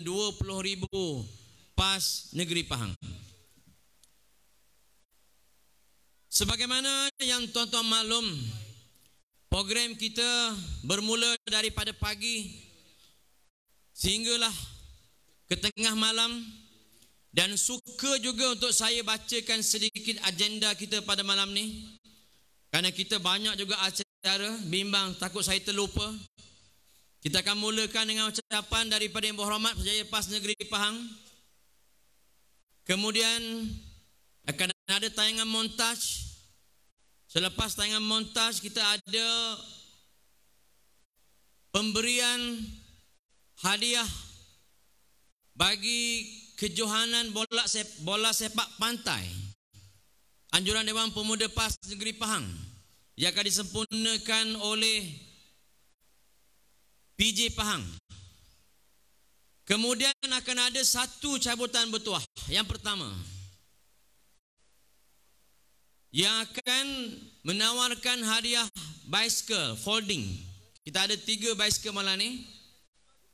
20,000 PAS Negeri Pahang. Sebagaimana yang tuan-tuan maklum, program kita bermula daripada pagi sehinggalah ke tengah malam dan suka juga untuk saya bacakan sedikit agenda kita pada malam ni kerana kita banyak juga acara bimbang takut saya terlupa kita akan mulakan dengan ucapan daripada Yang Berhormat Pejaya PAS Negeri Pahang. Kemudian akan ada tayangan montaj. Selepas tayangan montaj kita ada pemberian hadiah bagi kejohanan bola sep bola sepak pantai anjuran Dewan Pemuda PAS Negeri Pahang yang akan disempurnakan oleh PJ Pahang. Kemudian akan ada satu cabutan bertuah. Yang pertama. Yang akan menawarkan hadiah bicycle folding. Kita ada tiga bicycle malam ni.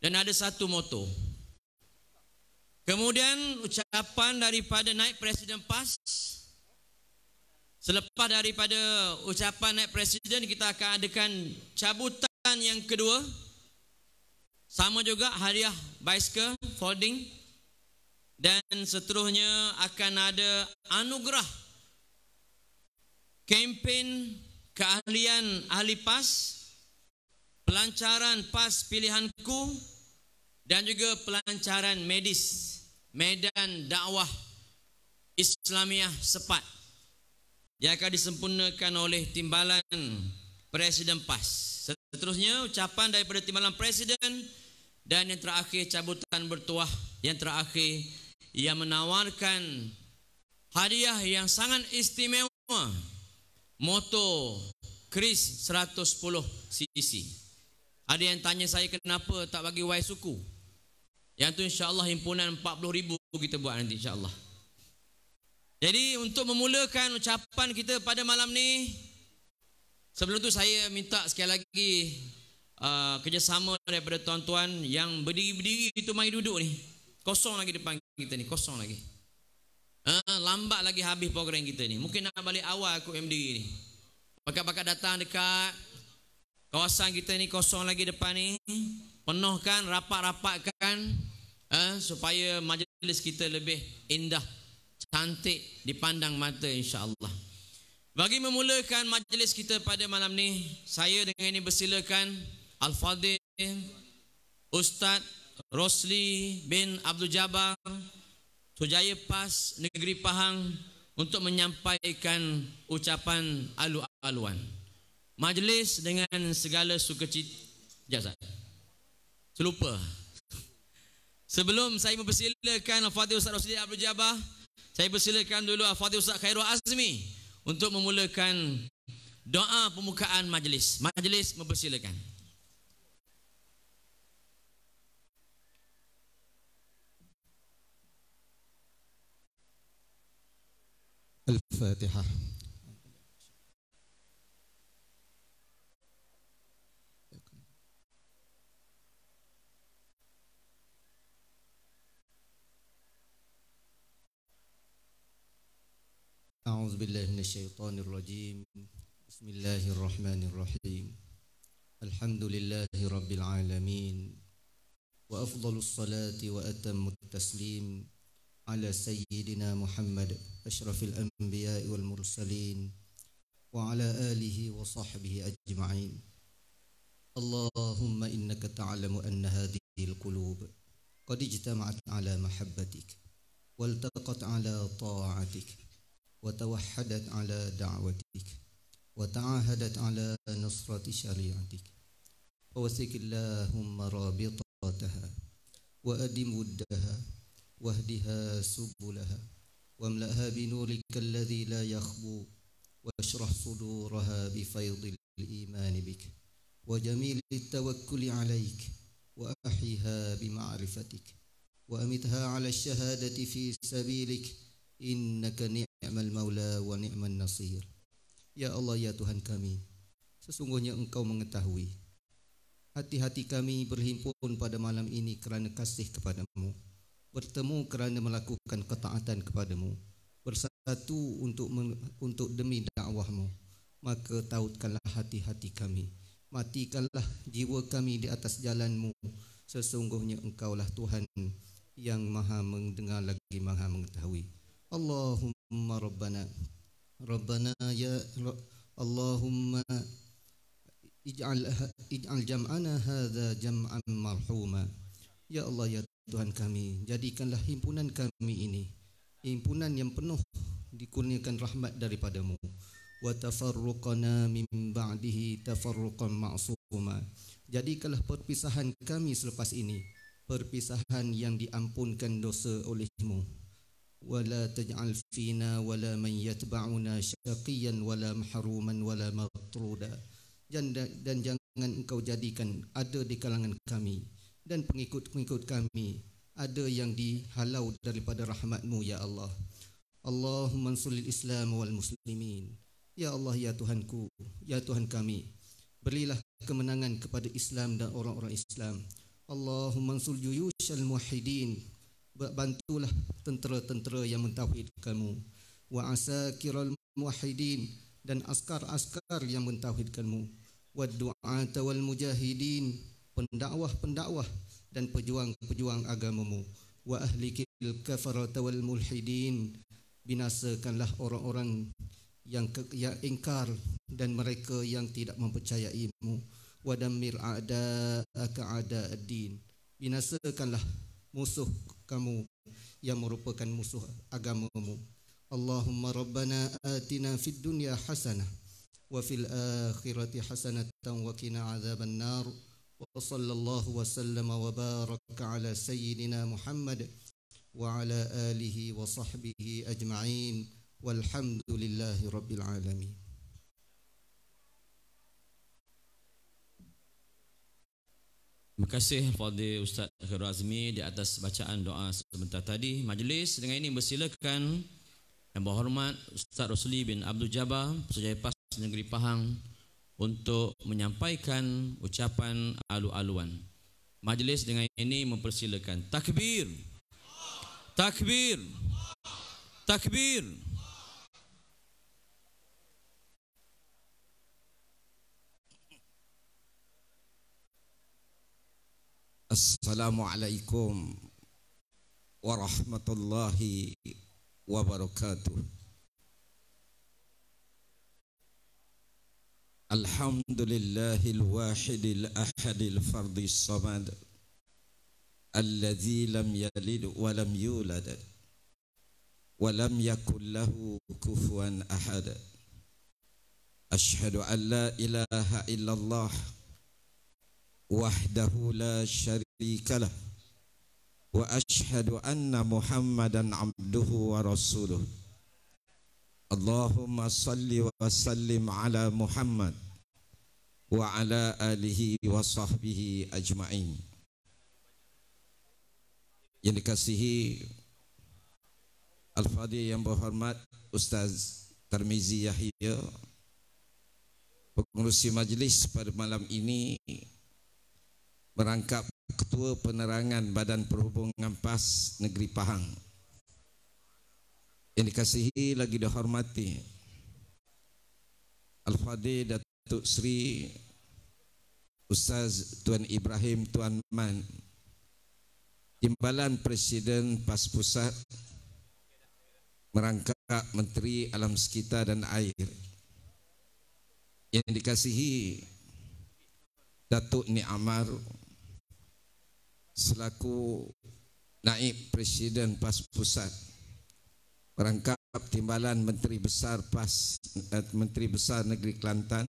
Dan ada satu motor. Kemudian ucapan daripada naik presiden PAS. Selepas daripada ucapan naik presiden kita akan adakan cabutan yang kedua. Yang kedua. Sama juga hariah bicycle, folding dan seterusnya akan ada anugerah kempen keahlian ahli PAS pelancaran PAS pilihanku dan juga pelancaran medis medan dakwah Islamiah sepat yang akan disempurnakan oleh timbalan Presiden PAS seterusnya ucapan daripada timbalan Presiden dan yang terakhir cabutan bertuah Yang terakhir Ia menawarkan Hadiah yang sangat istimewa Moto Kris 110 cc Ada yang tanya saya kenapa tak bagi Y suku Yang tu insyaAllah himpunan 40 ribu kita buat nanti insyaAllah Jadi untuk memulakan ucapan kita pada malam ni Sebelum tu saya minta sekali lagi Ah, kerjasama daripada tuan-tuan yang berdiri-berdiri itu mari duduk ni. Kosong lagi depan kita ni, kosong lagi. Uh, lambat lagi habis program kita ni. Mungkin nak balik awal aku MD ni. Pakat-pakat datang dekat kawasan kita ni kosong lagi depan ni. Penuhkan, rapat-rapatkan uh, supaya majlis kita lebih indah, cantik dipandang mata insya-Allah. Bagi memulakan majlis kita pada malam ni, saya dengan ini bersilakan Al-Fadil Ustaz Rosli bin Abdul Jabbar Tujaya Pas Negeri Pahang untuk menyampaikan ucapan alu-aluan. Majlis dengan segala sukacita. jasa. Terlupa. Sebelum saya mempersilakan Al-Fadhil Ustaz Rasulullah Abdul Jabbar, saya persilakan dulu Al-Fadhil Ustaz Khairul Azmi untuk memulakan doa pembukaan majlis. Majlis mempersilakan. Majlis mempersilakan. الفاتحة أعوذ بالله من الشيطان الرجيم بسم الله الرحمن الرحيم الحمد لله رب العالمين وأفضل الصلاة وأتم التسليم على سيدنا محمد أشرف الأنبياء والمرسلين وعلى آله وصحبه أجمعين اللهم إنك تعلم أن هذه القلوب قد اجتمعت على محبتك والتقت على طاعتك وتوحدت على دعوتك وتعاهدت على نصرة شريعتك فوثق اللهم رابطتها وأدم ودها واهدها سبلها واملأها بنورك الذي لا يخبو واشرح صدورها بفيض الإيمان بك وجميل التوكل عليك وأحيها بمعرفتك وأمتها على الشهادة في سبيلك إنك نعم المولى ونعم النصير يا الله يا تهان kami sesungguhnya engkau mengetahui hati-hati kami berhimpun pada malam ini kerana kasih kepadamu bertemu kerana melakukan ketaatan kepadamu bersatu untuk untuk demi dakwahmu maka tautkanlah hati-hati kami matikanlah jiwa kami di atas jalanmu sesungguhnya engkaulah Tuhan yang maha mendengar lagi maha mengetahui Allahumma Rabbana Rabbana ya Allahumma ij'al ij'al jam'ana hadha jam'an marhuma ya Allah ya Tuhan kami jadikanlah himpunan kami ini himpunan yang penuh dikurniakan rahmat daripadamu wa tafarruqana min ba'dihi tafarruqan ma'suma jadikanlah perpisahan kami selepas ini perpisahan yang diampunkan dosa olehmu wala taj'al fina wala man yatba'una syaqiyan wala mahruman wala matruda dan, dan jangan engkau jadikan ada di kalangan kami dan pengikut-pengikut kami ada yang dihalau daripada rahmatmu ya Allah Allahumma sulil Islam wal muslimin ya Allah ya Tuhanku ya Tuhan kami berilah kemenangan kepada Islam dan orang-orang Islam Allahumma sul yuyushal muwahhidin bantulah tentera-tentera yang mentauhid kamu wa asakiral muwahhidin dan askar-askar yang mentauhidkanmu wa du'ata wal mujahidin pendakwah-pendakwah dan pejuang-pejuang agamamu wa ahlikil kafarata wal mulhidin binasakanlah orang-orang yang, ke, ingkar dan mereka yang tidak mempercayaimu wa damir a'da ka'ada ad-din binasakanlah musuh kamu yang merupakan musuh agamamu Allahumma rabbana atina fid dunya hasanah wa fil akhirati hasanatan wa qina adzabannar nar وصلى الله وسلم وبارك Muhammad. سيدنا محمد وعلى آله وصحبه أجمعين والحمد لله رب العالمين Terima kasih Fadil Ustaz Khairul Azmi di atas bacaan doa sebentar tadi. Majlis dengan ini bersilakan yang berhormat Ustaz Rosli bin Abdul Jabbar, Pesejaya Pas Negeri Pahang, untuk menyampaikan ucapan alu-aluan. Majlis dengan ini mempersilakan takbir. Takbir. Takbir. Assalamualaikum warahmatullahi wabarakatuh. الحمد لله الواحد الأحد الفرد الصمد الذي لم يلد ولم يولد ولم يكن له كفوا أحد أشهد أن لا إله إلا الله وحده لا شريك له وأشهد أن محمدا عبده ورسوله اللهم صل وسلم على ala وعلى wa وصحبه أجمعين yang dikasihi Al-Fadhi yang berhormat Ustaz Tarmizi Yahya Pengurusi Majlis pada malam ini merangkap Ketua Penerangan Badan Perhubungan PAS Negeri Pahang yang dikasihi lagi dihormati Al-Fadih Datuk Sri Ustaz Tuan Ibrahim Tuan Man Timbalan Presiden PAS Pusat Merangkap Menteri Alam Sekitar dan Air Yang dikasihi Datuk Ni Amar Selaku Naib Presiden PAS Pusat Perangkap timbalan Menteri Besar PAS eh, Menteri Besar Negeri Kelantan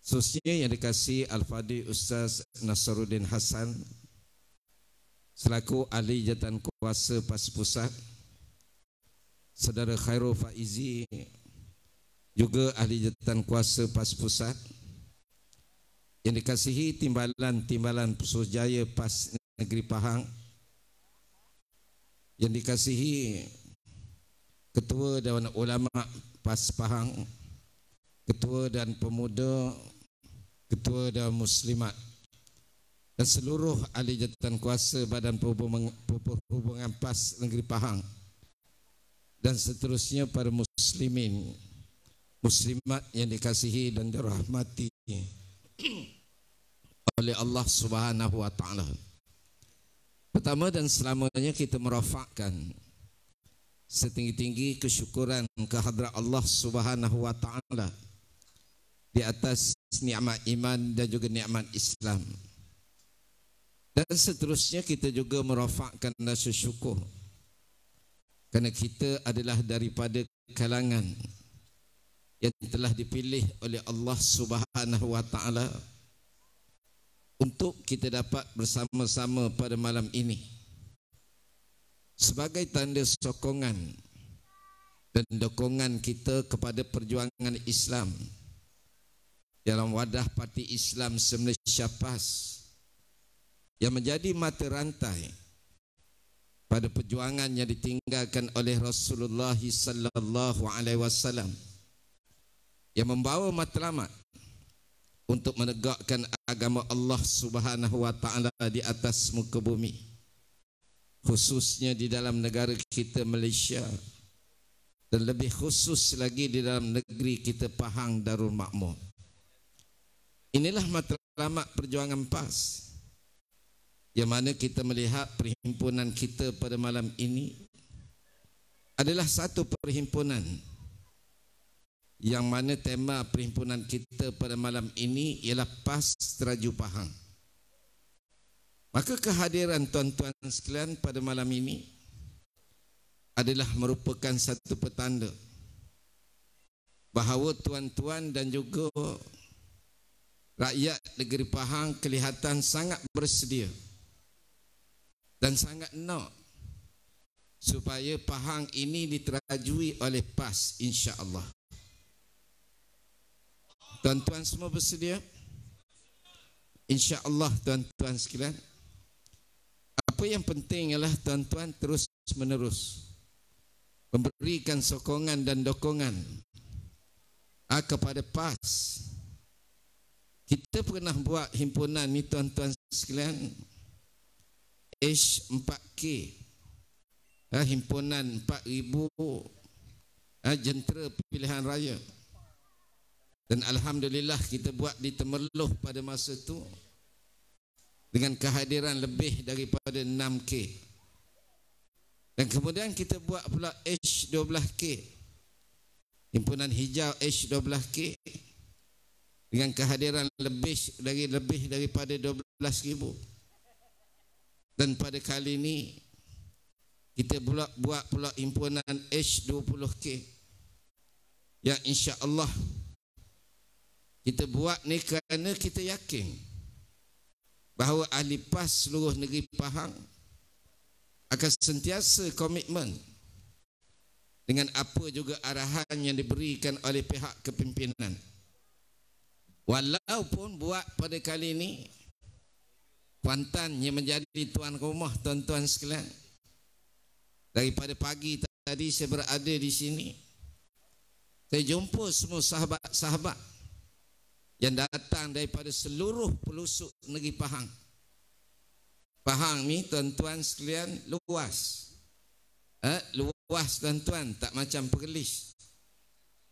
Sosnya yang dikasih Al-Fadhi Ustaz Nasruddin Hassan selaku ahli jatan kuasa PAS Pusat Saudara Khairul Faizi juga ahli jatan kuasa PAS Pusat yang dikasihi timbalan-timbalan Pusat Jaya PAS Negeri Pahang yang dikasihi ketua dewan ulama PAS Pahang ketua dan pemuda ketua dan muslimat dan seluruh ahli jabatan kuasa badan perhubungan PAS negeri Pahang dan seterusnya para muslimin muslimat yang dikasihi dan dirahmati oleh Allah Subhanahu wa taala Pertama dan selamanya kita merafakkan setinggi-tinggi kesyukuran kehadrat Allah Subhanahu wa taala di atas nikmat iman dan juga nikmat Islam. Dan seterusnya kita juga merafakkan rasa syukur kerana kita adalah daripada kalangan yang telah dipilih oleh Allah Subhanahu wa taala untuk kita dapat bersama-sama pada malam ini sebagai tanda sokongan dan dukungan kita kepada perjuangan Islam dalam wadah parti Islam Malaysia PAS yang menjadi mata rantai pada perjuangan yang ditinggalkan oleh Rasulullah SAW yang membawa matlamat untuk menegakkan agama Allah Subhanahu wa taala di atas muka bumi khususnya di dalam negara kita Malaysia dan lebih khusus lagi di dalam negeri kita Pahang Darul Makmur inilah matlamat perjuangan PAS yang mana kita melihat perhimpunan kita pada malam ini adalah satu perhimpunan yang mana tema perhimpunan kita pada malam ini ialah PAS Teraju Pahang. Maka kehadiran tuan-tuan sekalian pada malam ini adalah merupakan satu petanda bahawa tuan-tuan dan juga rakyat negeri Pahang kelihatan sangat bersedia dan sangat nak supaya Pahang ini diterajui oleh PAS insya-Allah. Tuan-tuan semua bersedia? Insya Allah tuan-tuan sekalian. Apa yang penting ialah tuan-tuan terus menerus memberikan sokongan dan dokongan ah, kepada PAS. Kita pernah buat himpunan ni tuan-tuan sekalian H4K ah himpunan 4000 ah, jentera pilihan raya. Dan Alhamdulillah kita buat di Temerloh pada masa itu dengan kehadiran lebih daripada 6K. Dan kemudian kita buat pula H12K. Impunan Hijau H12K dengan kehadiran lebih dari lebih daripada ribu. Dan pada kali ini kita buat buat pula impunan H20K yang insya-Allah kita buat ni kerana kita yakin bahawa ahli PAS seluruh negeri Pahang akan sentiasa komitmen dengan apa juga arahan yang diberikan oleh pihak kepimpinan. Walaupun buat pada kali ini Kuantan yang menjadi tuan rumah tuan-tuan sekalian daripada pagi tadi saya berada di sini saya jumpa semua sahabat-sahabat yang datang daripada seluruh pelusuk negeri Pahang. Pahang ni tuan-tuan sekalian luas. Eh, luas tuan-tuan tak macam Perlis.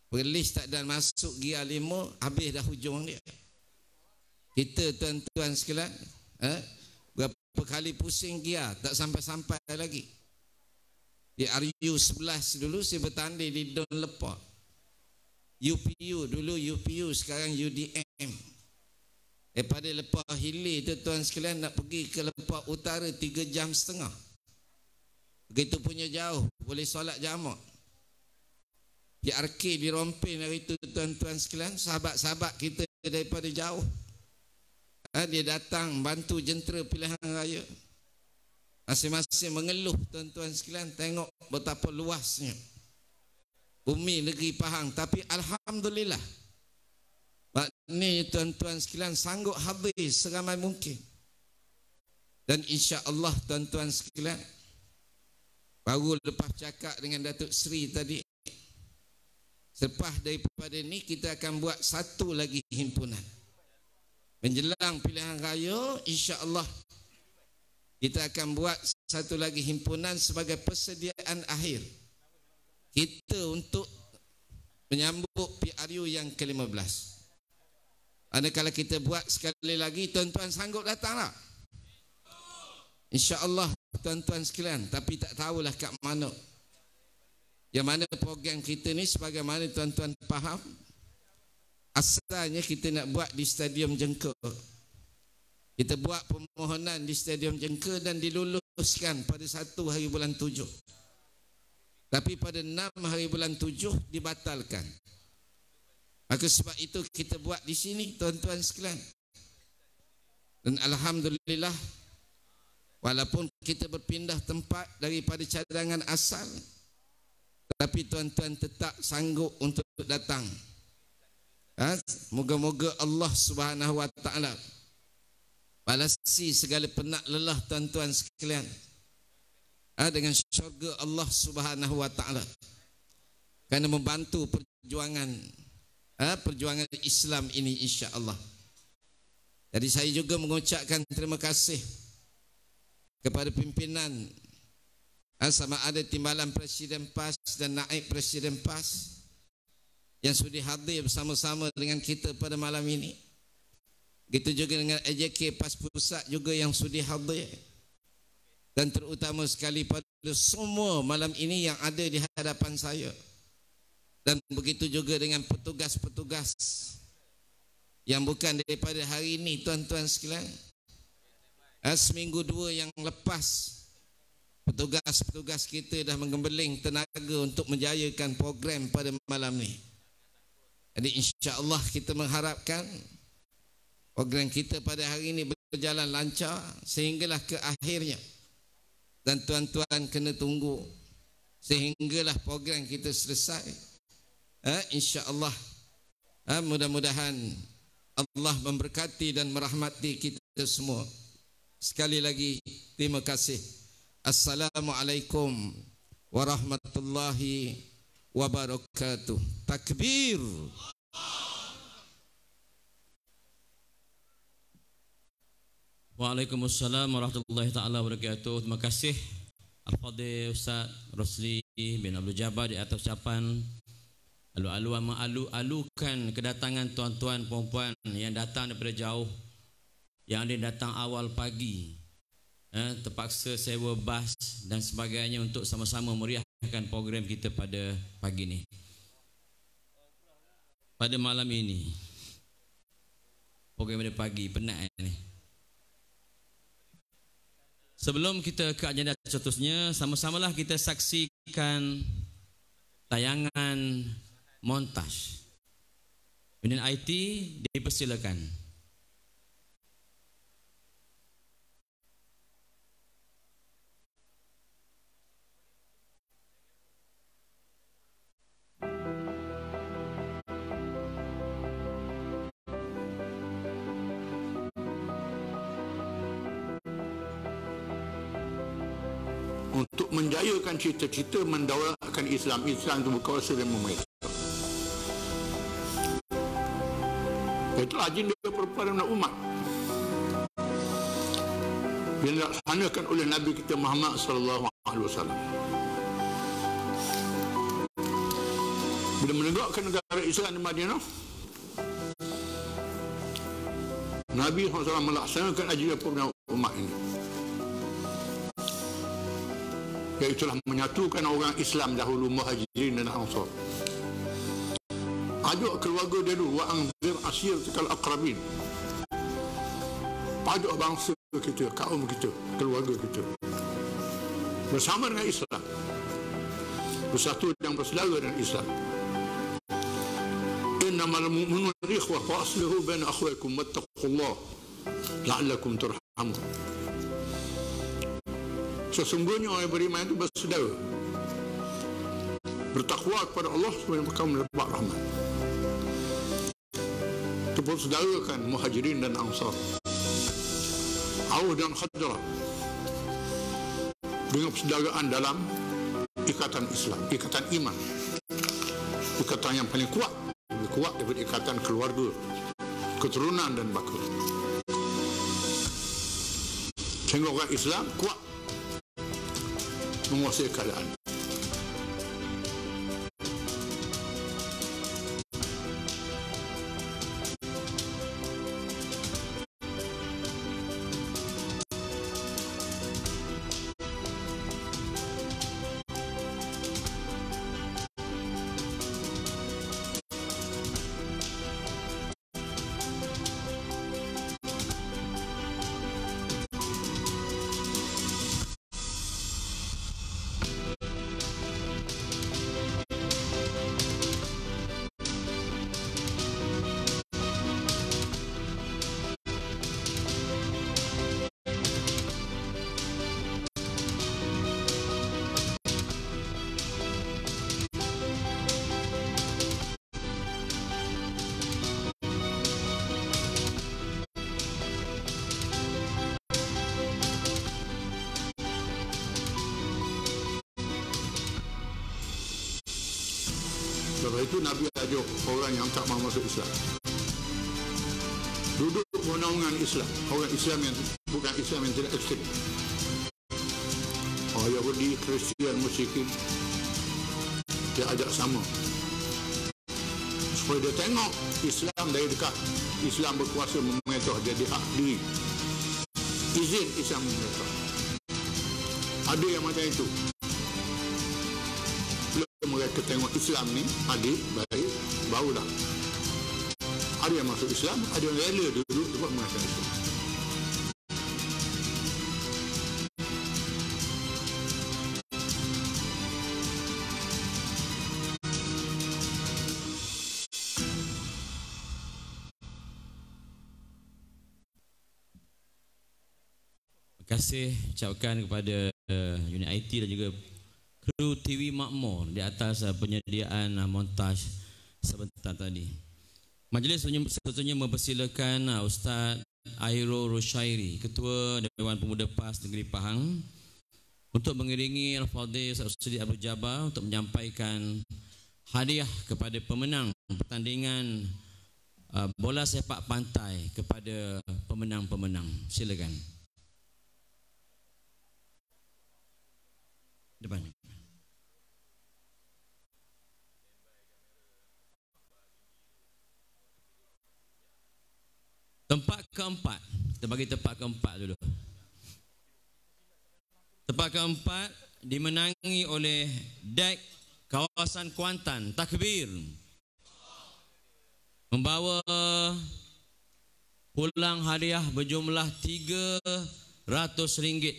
Perlis tak dan masuk gear lima habis dah hujung dia. Kita tuan-tuan sekalian eh, berapa kali pusing gear tak sampai-sampai lagi. Di RU 11 dulu saya bertanding di Don Lepak. UPU dulu UPU sekarang UDM daripada lepas hilir tu tuan sekalian nak pergi ke lepas utara 3 jam setengah begitu punya jauh boleh solat jamak Di PRK di Rompin hari tu tuan-tuan sekalian sahabat-sahabat kita daripada jauh ha, dia datang bantu jentera pilihan raya masing-masing mengeluh tuan-tuan sekalian tengok betapa luasnya bumi negeri Pahang tapi alhamdulillah ni tuan-tuan sekalian sanggup habis seramai mungkin dan insya-Allah tuan-tuan sekalian baru lepas cakap dengan Datuk Sri tadi selepas daripada ni kita akan buat satu lagi himpunan menjelang pilihan raya insya-Allah kita akan buat satu lagi himpunan sebagai persediaan akhir kita untuk menyambut PRU yang ke-15 manakala kita buat sekali lagi tuan-tuan sanggup datang tak? Allah tuan-tuan sekalian tapi tak tahulah kat mana yang mana program kita ni sebagaimana tuan-tuan faham asalnya kita nak buat di stadium jengka kita buat permohonan di stadium jengka dan diluluskan pada satu hari bulan tujuh tapi pada enam hari bulan tujuh dibatalkan maka sebab itu kita buat di sini tuan-tuan sekalian dan Alhamdulillah walaupun kita berpindah tempat daripada cadangan asal tapi tuan-tuan tetap sanggup untuk datang ha? moga-moga Allah swt wa ta'ala balasi segala penat lelah tuan-tuan sekalian Ah, dengan syurga Allah Subhanahu wa taala. Karena membantu perjuangan ah, perjuangan Islam ini insya-Allah. Jadi saya juga mengucapkan terima kasih kepada pimpinan ah, sama ada timbalan Presiden PAS dan naib Presiden PAS yang sudah hadir bersama-sama dengan kita pada malam ini. Gitu juga dengan AJK PAS Pusat juga yang sudah hadir dan terutama sekali pada semua malam ini yang ada di hadapan saya dan begitu juga dengan petugas-petugas yang bukan daripada hari ini tuan-tuan sekalian eh, seminggu dua yang lepas petugas-petugas kita dah mengembeling tenaga untuk menjayakan program pada malam ni jadi insya Allah kita mengharapkan program kita pada hari ini berjalan lancar sehinggalah ke akhirnya dan tuan-tuan kena tunggu sehinggalah program kita selesai ha, insyaAllah ha, mudah-mudahan Allah memberkati dan merahmati kita semua sekali lagi terima kasih Assalamualaikum warahmatullahi wabarakatuh takbir Allah. Waalaikumsalam warahmatullahi taala wabarakatuh. Terima kasih al Ustaz Rosli bin Abdul Jabbar di atas ucapan alu-alu mengalu-alukan kedatangan tuan-tuan puan-puan yang datang daripada jauh yang ada datang awal pagi eh, terpaksa sewa bas dan sebagainya untuk sama-sama meriahkan program kita pada pagi ini pada malam ini program pada pagi penat ini eh, Sebelum kita ke agenda seterusnya, sama-samalah kita saksikan tayangan montaj. Kemudian IT dipersilakan. untuk menjayakan cita-cita mendaulatkan Islam Islam itu bukan berkuasa dan memerintah itulah agenda perpaduan umat yang dilaksanakan oleh Nabi kita Muhammad sallallahu alaihi wasallam bila menegakkan negara Islam di Madinah Nabi SAW melaksanakan agenda perpaduan umat ini Iaitulah menyatukan orang Islam dahulu Muhajirin dan Ansar Ajak keluarga dia dulu Wa Anzir Asyir Sekal Akrabin Ajak bangsa kita Kaum kita Keluarga kita Bersama dengan Islam Bersatu dan bersedara dengan Islam Innamal mu'minun ikhwah Fa aslihu bain akhwaikum Wattakullah La'allakum turhamun Sesungguhnya orang beriman itu bersedara Bertakwa kepada Allah Supaya mereka mendapat rahmat Itu pun sedarakan Muhajirin dan Ansar Awuh dan Khadrah Dengan persedaraan dalam Ikatan Islam, ikatan iman Ikatan yang paling kuat Lebih kuat daripada ikatan keluarga Keturunan dan bakal Sehingga orang Islam kuat não vão ser né? masuk Islam. Duduk menaungan Islam. Orang Islam yang bukan Islam yang tidak ekstrim. Oh, ya Yahudi, Kristian, Musyikin. Dia ajak sama. Supaya dia tengok Islam dari dekat. Islam berkuasa mengetah jadi di hak diri. Izin Islam mengetah. Ada yang macam itu. Bila mereka tengok Islam ni, adik, baik, barulah ada yang masuk Islam, ada yang rela duduk sebab mengatakan Islam. Terima kasih ucapkan kepada uh, eh, unit IT dan juga kru TV Makmur di atas uh, penyediaan uh, montaj sebentar tadi. Majlis sebetulnya mempersilakan ah, Ustaz Airo Roshairi, Ketua Dewan Pemuda PAS Negeri Pahang untuk mengiringi Al-Fadhil Ustaz Ustaz Abu Jabbar untuk menyampaikan hadiah kepada pemenang pertandingan ah, bola sepak pantai kepada pemenang-pemenang. Silakan. Depan. Tempat keempat. Kita bagi tempat keempat dulu. Tempat keempat dimenangi oleh Dek kawasan Kuantan. Takbir. Membawa pulang hadiah berjumlah RM300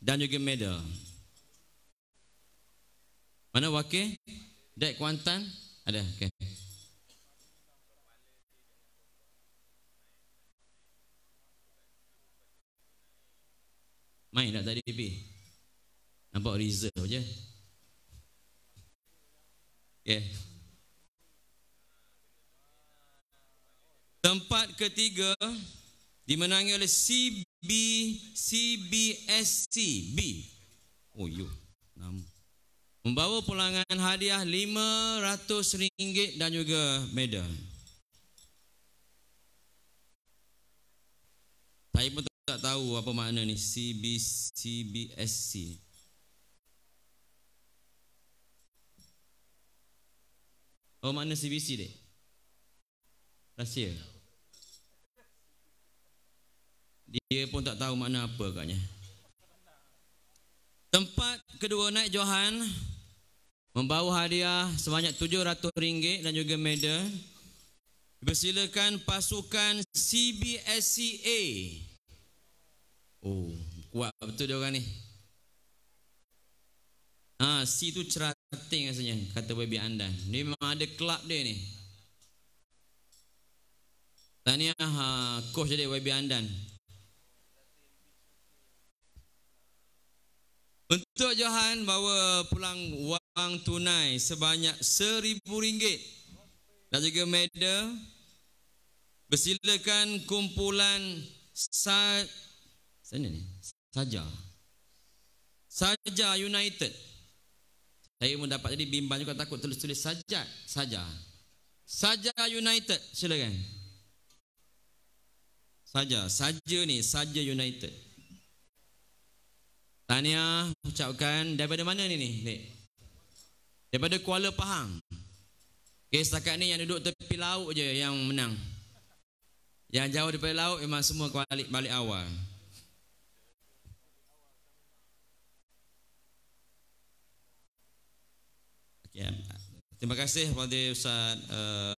dan juga medal. Mana wakil? Dek Kuantan? Ada. Okay. Main tak lah tadi pergi? Nampak reserve je? Yeah. Tempat ketiga dimenangi oleh CB CBSC B. Oh yo. Nama. Membawa pulangan hadiah RM500 dan juga medal. Saya pun tak tahu apa makna ni CBSC Oh makna CBC dek? Rahsia Dia pun tak tahu makna apa katnya. Tempat kedua naik Johan Membawa hadiah sebanyak RM700 dan juga medal Bersilakan pasukan CBSCA CBSCA Oh, kuat betul dia orang ni. Ha, si tu cerating rasanya, kata baby anda. Ni memang ada kelab dia ni. Tahniah ha, coach dia baby anda. Untuk Johan bawa pulang wang tunai sebanyak seribu ringgit. Dan juga medal. Bersilakan kumpulan Sa Sana ni. Saja. Saja United. Saya pun dapat jadi bimbang juga takut terus tulis saja. Saja. Saja United. Silakan. Saja. Saja ni. Saja United. Tania ucapkan daripada mana ni ni? Dek. Daripada Kuala Pahang. Okey, setakat ni yang duduk tepi laut je yang menang. Yang jauh daripada laut memang semua balik balik awal. Ya. Terima kasih kepada Ustaz uh,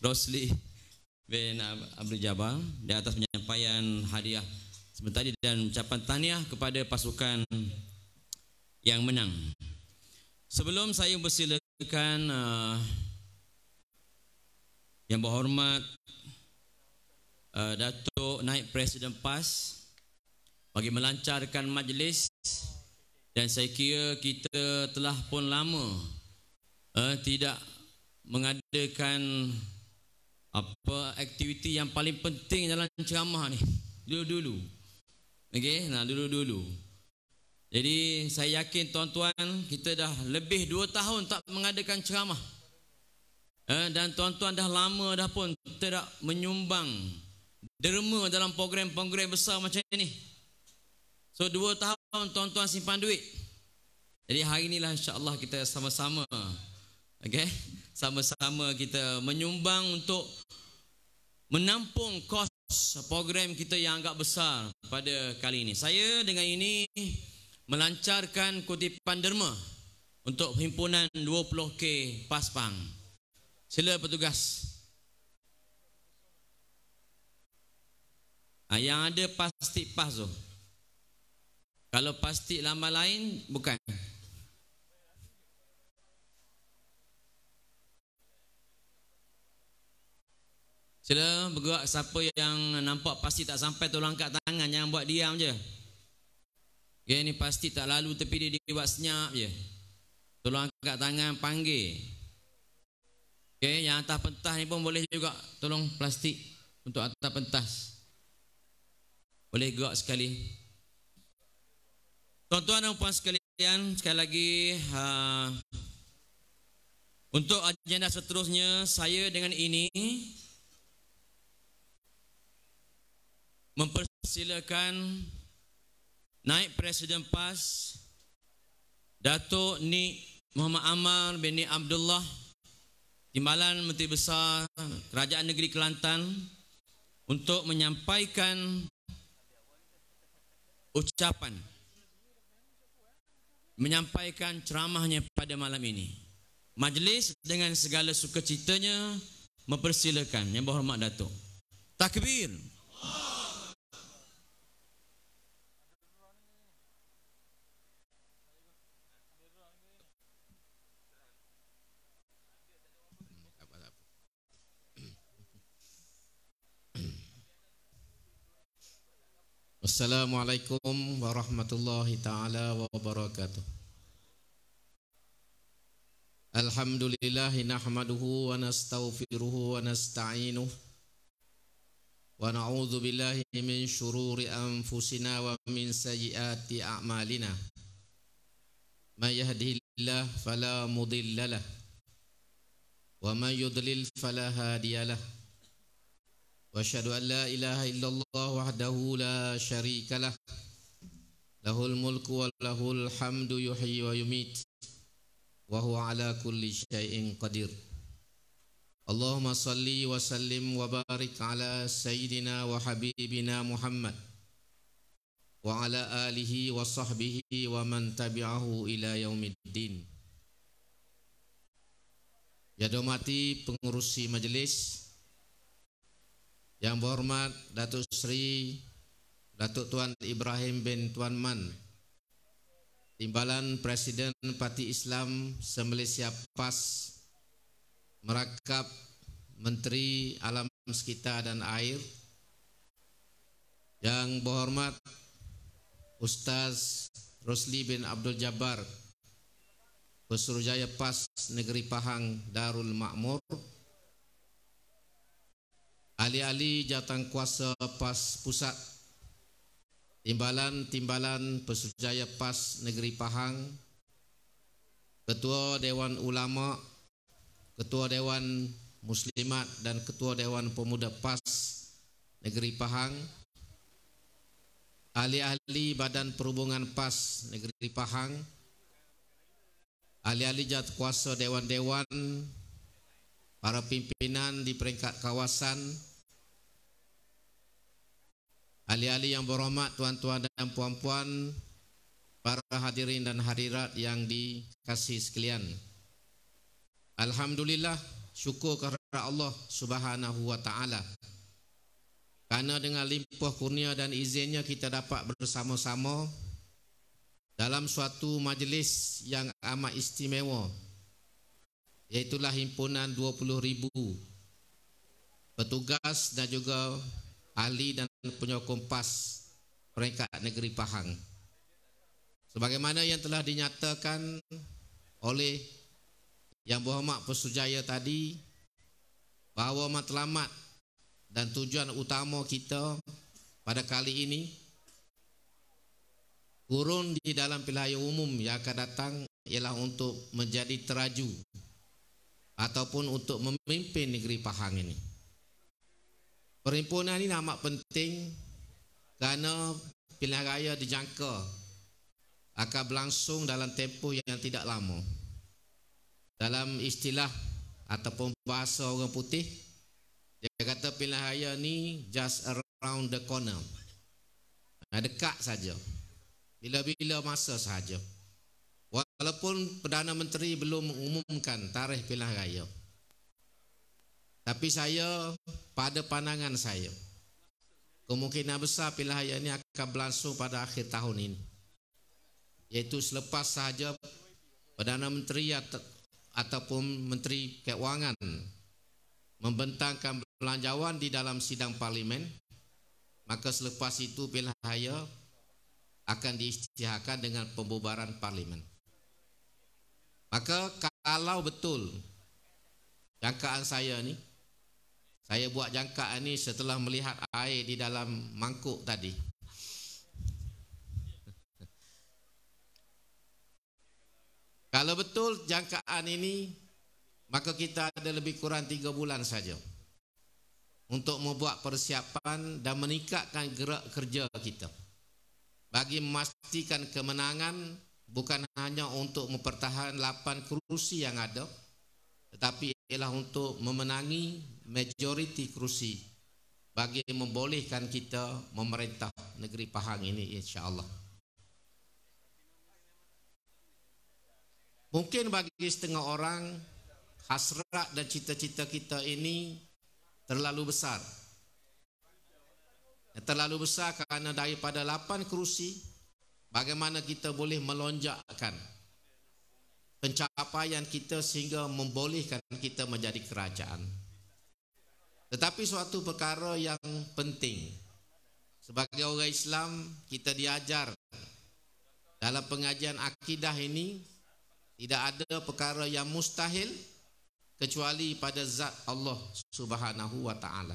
Rosli bin Abdul Jabal di atas penyampaian hadiah sebentar tadi dan ucapan tahniah kepada pasukan yang menang. Sebelum saya bersilakan uh, eh, yang berhormat uh, Datuk Naib Presiden PAS bagi melancarkan majlis dan saya kira kita telah pun lama uh, tidak mengadakan apa aktiviti yang paling penting dalam ceramah ni dulu-dulu okey nah dulu-dulu jadi saya yakin tuan-tuan kita dah lebih 2 tahun tak mengadakan ceramah uh, dan tuan-tuan dah lama dah pun tidak menyumbang derma dalam program-program besar macam ni so 2 tahun tahun tuan-tuan simpan duit. Jadi hari inilah insya-Allah kita sama-sama. Okey. Sama-sama kita menyumbang untuk menampung kos program kita yang agak besar pada kali ini. Saya dengan ini melancarkan kutipan derma untuk himpunan 20K Paspang. Sila petugas. Ha, ah, yang ada pasti pas tu. Kalau pasti lama lain bukan. Sila bergerak siapa yang nampak pasti tak sampai tolong angkat tangan jangan buat diam je. Okay, ini pasti tak lalu tepi dia dibuat senyap je. Tolong angkat tangan panggil. Okay, yang atas pentas ni pun boleh juga tolong plastik untuk atas pentas. Boleh gerak sekali. Tuan-tuan dan puan sekalian, sekali lagi uh, untuk agenda seterusnya saya dengan ini mempersilakan naik presiden PAS Datuk Ni Muhammad Amar bin Ni Abdullah Timbalan Menteri Besar Kerajaan Negeri Kelantan untuk menyampaikan ucapan menyampaikan ceramahnya pada malam ini. Majlis dengan segala sukacitanya mempersilakan Yang Berhormat Datuk. Takbir. Allah. Assalamualaikum warahmatullahi taala wabarakatuh. Alhamdulillah nahmaduhu wa nastaghfiruhu wa nasta'inuhu wa na'udzu billahi min shururi anfusina wa min sayyiati a'malina. May yahdihillahu fala mudilla lahu wa may yudlil fala hadiyalah. واشهد ان لا اله الا الله وحده لا شريك له له الملك وله الحمد يحيي ويميت وهو على كل شيء قدير اللهم صل وسلم وبارك على سيدنا وحبيبنا محمد وعلى اله وصحبه ومن تبعه الى يوم الدين Ya domati pengurusi majelis Yang berhormat Datuk Sri Datuk Tuan Ibrahim bin Tuan Man Timbalan Presiden Parti Islam Semalaysia PAS Merakap Menteri Alam Sekitar dan Air Yang berhormat Ustaz Rosli bin Abdul Jabbar Pesuruhjaya PAS Negeri Pahang Darul Makmur ahli-ahli jatang kuasa PAS Pusat, timbalan-timbalan pesujaya PAS Negeri Pahang, Ketua Dewan Ulama, Ketua Dewan Muslimat dan Ketua Dewan Pemuda PAS Negeri Pahang, ahli-ahli Badan Perhubungan PAS Negeri Pahang, ahli-ahli jawatan kuasa Dewan-Dewan, para pimpinan di peringkat kawasan, Ali-ali yang berhormat, tuan-tuan dan puan-puan, para hadirin dan hadirat yang dikasih sekalian. Alhamdulillah, syukur kepada Allah Subhanahu wa taala. Karena dengan limpah kurnia dan izinnya kita dapat bersama-sama dalam suatu majlis yang amat istimewa Iaitulah himpunan 20 ribu petugas dan juga ahli dan penyokong PAS mereka negeri Pahang sebagaimana yang telah dinyatakan oleh Yang Berhormat Pesujaya tadi bahawa matlamat dan tujuan utama kita pada kali ini turun di dalam pilihan umum yang akan datang ialah untuk menjadi teraju ataupun untuk memimpin negeri Pahang ini Perhimpunan ini amat penting kerana pilihan raya dijangka akan berlangsung dalam tempoh yang tidak lama. Dalam istilah ataupun bahasa orang putih, dia kata pilihan raya ni just around the corner. Nah, dekat saja. Bila-bila masa saja. Walaupun Perdana Menteri belum mengumumkan tarikh pilihan raya. Tapi saya pada pandangan saya kemungkinan besar pilihan ini akan berlangsung pada akhir tahun ini. Yaitu selepas sahaja Perdana Menteri atau, ataupun Menteri Keuangan membentangkan belanjawan di dalam sidang parlimen maka selepas itu pilihan raya akan diistiharkan dengan pembubaran parlimen maka kalau betul jangkaan saya ni saya buat jangkaan ni setelah melihat air di dalam mangkuk tadi. Kalau betul jangkaan ini, maka kita ada lebih kurang tiga bulan saja untuk membuat persiapan dan meningkatkan gerak kerja kita bagi memastikan kemenangan bukan hanya untuk mempertahankan lapan kerusi yang ada tetapi ialah untuk memenangi majoriti kerusi bagi membolehkan kita memerintah negeri Pahang ini insya-Allah. Mungkin bagi setengah orang hasrat dan cita-cita kita ini terlalu besar. Terlalu besar kerana daripada lapan kerusi bagaimana kita boleh melonjakkan pencapaian kita sehingga membolehkan kita menjadi kerajaan. Tetapi suatu perkara yang penting Sebagai orang Islam kita diajar Dalam pengajian akidah ini Tidak ada perkara yang mustahil Kecuali pada zat Allah subhanahu wa ta'ala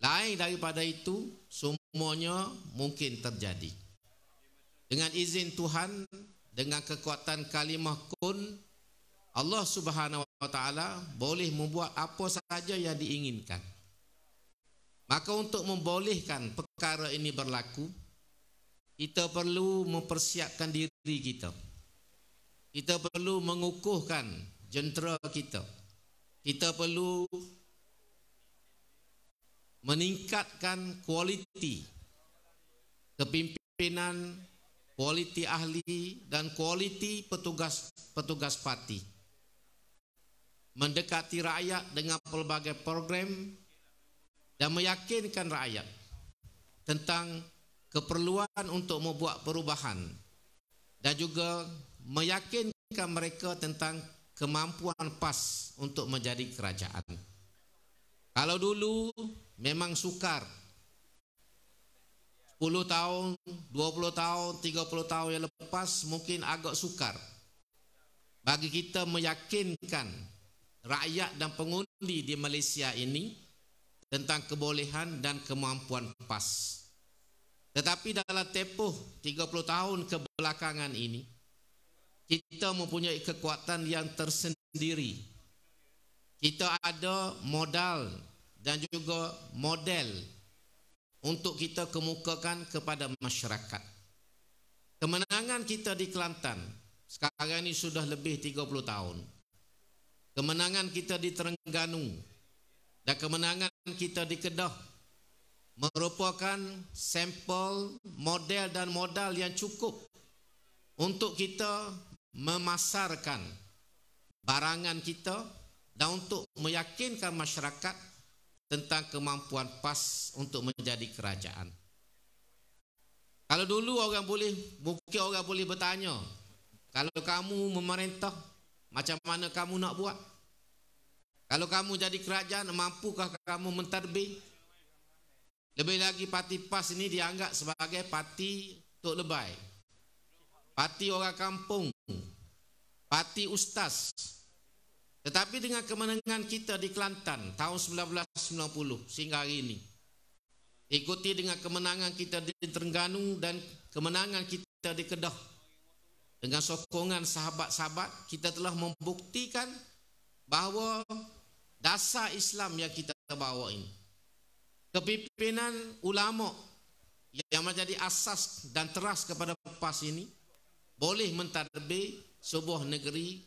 Lain daripada itu Semuanya mungkin terjadi Dengan izin Tuhan Dengan kekuatan kalimah kun Allah subhanahu Taala boleh membuat apa sahaja yang diinginkan. Maka untuk membolehkan perkara ini berlaku, kita perlu mempersiapkan diri kita. Kita perlu mengukuhkan jentera kita. Kita perlu meningkatkan kualiti kepimpinan, kualiti ahli dan kualiti petugas-petugas parti mendekati rakyat dengan pelbagai program dan meyakinkan rakyat tentang keperluan untuk membuat perubahan dan juga meyakinkan mereka tentang kemampuan PAS untuk menjadi kerajaan. Kalau dulu memang sukar 10 tahun, 20 tahun, 30 tahun yang lepas mungkin agak sukar bagi kita meyakinkan rakyat dan pengundi di Malaysia ini tentang kebolehan dan kemampuan PAS. Tetapi dalam tempoh 30 tahun kebelakangan ini, kita mempunyai kekuatan yang tersendiri. Kita ada modal dan juga model untuk kita kemukakan kepada masyarakat. Kemenangan kita di Kelantan sekarang ini sudah lebih 30 tahun kemenangan kita di Terengganu dan kemenangan kita di Kedah merupakan sampel model dan modal yang cukup untuk kita memasarkan barangan kita dan untuk meyakinkan masyarakat tentang kemampuan PAS untuk menjadi kerajaan. Kalau dulu orang boleh, mungkin orang boleh bertanya, kalau kamu memerintah, macam mana kamu nak buat? Kalau kamu jadi kerajaan, mampukah kamu mentadbir? Lebih lagi parti PAS ini dianggap sebagai parti Tok Lebai. Parti orang kampung. Parti Ustaz. Tetapi dengan kemenangan kita di Kelantan tahun 1990 sehingga hari ini. Ikuti dengan kemenangan kita di Terengganu dan kemenangan kita di Kedah dengan sokongan sahabat-sahabat kita telah membuktikan bahawa dasar Islam yang kita bawa ini kepimpinan ulama yang menjadi asas dan teras kepada PAS ini boleh mentadbir sebuah negeri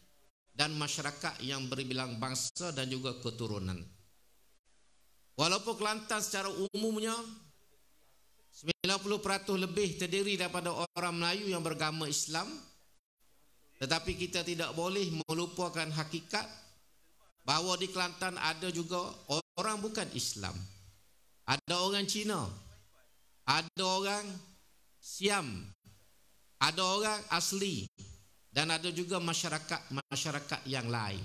dan masyarakat yang berbilang bangsa dan juga keturunan walaupun Kelantan secara umumnya 90% lebih terdiri daripada orang Melayu yang beragama Islam tetapi kita tidak boleh melupakan hakikat bahawa di Kelantan ada juga orang bukan Islam. Ada orang Cina. Ada orang Siam. Ada orang asli dan ada juga masyarakat-masyarakat yang lain.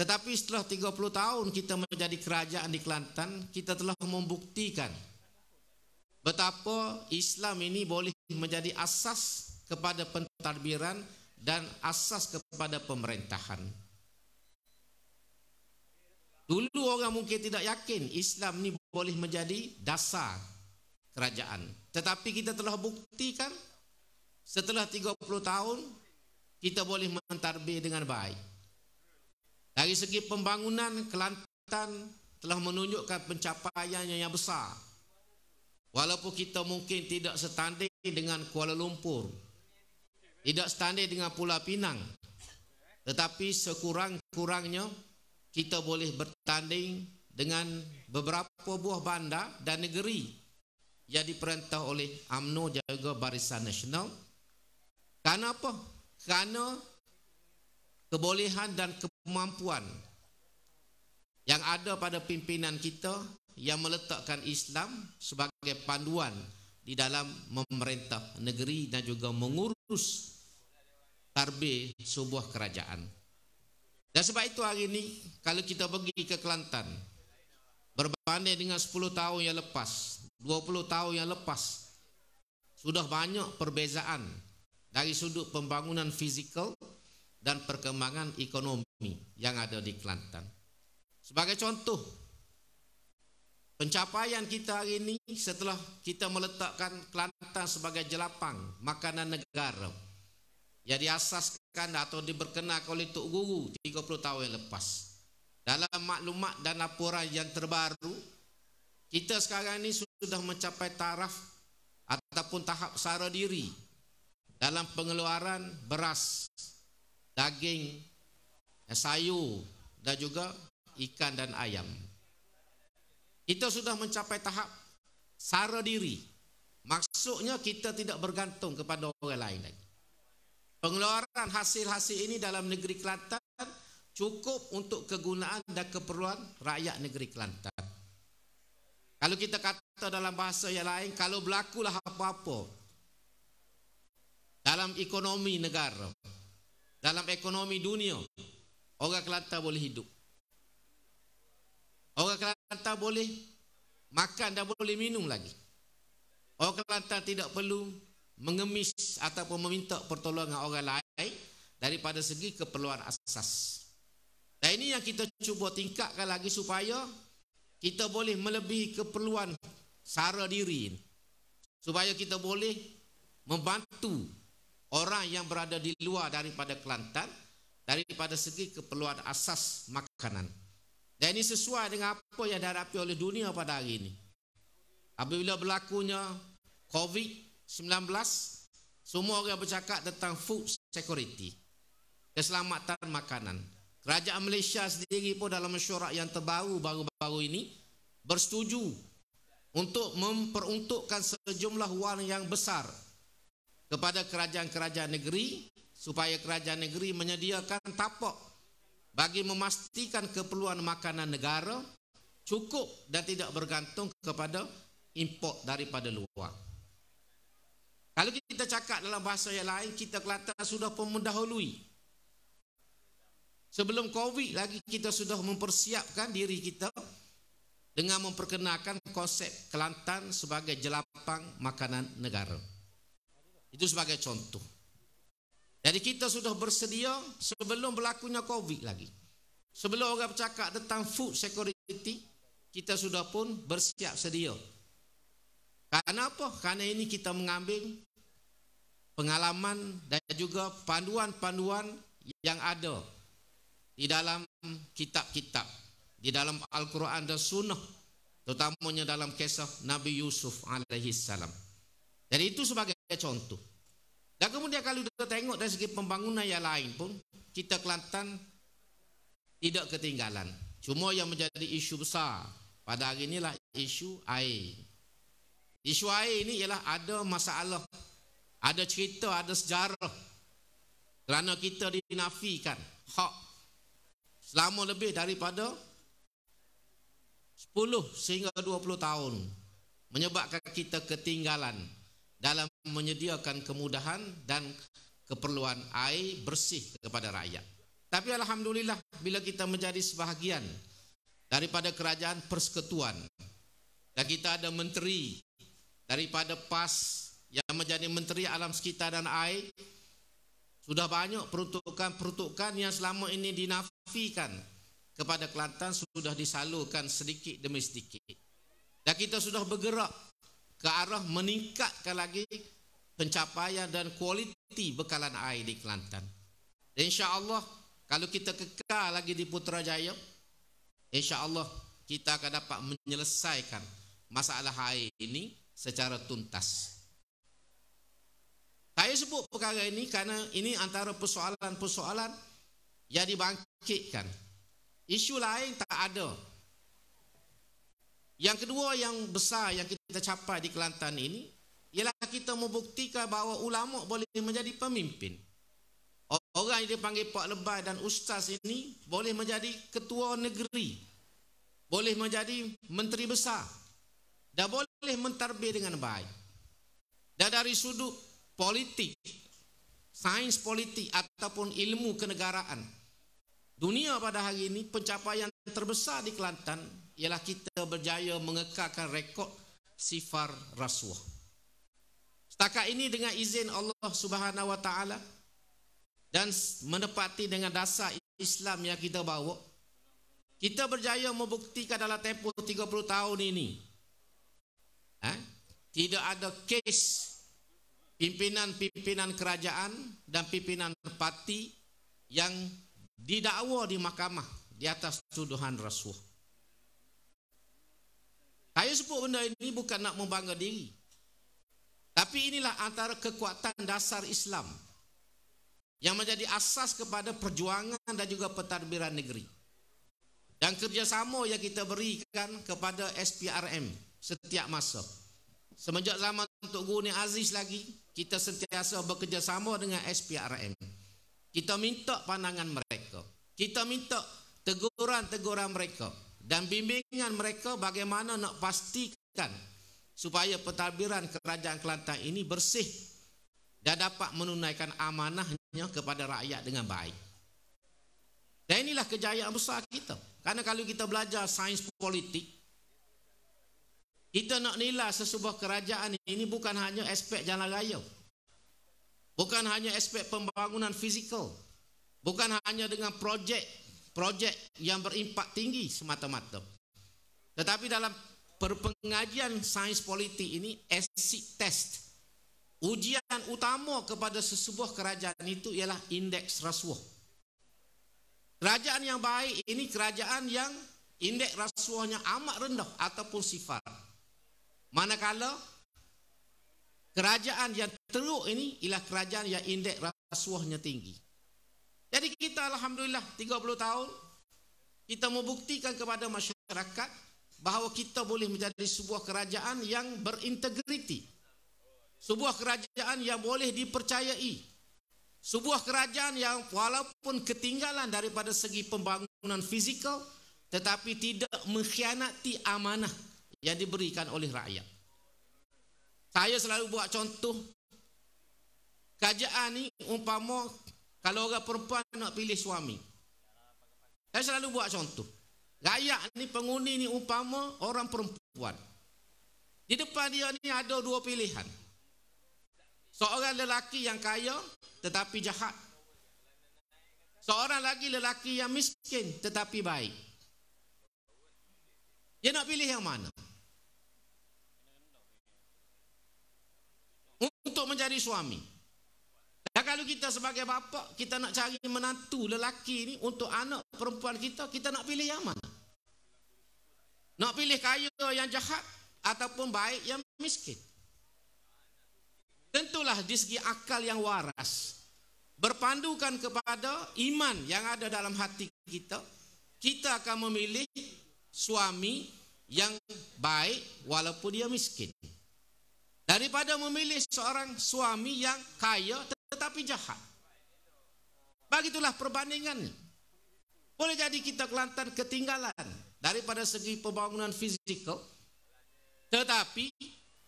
Tetapi setelah 30 tahun kita menjadi kerajaan di Kelantan, kita telah membuktikan betapa Islam ini boleh menjadi asas kepada pentadbiran dan asas kepada pemerintahan. Dulu orang mungkin tidak yakin Islam ni boleh menjadi dasar kerajaan. Tetapi kita telah buktikan setelah 30 tahun kita boleh mentadbir dengan baik. Dari segi pembangunan Kelantan telah menunjukkan pencapaiannya yang besar. Walaupun kita mungkin tidak setanding dengan Kuala Lumpur, tidak standar dengan Pulau pinang tetapi sekurang-kurangnya kita boleh bertanding dengan beberapa buah bandar dan negeri yang diperintah oleh UMNO jaga barisan nasional kerana apa? kerana kebolehan dan kemampuan yang ada pada pimpinan kita yang meletakkan Islam sebagai panduan di dalam memerintah negeri dan juga mengurus tarbi sebuah kerajaan. Dan sebab itu hari ini kalau kita pergi ke Kelantan berbanding dengan 10 tahun yang lepas, 20 tahun yang lepas sudah banyak perbezaan dari sudut pembangunan fizikal dan perkembangan ekonomi yang ada di Kelantan. Sebagai contoh, pencapaian kita hari ini setelah kita meletakkan Kelantan sebagai jelapang makanan negara, yang diasaskan atau diberkenakan oleh Tok Guru 30 tahun yang lepas. Dalam maklumat dan laporan yang terbaru, kita sekarang ini sudah mencapai taraf ataupun tahap sara diri dalam pengeluaran beras, daging, sayur dan juga ikan dan ayam. Kita sudah mencapai tahap sara diri. Maksudnya kita tidak bergantung kepada orang lain lagi. Pengeluaran hasil-hasil ini dalam negeri Kelantan cukup untuk kegunaan dan keperluan rakyat negeri Kelantan. Kalau kita kata dalam bahasa yang lain, kalau berlakulah apa-apa dalam ekonomi negara, dalam ekonomi dunia, orang Kelantan boleh hidup. Orang Kelantan boleh makan dan boleh minum lagi. Orang Kelantan tidak perlu mengemis ataupun meminta pertolongan orang lain daripada segi keperluan asas. Dan ini yang kita cuba tingkatkan lagi supaya kita boleh melebihi keperluan sara diri ini. Supaya kita boleh membantu orang yang berada di luar daripada Kelantan daripada segi keperluan asas makanan. Dan ini sesuai dengan apa yang dihadapi oleh dunia pada hari ini. Apabila berlakunya COVID-19 19 semua orang bercakap tentang food security keselamatan makanan kerajaan Malaysia sendiri pun dalam mesyuarat yang terbaru baru-baru ini bersetuju untuk memperuntukkan sejumlah wang yang besar kepada kerajaan-kerajaan negeri supaya kerajaan negeri menyediakan tapak bagi memastikan keperluan makanan negara cukup dan tidak bergantung kepada import daripada luar. Kalau kita cakap dalam bahasa yang lain, kita Kelantan sudah pun mendahului. Sebelum COVID lagi kita sudah mempersiapkan diri kita dengan memperkenalkan konsep Kelantan sebagai jelapang makanan negara. Itu sebagai contoh. Jadi kita sudah bersedia sebelum berlakunya COVID lagi. Sebelum orang bercakap tentang food security, kita sudah pun bersiap sedia. Karena apa? Karena ini kita mengambil pengalaman dan juga panduan-panduan yang ada di dalam kitab-kitab di dalam Al-Quran dan Sunnah terutamanya dalam kisah Nabi Yusuf alaihi salam. Jadi itu sebagai contoh. Dan kemudian kalau kita tengok dari segi pembangunan yang lain pun kita Kelantan tidak ketinggalan. Cuma yang menjadi isu besar pada hari inilah isu air. Isu air ini ialah ada masalah ada cerita, ada sejarah Kerana kita dinafikan Hak Selama lebih daripada 10 sehingga 20 tahun Menyebabkan kita ketinggalan Dalam menyediakan kemudahan Dan keperluan air bersih kepada rakyat Tapi Alhamdulillah Bila kita menjadi sebahagian Daripada kerajaan persekutuan Dan kita ada menteri Daripada PAS yang menjadi menteri alam sekitar dan air sudah banyak peruntukan-peruntukan yang selama ini dinafikan kepada Kelantan sudah disalurkan sedikit demi sedikit dan kita sudah bergerak ke arah meningkatkan lagi pencapaian dan kualiti bekalan air di Kelantan dan insya Allah kalau kita kekal lagi di Putrajaya insya Allah kita akan dapat menyelesaikan masalah air ini secara tuntas. Saya sebut perkara ini kerana ini antara persoalan-persoalan yang dibangkitkan. Isu lain tak ada. Yang kedua yang besar yang kita capai di Kelantan ini ialah kita membuktikan bahawa ulama boleh menjadi pemimpin. Orang yang dipanggil Pak Lebai dan Ustaz ini boleh menjadi ketua negeri. Boleh menjadi menteri besar. Dan boleh mentarbir dengan baik. Dan dari sudut politik, sains politik ataupun ilmu kenegaraan. Dunia pada hari ini pencapaian terbesar di Kelantan ialah kita berjaya mengekalkan rekod sifar rasuah. Setakat ini dengan izin Allah Subhanahu Wa Taala dan menepati dengan dasar Islam yang kita bawa, kita berjaya membuktikan dalam tempoh 30 tahun ini ha? tidak ada kes pimpinan-pimpinan kerajaan dan pimpinan parti yang didakwa di mahkamah di atas tuduhan rasuah. Saya sebut benda ini bukan nak membangga diri. Tapi inilah antara kekuatan dasar Islam yang menjadi asas kepada perjuangan dan juga pentadbiran negeri. Dan kerjasama yang kita berikan kepada SPRM setiap masa. Semenjak zaman Tok Guru ni Aziz lagi, kita sentiasa bekerjasama dengan SPRM. Kita minta pandangan mereka. Kita minta teguran-teguran mereka dan bimbingan mereka bagaimana nak pastikan supaya pentadbiran kerajaan Kelantan ini bersih dan dapat menunaikan amanahnya kepada rakyat dengan baik. Dan inilah kejayaan besar kita. Karena kalau kita belajar sains politik, kita nak nilai sesebuah kerajaan ini bukan hanya aspek jalan raya. Bukan hanya aspek pembangunan fizikal. Bukan hanya dengan projek projek yang berimpak tinggi semata-mata. Tetapi dalam perpengajian sains politik ini acid test. Ujian utama kepada sesebuah kerajaan itu ialah indeks rasuah. Kerajaan yang baik ini kerajaan yang indeks rasuahnya amat rendah ataupun sifar. Manakala kerajaan yang teruk ini ialah kerajaan yang indeks rasuahnya tinggi. Jadi kita Alhamdulillah 30 tahun kita membuktikan kepada masyarakat bahawa kita boleh menjadi sebuah kerajaan yang berintegriti. Sebuah kerajaan yang boleh dipercayai. Sebuah kerajaan yang walaupun ketinggalan daripada segi pembangunan fizikal tetapi tidak mengkhianati amanah yang diberikan oleh rakyat. Saya selalu buat contoh kerajaan ni umpama kalau orang perempuan nak pilih suami. Saya selalu buat contoh. Rakyat ni penguni ni umpama orang perempuan. Di depan dia ni ada dua pilihan. Seorang lelaki yang kaya tetapi jahat. Seorang lagi lelaki yang miskin tetapi baik. Dia nak pilih yang mana? untuk mencari suami. Dan kalau kita sebagai bapa, kita nak cari menantu lelaki ni untuk anak perempuan kita, kita nak pilih yang mana? Nak pilih kaya yang jahat ataupun baik yang miskin? Tentulah di segi akal yang waras Berpandukan kepada iman yang ada dalam hati kita Kita akan memilih suami yang baik walaupun dia miskin daripada memilih seorang suami yang kaya tetapi jahat. Begitulah perbandingan. Boleh jadi kita Kelantan ketinggalan daripada segi pembangunan fizikal tetapi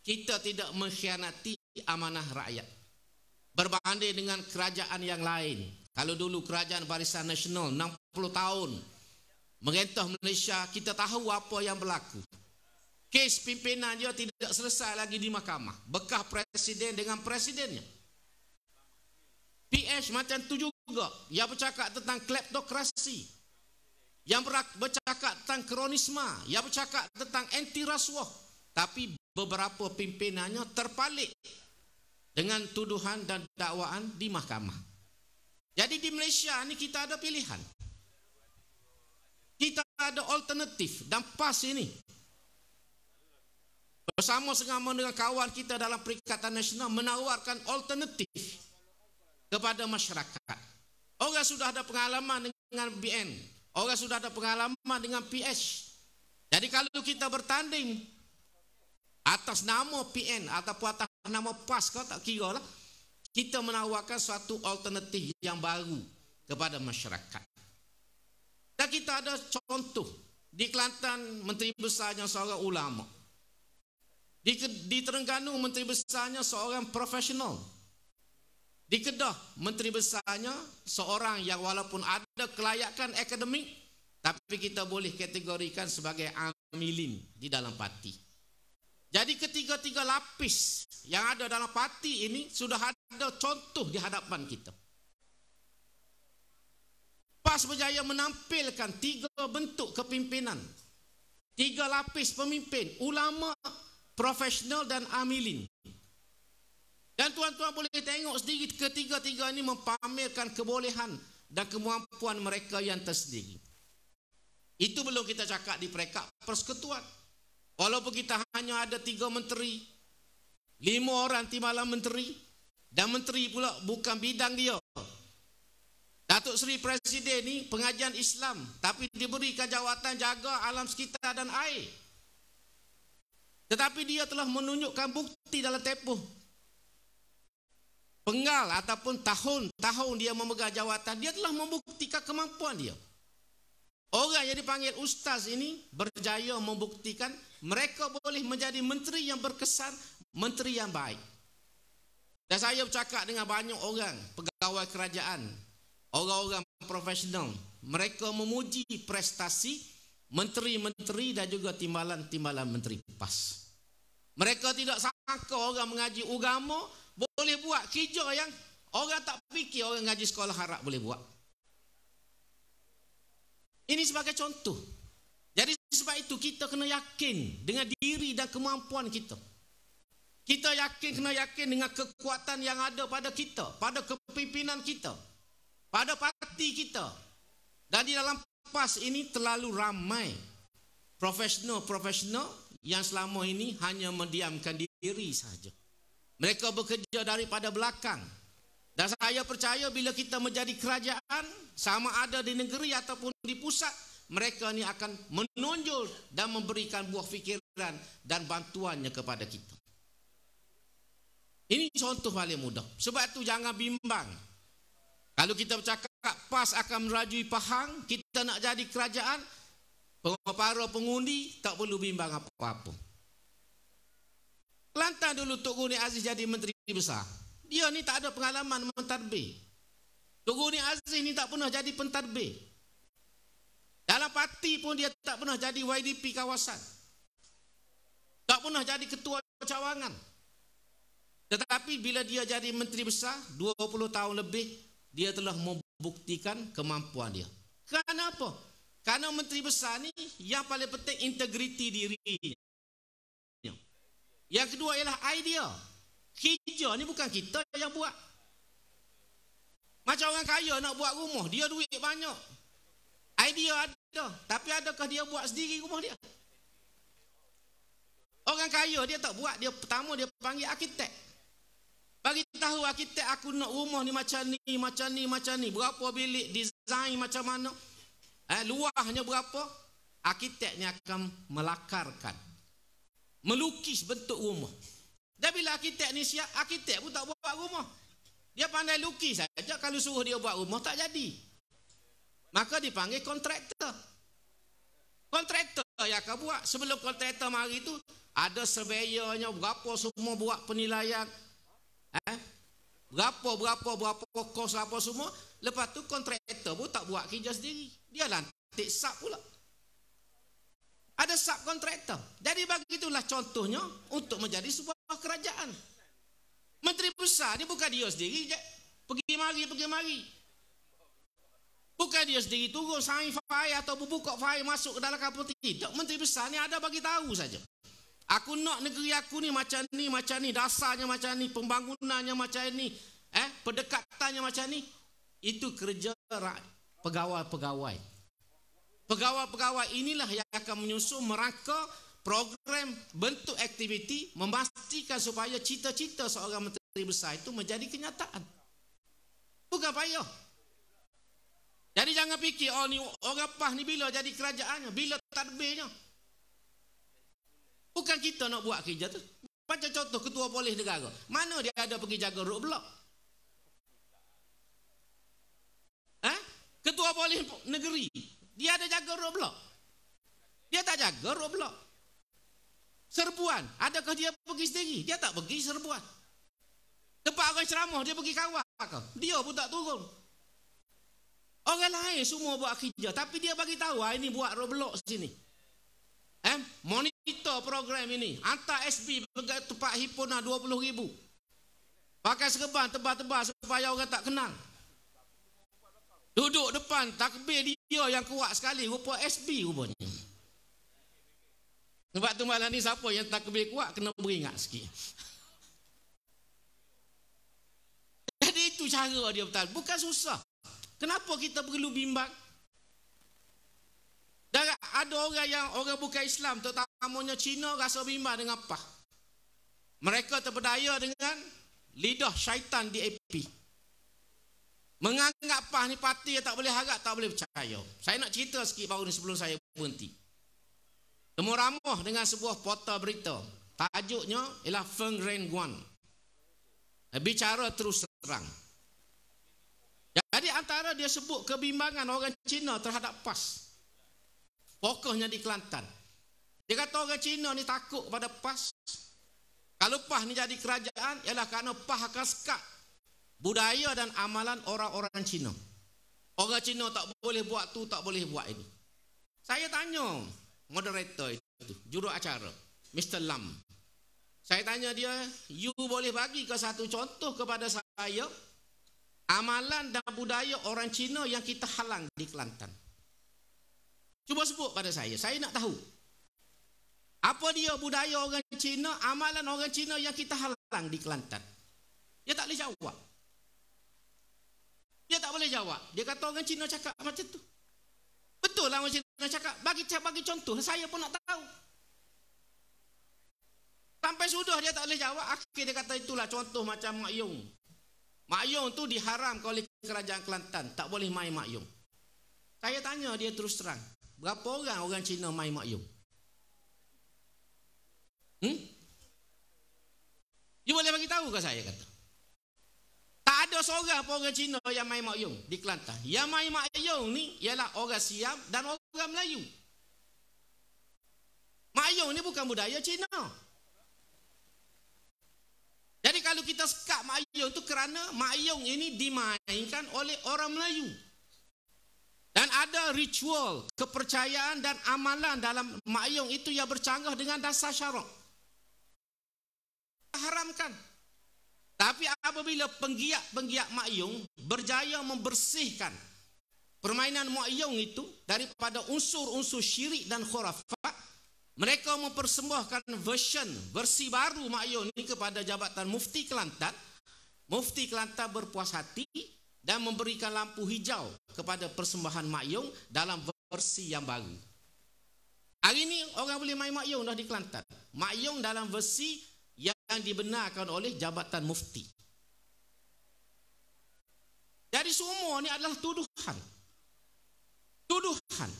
kita tidak mengkhianati amanah rakyat. Berbanding dengan kerajaan yang lain. Kalau dulu kerajaan Barisan Nasional 60 tahun mengentah Malaysia, kita tahu apa yang berlaku. Kes pimpinan dia tidak selesai lagi di mahkamah. Bekah presiden dengan presidennya. PH macam tu juga. Yang bercakap tentang kleptokrasi. Yang bercakap tentang kronisma. Yang bercakap tentang anti rasuah. Tapi beberapa pimpinannya terpalit dengan tuduhan dan dakwaan di mahkamah. Jadi di Malaysia ni kita ada pilihan. Kita ada alternatif dan PAS ini bersama-sama dengan kawan kita dalam Perikatan Nasional menawarkan alternatif kepada masyarakat. Orang sudah ada pengalaman dengan BN, orang sudah ada pengalaman dengan PH. Jadi kalau kita bertanding atas nama PN ataupun atas nama PAS, kau tak kira lah. Kita menawarkan suatu alternatif yang baru kepada masyarakat. Dan kita ada contoh di Kelantan Menteri Besar yang seorang ulama' Di, di Terengganu menteri besarnya seorang profesional. Di Kedah menteri besarnya seorang yang walaupun ada kelayakan akademik tapi kita boleh kategorikan sebagai amilin di dalam parti. Jadi ketiga-tiga lapis yang ada dalam parti ini sudah ada contoh di hadapan kita. PAS berjaya menampilkan tiga bentuk kepimpinan. Tiga lapis pemimpin, ulama, profesional dan amilin. Dan tuan-tuan boleh tengok sendiri ketiga-tiga ini mempamerkan kebolehan dan kemampuan mereka yang tersendiri. Itu belum kita cakap di perekat persekutuan. Walaupun kita hanya ada tiga menteri, lima orang timbalan menteri, dan menteri pula bukan bidang dia. Datuk Seri Presiden ini pengajian Islam tapi diberikan jawatan jaga alam sekitar dan air. Tetapi dia telah menunjukkan bukti dalam tempoh penggal ataupun tahun-tahun dia memegang jawatan, dia telah membuktikan kemampuan dia. Orang yang dipanggil ustaz ini berjaya membuktikan mereka boleh menjadi menteri yang berkesan, menteri yang baik. Dan saya bercakap dengan banyak orang, pegawai kerajaan, orang-orang profesional, mereka memuji prestasi menteri-menteri dan juga timbalan-timbalan menteri PAS. Mereka tidak sangka orang mengaji agama boleh buat kerja yang orang tak fikir orang mengaji sekolah harap boleh buat. Ini sebagai contoh. Jadi sebab itu kita kena yakin dengan diri dan kemampuan kita. Kita yakin kena yakin dengan kekuatan yang ada pada kita, pada kepimpinan kita, pada parti kita. Dan di dalam PAS ini terlalu ramai profesional-profesional yang selama ini hanya mendiamkan diri saja. Mereka bekerja daripada belakang. Dan saya percaya bila kita menjadi kerajaan sama ada di negeri ataupun di pusat, mereka ini akan menonjol dan memberikan buah fikiran dan bantuannya kepada kita. Ini contoh paling mudah. Sebab itu jangan bimbang. Kalau kita bercakap PAS akan merajui Pahang, kita nak jadi kerajaan, Para pengundi tak perlu bimbang apa-apa. Lantang dulu Tok Guni Aziz jadi menteri besar. Dia ni tak ada pengalaman mentadbir. Tok Guni Aziz ni tak pernah jadi pentadbir. Dalam parti pun dia tak pernah jadi YDP kawasan. Tak pernah jadi ketua cawangan. Tetapi bila dia jadi menteri besar, 20 tahun lebih, dia telah membuktikan kemampuan dia. Kenapa? Karena menteri besar ni yang paling penting integriti diri. Yang kedua ialah idea. Hijau ni bukan kita yang buat. Macam orang kaya nak buat rumah, dia duit banyak. Idea ada, tapi adakah dia buat sendiri rumah dia? Orang kaya dia tak buat, dia pertama dia panggil arkitek. Bagi tahu arkitek aku nak rumah ni macam ni, macam ni, macam ni. Berapa bilik, design macam mana? Eh, luahnya berapa? Arkiteknya akan melakarkan. Melukis bentuk rumah. Dan bila arkitek ni siap, arkitek pun tak buat rumah. Dia pandai lukis saja. Kalau suruh dia buat rumah, tak jadi. Maka dipanggil kontraktor. Kontraktor yang akan buat. Sebelum kontraktor mari tu, ada surveyornya berapa semua buat penilaian. Eh? Berapa, berapa, berapa kos, apa semua. Lepas tu kontraktor pun tak buat kerja sendiri. Dia lantik sap pula. Ada sap kontraktor. Jadi bagi itulah contohnya untuk menjadi sebuah kerajaan. Menteri besar ni bukan dia sendiri. Pergi mari, pergi mari. Bukan dia sendiri turun sampai fire atau buka fire masuk ke dalam kapal tidak. Menteri besar ni ada bagi tahu saja. Aku nak negeri aku ni macam ni, macam ni, dasarnya macam ni, pembangunannya macam ni, eh, pendekatannya macam ni itu kerja pegawai-pegawai. Pegawai-pegawai inilah yang akan menyusun meraka program bentuk aktiviti memastikan supaya cita-cita seorang menteri besar itu menjadi kenyataan. Bukan payah. Jadi jangan fikir oh ni orang PAH ni bila jadi kerajaannya, bila tadbirnya. Bukan kita nak buat kerja tu. Macam contoh ketua polis negara. Mana dia ada pergi jaga roadblock? ketua polis negeri. Dia ada jaga roadblock. Dia tak jaga roadblock. Serbuan. Adakah dia pergi sendiri? Dia tak pergi serbuan. Tempat orang ceramah, dia pergi kawal. Dia pun tak turun. Orang lain semua buat kerja. Tapi dia bagi tahu, ah, ini buat roadblock sini. Eh, monitor program ini. Hantar SB ke tempat Hipona 20 ribu. Pakai sekeban tebal-tebal supaya orang tak kenal. Duduk depan takbir dia yang kuat sekali rupa SB rupanya. Sebab tu malam ni siapa yang takbir kuat kena beringat sikit. Jadi itu cara dia betul. Bukan susah. Kenapa kita perlu bimbang? Dan ada orang yang orang bukan Islam terutamanya Cina rasa bimbang dengan apa? Mereka terpedaya dengan lidah syaitan di EP. Menganggap PAH ni parti yang tak boleh harap, tak boleh percaya. Saya nak cerita sikit baru ni sebelum saya berhenti. Temu ramah dengan sebuah portal berita. Tajuknya ialah Feng Ren Guan. Bicara terus terang. Jadi antara dia sebut kebimbangan orang Cina terhadap PAS. Pokoknya di Kelantan. Dia kata orang Cina ni takut pada PAS. Kalau PAS ni jadi kerajaan, ialah kerana PAS akan sekat budaya dan amalan orang-orang Cina. Orang Cina tak boleh buat tu, tak boleh buat ini. Saya tanya moderator itu, juru acara, Mr. Lam. Saya tanya dia, you boleh bagi ke satu contoh kepada saya amalan dan budaya orang Cina yang kita halang di Kelantan. Cuba sebut pada saya, saya nak tahu. Apa dia budaya orang Cina, amalan orang Cina yang kita halang di Kelantan? Dia tak boleh jawab. Dia tak boleh jawab. Dia kata orang Cina cakap macam tu. Betul lah orang Cina cakap. Bagi bagi contoh. Saya pun nak tahu. Sampai sudah dia tak boleh jawab. Akhirnya dia kata itulah contoh macam Mak Yong. Mak Yong tu diharam oleh kerajaan Kelantan. Tak boleh main Mak Yong. Saya tanya dia terus terang. Berapa orang orang Cina main Mak Yong? Hmm? Dia boleh bagi tahu ke saya kata? ada seorang pun orang Cina yang main Mak Yong di Kelantan. Yang main Mak Yong ni ialah orang Siam dan orang Melayu. Mak Yong ni bukan budaya Cina. Jadi kalau kita sekat Mak Yong tu kerana Mak Yong ini dimainkan oleh orang Melayu. Dan ada ritual, kepercayaan dan amalan dalam Mak Yong itu yang bercanggah dengan dasar syarak. Haramkan. Tapi apabila penggiat-penggiat makyung berjaya membersihkan permainan makyung itu daripada unsur-unsur syirik dan khurafat, mereka mempersembahkan version, versi baru makyung ini kepada jabatan mufti Kelantan. Mufti Kelantan berpuas hati dan memberikan lampu hijau kepada persembahan makyung dalam versi yang baru. Hari ini orang boleh main makyung dah di Kelantan. Makyung dalam versi yang dibenarkan oleh jabatan mufti. Jadi semua ini adalah tuduhan. Tuduhan.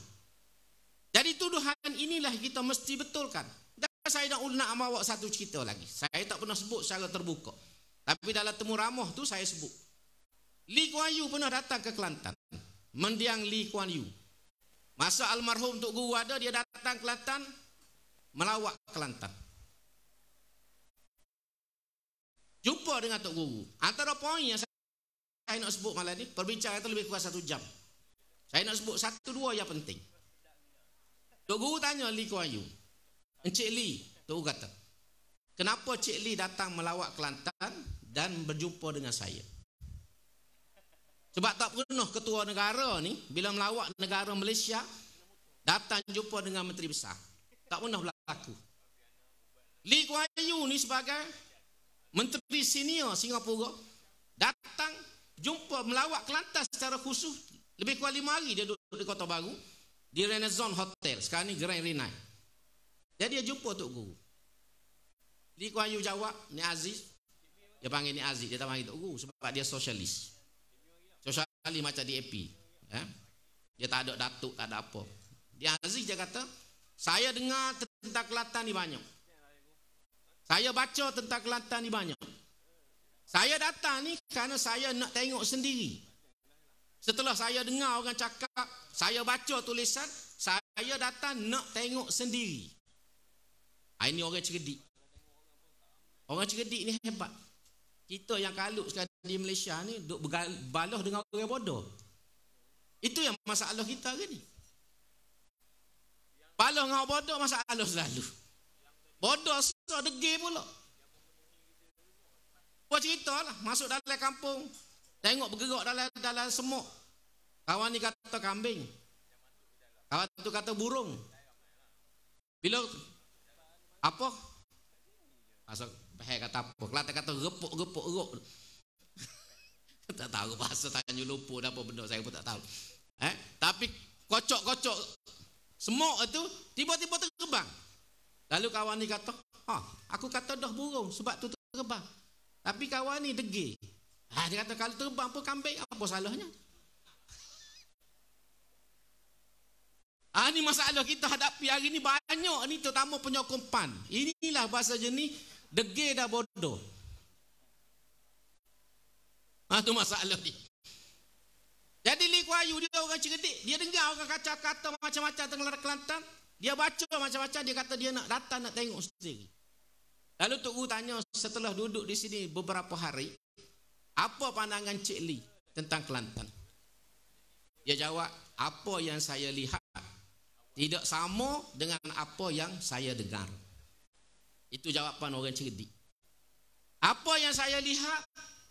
Jadi tuduhan inilah kita mesti betulkan. Dan saya nak ulna amawa satu cerita lagi. Saya tak pernah sebut secara terbuka. Tapi dalam temu ramah tu saya sebut. Li Kuan Yew pernah datang ke Kelantan. Mendiang Li Kuan Yew. Masa almarhum Tok Guru ada, dia datang Kelantan. Melawak Kelantan. Jumpa dengan Tok Guru. Antara poin yang saya nak sebut malam ni, perbincangan itu lebih kurang satu jam. Saya nak sebut satu dua yang penting. Tok Guru tanya Li Kuan Yu, Encik Li, Tok Guru kata, kenapa Encik Li datang melawat Kelantan dan berjumpa dengan saya? Sebab tak pernah ketua negara ni bila melawat negara Malaysia datang jumpa dengan menteri besar. Tak pernah berlaku. Li Kuan Yu ni sebagai Menteri senior Singapura datang jumpa melawat Kelantan secara khusus lebih kurang lima hari dia duduk di Kota Baru di Renaissance Hotel sekarang ni Grand Rinai jadi dia jumpa Tok Guru di Kuayu jawab ni Aziz dia panggil ni Aziz dia tak panggil Tok Guru sebab dia sosialis sosialis macam di AP ya? dia tak ada datuk tak ada apa dia Aziz dia kata saya dengar tentang Kelantan ni banyak saya baca tentang Kelantan ni banyak. Saya datang ni kerana saya nak tengok sendiri. Setelah saya dengar orang cakap, saya baca tulisan, saya datang nak tengok sendiri. Ah, ini orang cerdik. Orang cerdik ni hebat. Kita yang kalut sekarang di Malaysia ni duk berbaloh dengan orang bodoh. Itu yang masalah kita ke ni? Baloh dengan orang bodoh masalah selalu. Bodoh tak degil pula. Buat cerita lah. Masuk dalam kampung. Tengok bergerak dalam dalam semut. Kawan ni kata kambing. Kawan tu kata burung. Bila apa? Pasal peh kata apa? Kelata kata repuk repuk rok. tak tahu bahasa tanya lupa dah apa benda saya pun tak tahu. Eh? Tapi kocok-kocok semua itu tiba-tiba terbang. Lalu kawan ni kata, Ha, aku kata dah burung sebab tu terbang. Tapi kawan ni degi. Ha, dia kata kalau terbang pun kambing, apa salahnya? Ha, ini masalah kita hadapi hari ini banyak ni terutama penyokong pan. Inilah bahasa jenis degi dah bodoh. Ha, tu masalah ni. Jadi Lee Kuayu dia orang cerdik. Dia dengar orang kacau kata macam-macam tengah Kelantan. Dia baca macam-macam dia kata dia nak datang nak tengok sendiri. Lalu Tok Guru tanya setelah duduk di sini beberapa hari, apa pandangan Cik Li tentang Kelantan? Dia jawab, apa yang saya lihat tidak sama dengan apa yang saya dengar. Itu jawapan orang cerdik. Apa yang saya lihat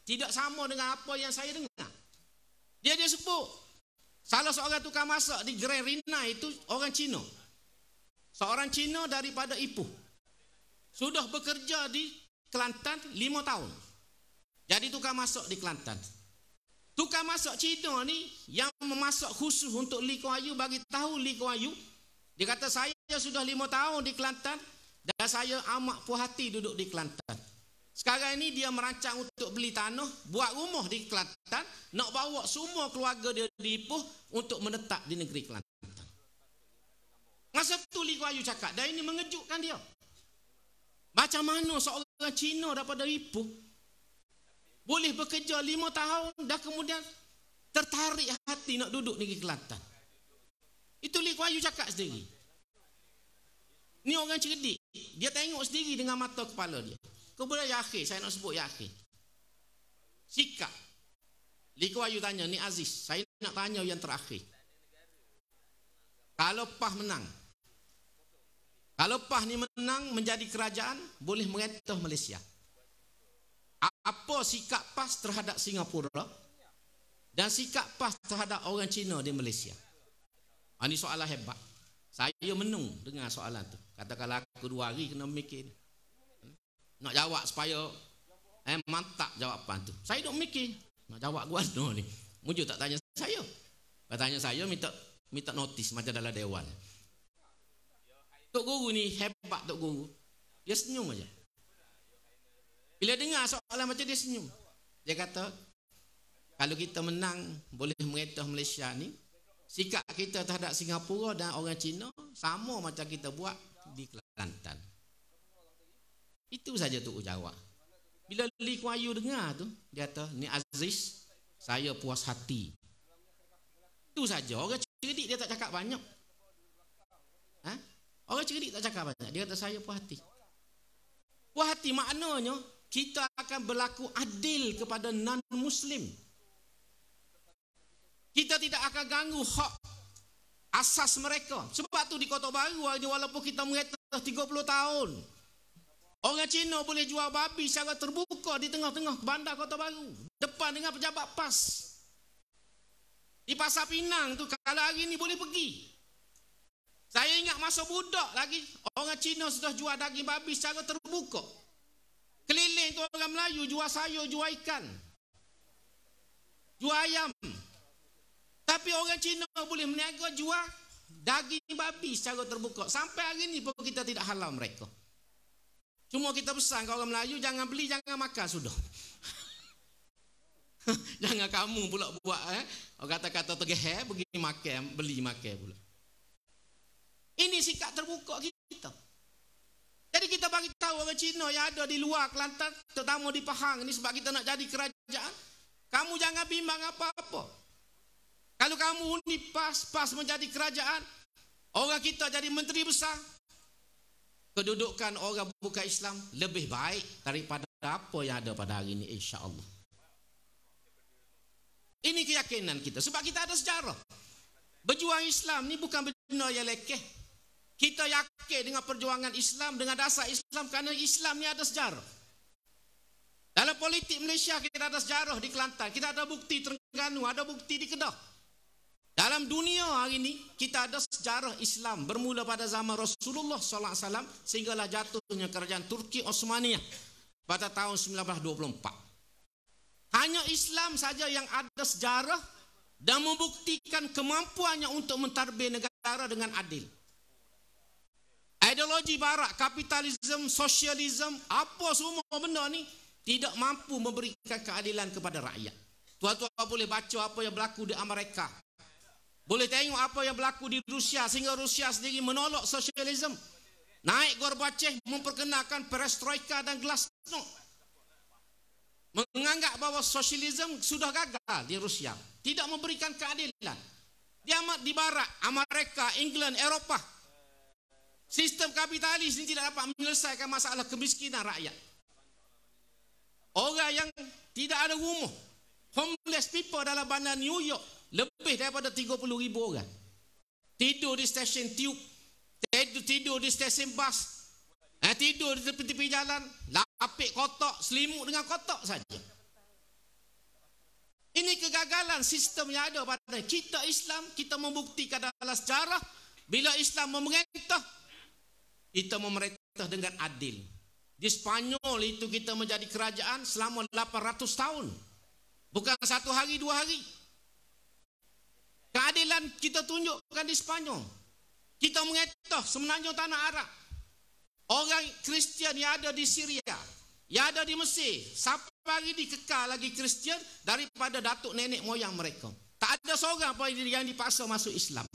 tidak sama dengan apa yang saya dengar. Dia dia sebut salah seorang tukang masak di Grand Rina itu orang Cina. Seorang Cina daripada Ipoh. Sudah bekerja di Kelantan 5 tahun. Jadi tukang masuk di Kelantan. Tukang masuk Cina ni yang memasak khusus untuk Lee Kuan Yew bagi tahu Lee Kuan Yew. Dia kata saya sudah 5 tahun di Kelantan dan saya amat puas hati duduk di Kelantan. Sekarang ini dia merancang untuk beli tanah, buat rumah di Kelantan, nak bawa semua keluarga dia di Ipoh untuk menetap di negeri Kelantan. Masa tu Lee Kuan Yew cakap Dan ini mengejutkan dia Macam mana seorang Cina daripada Ipoh Boleh bekerja lima tahun Dan kemudian tertarik hati nak duduk di Kelantan Itu Lee Kuan Yew cakap sendiri Ni orang cerdik Dia tengok sendiri dengan mata kepala dia Kemudian Yahir, saya nak sebut Yahir Sikap Lee Kuan Yew tanya, ni Aziz Saya nak tanya yang terakhir kalau PAH menang, kalau PAH ni menang menjadi kerajaan, boleh mengetuh Malaysia. Apa sikap PAS terhadap Singapura dan sikap PAS terhadap orang Cina di Malaysia? Ini ah, soalan hebat. Saya menung dengan soalan tu. Katakanlah aku dua hari kena mikir. Nak jawab supaya eh, mantap jawapan tu. Saya duk mikir. Nak jawab gua ni. Mujur tak tanya saya. Tak tanya saya minta minta notis macam dalam dewan. Tok Guru ni hebat Tok Guru. Dia senyum aja. Bila dengar soalan macam dia senyum. Dia kata, kalau kita menang boleh meretas Malaysia ni, sikap kita terhadap Singapura dan orang Cina sama macam kita buat di Kelantan. Itu saja tu Guru jawab. Bila Lee Kuan Yew dengar tu, dia kata, ni Aziz, saya puas hati. Itu saja. Orang cerdik dia tak cakap banyak. Ha? Orang cerdik tak cakap banyak. Dia kata saya puas hati. Puas hati maknanya kita akan berlaku adil kepada non-muslim. Kita tidak akan ganggu hak asas mereka. Sebab tu di Kota Baru hari ini walaupun kita merata 30 tahun. Orang Cina boleh jual babi secara terbuka di tengah-tengah bandar Kota Baru. Depan dengan pejabat PAS. Di Pasar Pinang tu kalau hari ini boleh pergi. Saya ingat masa budak lagi orang Cina sudah jual daging babi secara terbuka. Keliling tu orang Melayu jual sayur, jual ikan. Jual ayam. Tapi orang Cina boleh meniaga jual daging babi secara terbuka. Sampai hari ni pun kita tidak halal mereka. Cuma kita pesan kalau orang Melayu jangan beli, jangan makan sudah. jangan kamu pula buat eh. kata-kata tergeher, pergi makan, beli makan pula. Ini sikap terbuka kita. Jadi kita bagi tahu orang Cina yang ada di luar Kelantan, terutama di Pahang ini sebab kita nak jadi kerajaan. Kamu jangan bimbang apa-apa. Kalau kamu ni pas-pas menjadi kerajaan, orang kita jadi menteri besar, kedudukan orang bukan Islam lebih baik daripada apa yang ada pada hari ini insya-Allah. Ini keyakinan kita sebab kita ada sejarah. Berjuang Islam ni bukan benda yang lekeh. Kita yakin dengan perjuangan Islam dengan dasar Islam kerana Islam ni ada sejarah. Dalam politik Malaysia kita ada sejarah di Kelantan, kita ada bukti Terengganu, ada bukti di Kedah. Dalam dunia hari ini kita ada sejarah Islam bermula pada zaman Rasulullah SAW sehinggalah jatuhnya kerajaan Turki Osmania pada tahun 1924. Hanya Islam saja yang ada sejarah dan membuktikan kemampuannya untuk mentadbir negara dengan adil ideologi barat, kapitalisme, sosialisme, apa semua benda ni tidak mampu memberikan keadilan kepada rakyat. Tuan-tuan boleh baca apa yang berlaku di Amerika. Boleh tengok apa yang berlaku di Rusia sehingga Rusia sendiri menolak sosialisme. Naik Gorbachev memperkenalkan perestroika dan glasnost. Menganggap bahawa sosialisme sudah gagal di Rusia. Tidak memberikan keadilan. Di, Amerika, Amerika, England, Eropah Sistem kapitalis ini tidak dapat menyelesaikan masalah kemiskinan rakyat. Orang yang tidak ada rumah. Homeless people dalam bandar New York. Lebih daripada 30 ribu orang. Tidur di stesen tube. Tidur, tidur di stesen bas. Eh, tidur di tepi-tepi jalan. Lapik kotak, selimut dengan kotak saja. Ini kegagalan sistem yang ada pada kita Islam. Kita membuktikan dalam sejarah. Bila Islam memerintah, kita memerintah dengan adil. Di Spanyol itu kita menjadi kerajaan selama 800 tahun. Bukan satu hari, dua hari. Keadilan kita tunjukkan di Spanyol. Kita mengetah semenanjung tanah Arab. Orang Kristian yang ada di Syria, yang ada di Mesir, siapa lagi kekal lagi Kristian daripada datuk nenek moyang mereka. Tak ada seorang apa yang dipaksa masuk Islam.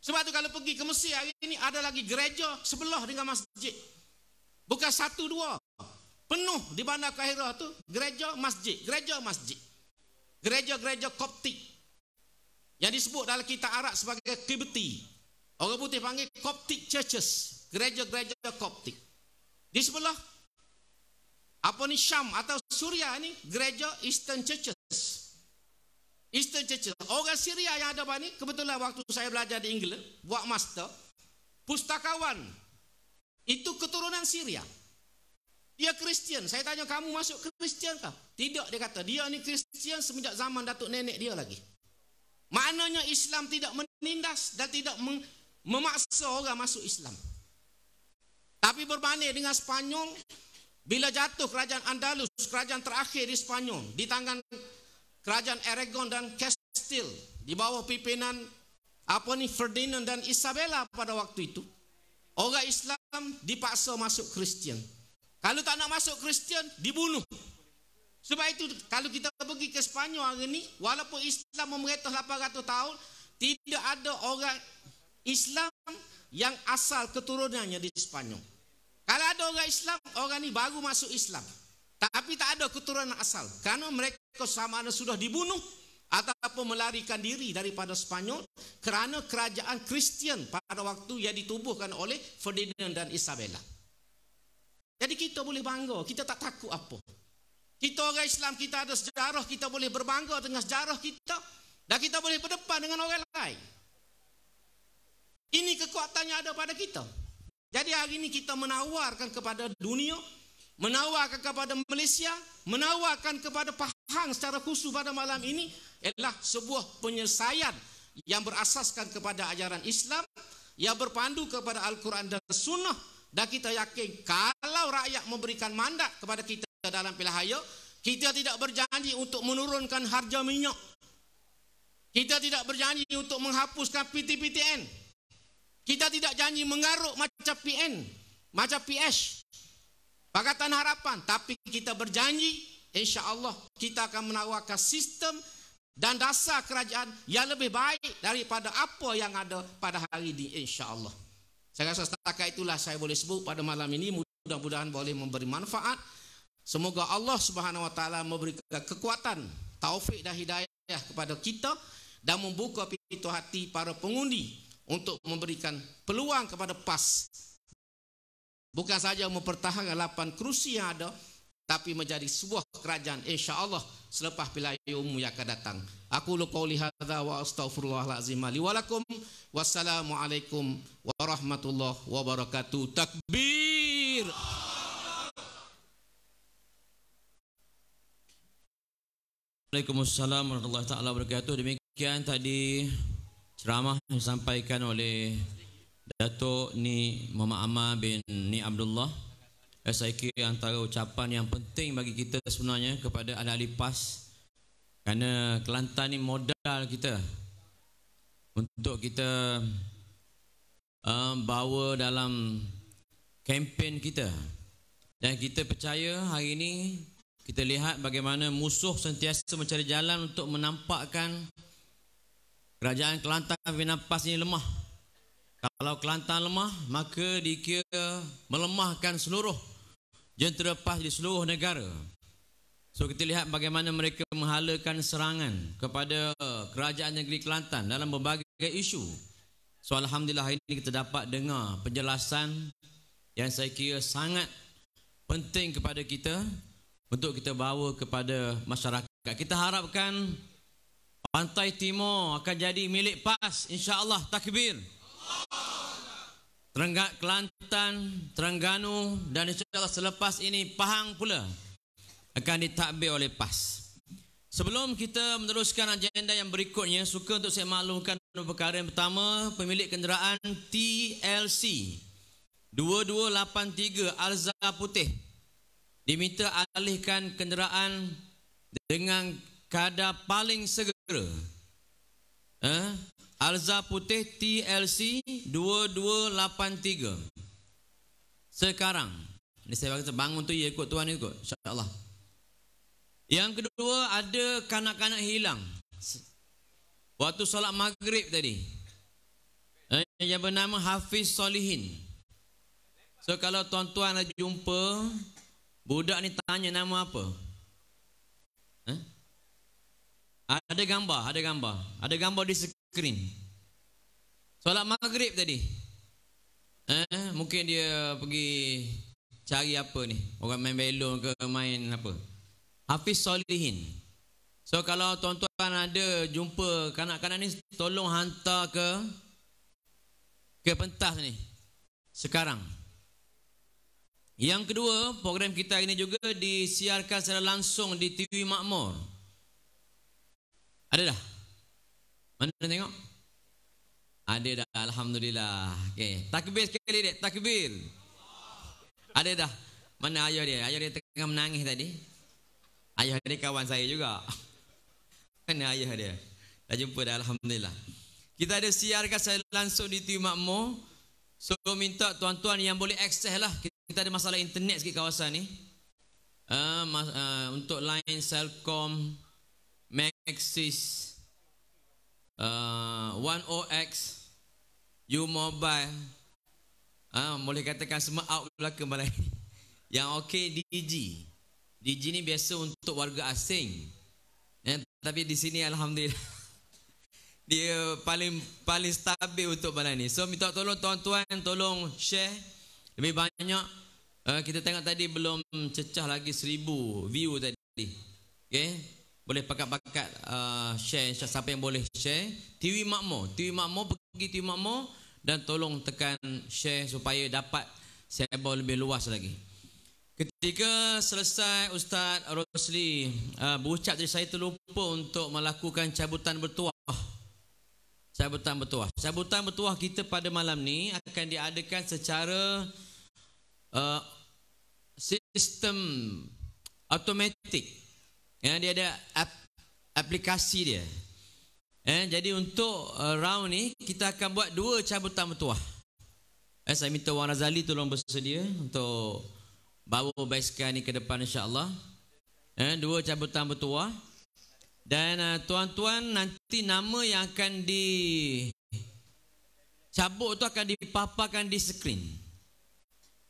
Sebab tu kalau pergi ke Mesir hari ini ada lagi gereja sebelah dengan masjid. Bukan satu dua. Penuh di bandar Kahira tu gereja masjid. Gereja masjid. Gereja-gereja Koptik. Yang disebut dalam kita Arab sebagai Kibti. Orang putih panggil Koptik Churches. Gereja-gereja Koptik. Di sebelah apa ni Syam atau Suria ni gereja Eastern Churches. Eastern Churches. Orang Syria yang ada ni kebetulan waktu saya belajar di England, buat master, pustakawan. Itu keturunan Syria. Dia Kristian. Saya tanya kamu masuk Kristian kah? Tidak dia kata. Dia ni Kristian semenjak zaman datuk nenek dia lagi. Maknanya Islam tidak menindas dan tidak mem memaksa orang masuk Islam. Tapi berbanding dengan Spanyol, bila jatuh kerajaan Andalus, kerajaan terakhir di Spanyol, di tangan kerajaan Aragon dan Castile di bawah pimpinan apa ni Ferdinand dan Isabella pada waktu itu orang Islam dipaksa masuk Kristian kalau tak nak masuk Kristian dibunuh sebab itu kalau kita pergi ke Sepanyol hari ni walaupun Islam memerintah 800 tahun tidak ada orang Islam yang asal keturunannya di Sepanyol kalau ada orang Islam orang ni baru masuk Islam tapi tak ada keturunan asal. Karena mereka sama ada sudah dibunuh ataupun melarikan diri daripada Spanyol kerana kerajaan Kristian pada waktu yang ditubuhkan oleh Ferdinand dan Isabella. Jadi kita boleh bangga, kita tak takut apa. Kita orang Islam, kita ada sejarah, kita boleh berbangga dengan sejarah kita dan kita boleh berdepan dengan orang lain. Ini kekuatannya ada pada kita. Jadi hari ini kita menawarkan kepada dunia menawarkan kepada Malaysia, menawarkan kepada Pahang secara khusus pada malam ini adalah sebuah penyelesaian yang berasaskan kepada ajaran Islam yang berpandu kepada Al-Quran dan Sunnah dan kita yakin kalau rakyat memberikan mandat kepada kita dalam pilihaya kita tidak berjanji untuk menurunkan harga minyak kita tidak berjanji untuk menghapuskan PTPTN, kita tidak janji mengaruk macam PN macam PS. Pakatan Harapan. Tapi kita berjanji, insya Allah kita akan menawarkan sistem dan dasar kerajaan yang lebih baik daripada apa yang ada pada hari ini, insya Allah. Saya rasa setakat itulah saya boleh sebut pada malam ini. Mudah-mudahan boleh memberi manfaat. Semoga Allah Subhanahu Wa Taala memberikan kekuatan, taufik dan hidayah kepada kita dan membuka pintu hati para pengundi untuk memberikan peluang kepada PAS bukan saja mempertahankan lapan kerusi yang ada tapi menjadi sebuah kerajaan Insya Allah selepas pilihan umum yang akan datang aku lupa qauli wa astaghfirullahalazim li walakum warahmatullahi wabarakatuh takbir Assalamualaikum warahmatullahi taala wabarakatuh. Demikian tadi ceramah yang disampaikan oleh Datuk Ni Muhammad Ahmad bin Ni Abdullah saya kira antara ucapan yang penting bagi kita sebenarnya kepada ahli-ahli PAS kerana Kelantan ni modal kita untuk kita um, bawa dalam kempen kita dan kita percaya hari ini kita lihat bagaimana musuh sentiasa mencari jalan untuk menampakkan kerajaan Kelantan Vinapas ini lemah kalau Kelantan lemah, maka dikira melemahkan seluruh jentera PAS di seluruh negara. So kita lihat bagaimana mereka menghalakan serangan kepada kerajaan negeri Kelantan dalam berbagai isu. So Alhamdulillah hari ini kita dapat dengar penjelasan yang saya kira sangat penting kepada kita untuk kita bawa kepada masyarakat. Kita harapkan Pantai Timur akan jadi milik PAS insya-Allah takbir. Terenggak Kelantan, Terengganu dan insyaAllah selepas ini Pahang pula akan ditakbir oleh PAS. Sebelum kita meneruskan agenda yang berikutnya, suka untuk saya maklumkan perkara yang pertama, pemilik kenderaan TLC 2283 Alza Putih diminta alihkan kenderaan dengan kadar paling segera. Eh, Alza Putih TLC 2283. Sekarang. Ini saya baca bangun tu ya ikut tuan ikut. insya Yang kedua ada kanak-kanak hilang. Waktu solat maghrib tadi. Eh, yang bernama Hafiz Solihin. So kalau tuan-tuan ada jumpa, budak ni tanya nama apa? Eh? Ada gambar, ada gambar. Ada gambar di sekitar screen. Solat maghrib tadi. Eh, mungkin dia pergi cari apa ni? Orang main belon ke main apa? Hafiz Solihin. So kalau tuan-tuan ada jumpa kanak-kanak ni tolong hantar ke ke pentas ni sekarang. Yang kedua, program kita ini juga disiarkan secara langsung di TV Makmur. Ada dah? Mana tengok? Ada dah alhamdulillah. Okey, takbir sekali dek, takbir. Ada dah. Mana ayah dia? Ayah dia tengah menangis tadi. Ayah dia kawan saya juga. Mana ayah dia? Dah jumpa dah alhamdulillah. Kita ada siarkan saya langsung di TV Makmur. So minta tuan-tuan yang boleh akses lah Kita ada masalah internet sikit kawasan ni uh, uh, Untuk line Selcom Maxis Uh, one OX U Mobile ha, Boleh katakan semua out belakang balai Yang OK DG DG ni biasa untuk warga asing ya, Tapi di sini Alhamdulillah Dia paling paling stabil untuk balai ini. So minta tolong tuan-tuan Tolong share Lebih banyak uh, Kita tengok tadi belum cecah lagi seribu view tadi Okay boleh pakat-pakat uh, share siapa yang boleh share TV Makmur TV Makmur pergi TV Makmur dan tolong tekan share supaya dapat sebar lebih luas lagi ketika selesai Ustaz Rosli uh, berucap tadi saya terlupa untuk melakukan cabutan bertuah cabutan bertuah cabutan bertuah kita pada malam ni akan diadakan secara uh, sistem automatik Ya, dia ada ap, aplikasi dia. Eh, jadi untuk uh, round ni kita akan buat dua cabutan bertuah. Eh, saya minta Wan Razali tolong bersedia untuk bawa basikal ni ke depan insya-Allah. Eh, dua cabutan bertuah. Dan uh, tuan-tuan nanti nama yang akan di cabut tu akan dipaparkan di skrin.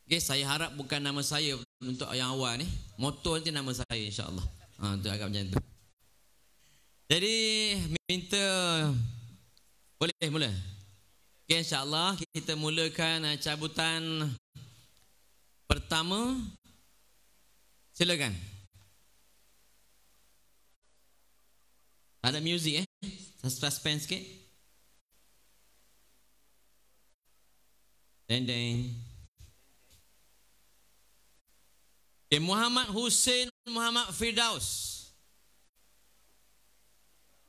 Okey, saya harap bukan nama saya untuk yang awal ni. Motor nanti nama saya insya-Allah ha, tu agak macam tu jadi minta boleh mula okay, insyaAllah kita mulakan eh, cabutan pertama silakan ada muzik eh suspense sikit deng deng Eh, Muhammad Hussein Muhammad Firdaus.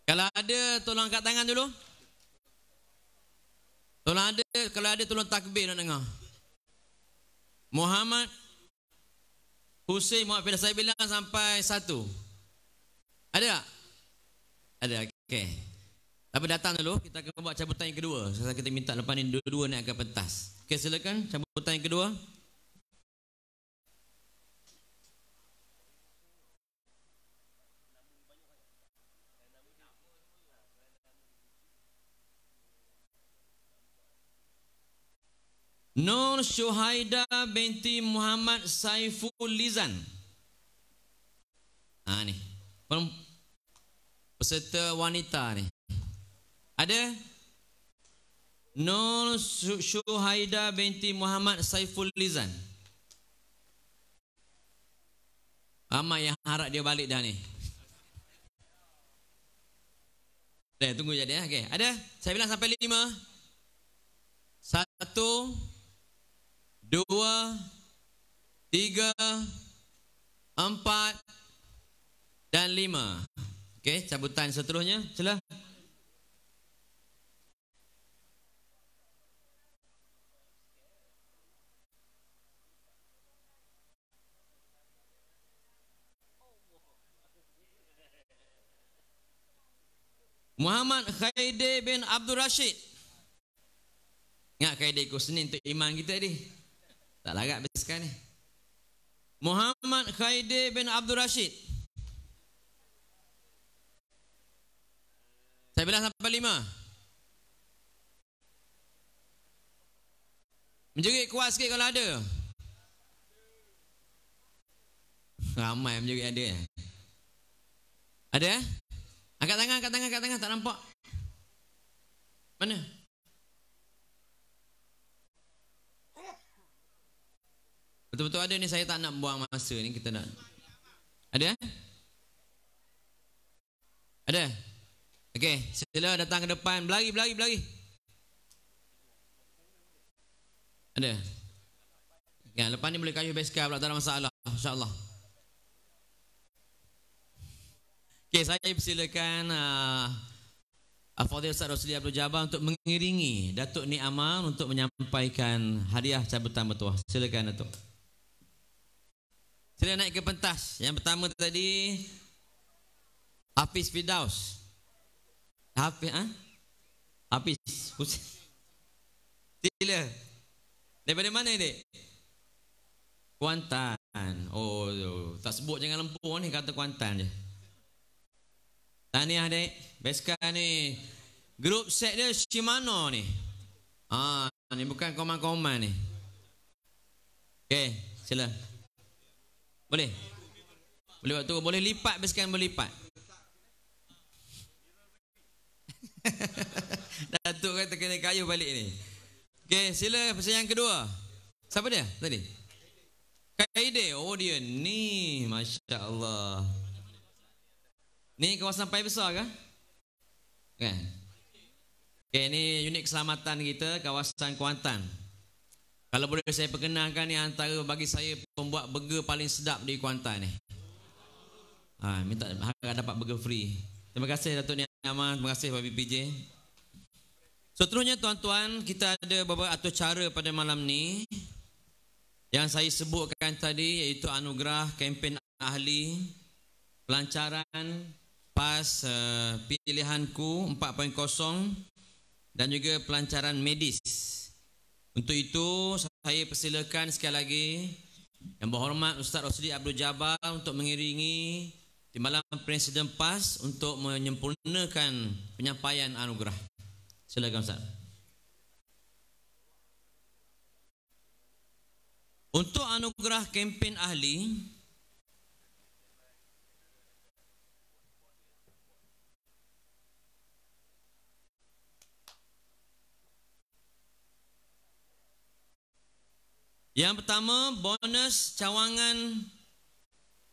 Kalau ada tolong angkat tangan dulu. Tolong ada kalau ada tolong takbir nak dengar. Muhammad Hussein Muhammad Firdaus saya bilang sampai satu. Ada tak? Ada. Okey. Tapi datang dulu kita akan buat cabutan yang kedua. Sekarang kita minta lepas ni dua-dua naik ke pentas. Okey silakan cabutan yang kedua. Nur Syuhaida binti Muhammad Saiful Lizan. Ha ni. Peserta wanita ni. Ada? Nur Syuhaida binti Muhammad Saiful Lizan. Ramai yang harap dia balik dah ni. Eh, tunggu jadi ya. Okay. Ada? Saya bilang sampai lima. Satu. Satu dua, tiga, empat, dan lima. Okey, cabutan seterusnya. Celah. Muhammad Khaidi bin Abdul Rashid. Ingat Khaidi ikut Senin untuk iman kita ni. Tak larat besarkan ni. Muhammad Khaidi bin Abdul Rashid. Saya bilang sampai lima. Menjerit kuat sikit kalau ada. Ramai menjerit ada. Eh? Ada? Eh? Angkat tangan, angkat tangan, angkat tangan. Tak nampak. Mana? Betul-betul ada ni saya tak nak buang masa ni kita nak. Ada? Ada? Okey, sila datang ke depan, belari, belari, belari. Ada? Ya, lepas ni boleh kayu basikal pula, tak ada masalah. InsyaAllah. Okey, saya persilakan uh, ah, Fadil Ustaz Rosli Abdul Jabbar untuk mengiringi Datuk Ni Amal untuk menyampaikan hadiah cabutan bertuah. Silakan Datuk. Kita naik ke pentas. Yang pertama tadi Hafiz Fidaus. Hafiz ah? Ha? Hafiz. Tila. Daripada mana ni? Kuantan. Oh, oh, tak sebut jangan lempur ni kata Kuantan je. Tahniah dek. Beska ni. Grup set dia Shimano ni. Ah, ni bukan koman-koman ni. Okey, sila. Sila. Boleh? Boleh waktu boleh lipat besikan boleh lipat. Datuk kata kena kayu balik ni. Okey, sila pesan yang kedua. Siapa dia tadi? Kaide. Oh dia ni, masya-Allah. Ni kawasan pai besar ke? Kan? Okey, ni unit keselamatan kita kawasan Kuantan. Kalau boleh saya perkenalkan ni antara bagi saya pembuat burger paling sedap di Kuantan ni. Ha, minta harap dapat burger free. Terima kasih Datuk Ni Amar, terima kasih Babi PJ. Seterusnya tuan-tuan, kita ada beberapa atau cara pada malam ni yang saya sebutkan tadi iaitu anugerah kempen ahli pelancaran PAS uh, pilihanku 4.0 dan juga pelancaran medis untuk itu saya persilakan sekali lagi yang berhormat Ustaz Rosli Abdul Jabbar untuk mengiringi timbalan Presiden PAS untuk menyempurnakan penyampaian anugerah. Silakan Ustaz. Untuk anugerah kempen ahli Yang pertama bonus cawangan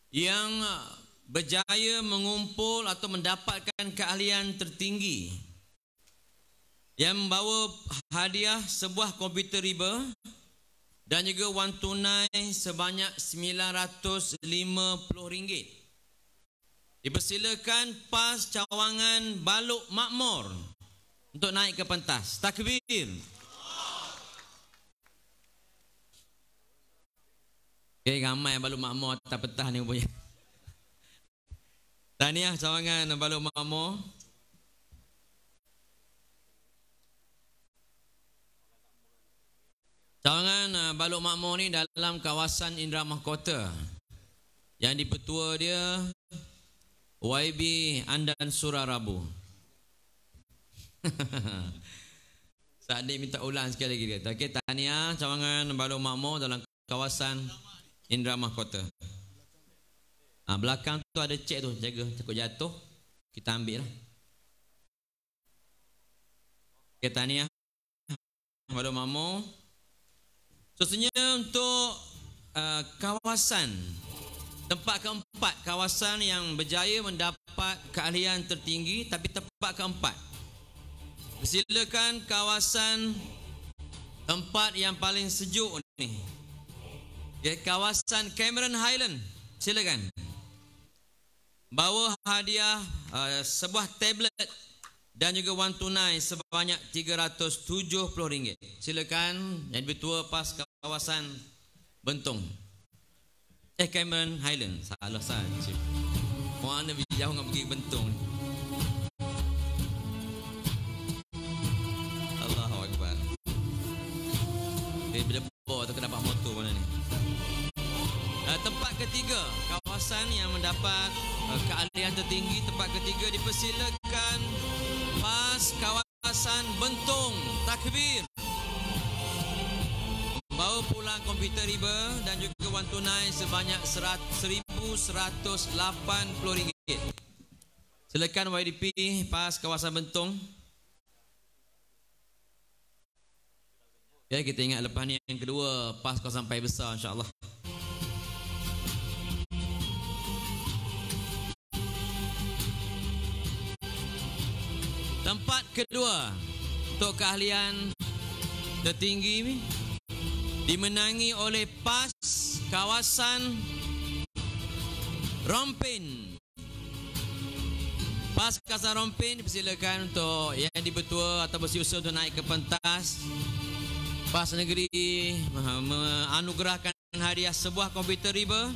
yang uh, berjaya mengumpul atau mendapatkan keahlian tertinggi yang membawa hadiah sebuah komputer riba dan juga wang tunai sebanyak RM950. Dipersilakan pas cawangan Baluk Makmur untuk naik ke pentas. Takbir. Takbir. Okay, eh, ramai yang balut makmur tak petah ni punya. Tahniah cawangan balut makmur. Cawangan uh, eh, balut makmur ni dalam kawasan Indra Mahkota. Yang dipetua dia YB Andan Surah Rabu. Saat dia minta ulang sekali lagi Okay, tahniah cawangan balut makmur dalam kawasan Indra Indra Mahkota. Ha, ah, belakang tu ada cek tu jaga takut jatuh. Kita ambil lah. Okay, tahniah. Ya. Pada Mamo. Sesuanya untuk uh, kawasan. Tempat keempat. Kawasan yang berjaya mendapat keahlian tertinggi. Tapi tempat keempat. Silakan kawasan tempat yang paling sejuk ni di kawasan Cameron Highland. Silakan. Bawa hadiah uh, sebuah tablet dan juga wang tunai sebanyak RM370. Silakan yang lebih tua pas kawasan Bentong. Eh Cameron Highland. Salah saja. Mohon lebih jauh nak pergi Bentong ni. Allahuakbar. Eh, bila bawa tu kena dapat motor mana ni? ketiga kawasan yang mendapat uh, keahlian tertinggi tempat ketiga dipersilakan pas kawasan Bentong takbir bawa pulang komputer riba dan juga wang tunai sebanyak RM1,180 silakan YDP pas kawasan Bentong Ya kita ingat lepas ni yang kedua pas kawasan pai besar insyaAllah Tempat kedua untuk keahlian tertinggi ini dimenangi oleh PAS kawasan Rompin. PAS kawasan Rompin dipersilakan untuk yang dipertua atau bersiusa untuk naik ke pentas. PAS Negeri menganugerahkan hadiah sebuah komputer riba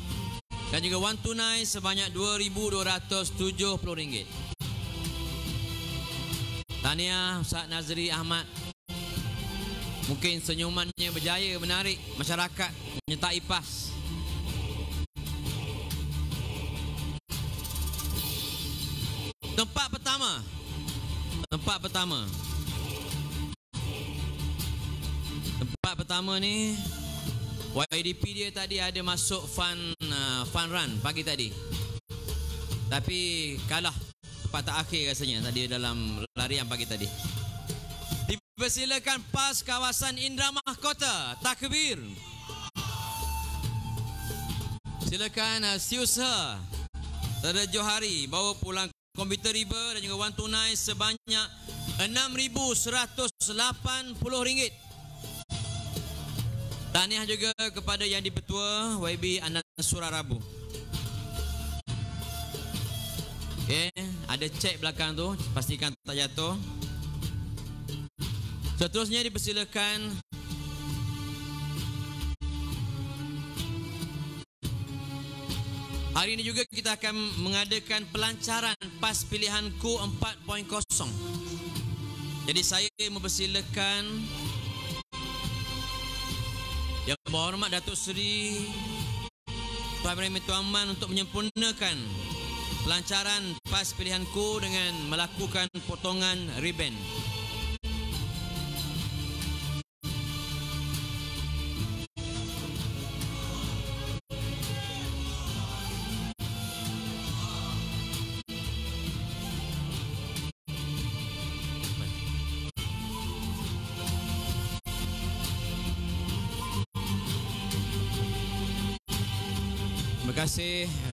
dan juga wang tunai sebanyak RM2,270. Tania, Ustaz Nazri Ahmad Mungkin senyumannya berjaya menarik masyarakat menyertai PAS Tempat pertama Tempat pertama Tempat pertama ni YDP dia tadi ada masuk fun uh, fun run pagi tadi. Tapi kalah patah akhir rasanya tadi dalam larian pagi tadi. Dipersilakan pas kawasan Indra Mahkota Takbir. Silakan uh, siusa. Tada Johari bawa pulang komputer riba dan juga wang tunai sebanyak RM6,180. Tahniah juga kepada yang dipetua YB Anan Surah Okay, ada cek belakang tu, pastikan tak jatuh. Seterusnya dipersilakan Hari ini juga kita akan mengadakan pelancaran PAS pilihan Pilihanku 4.0. Jadi saya mempersilakan Yang berhormat Datuk Seri Tuan Premier Tuan Man untuk menyempurnakan pelancaran pas pilihanku dengan melakukan potongan riben. Terima kasih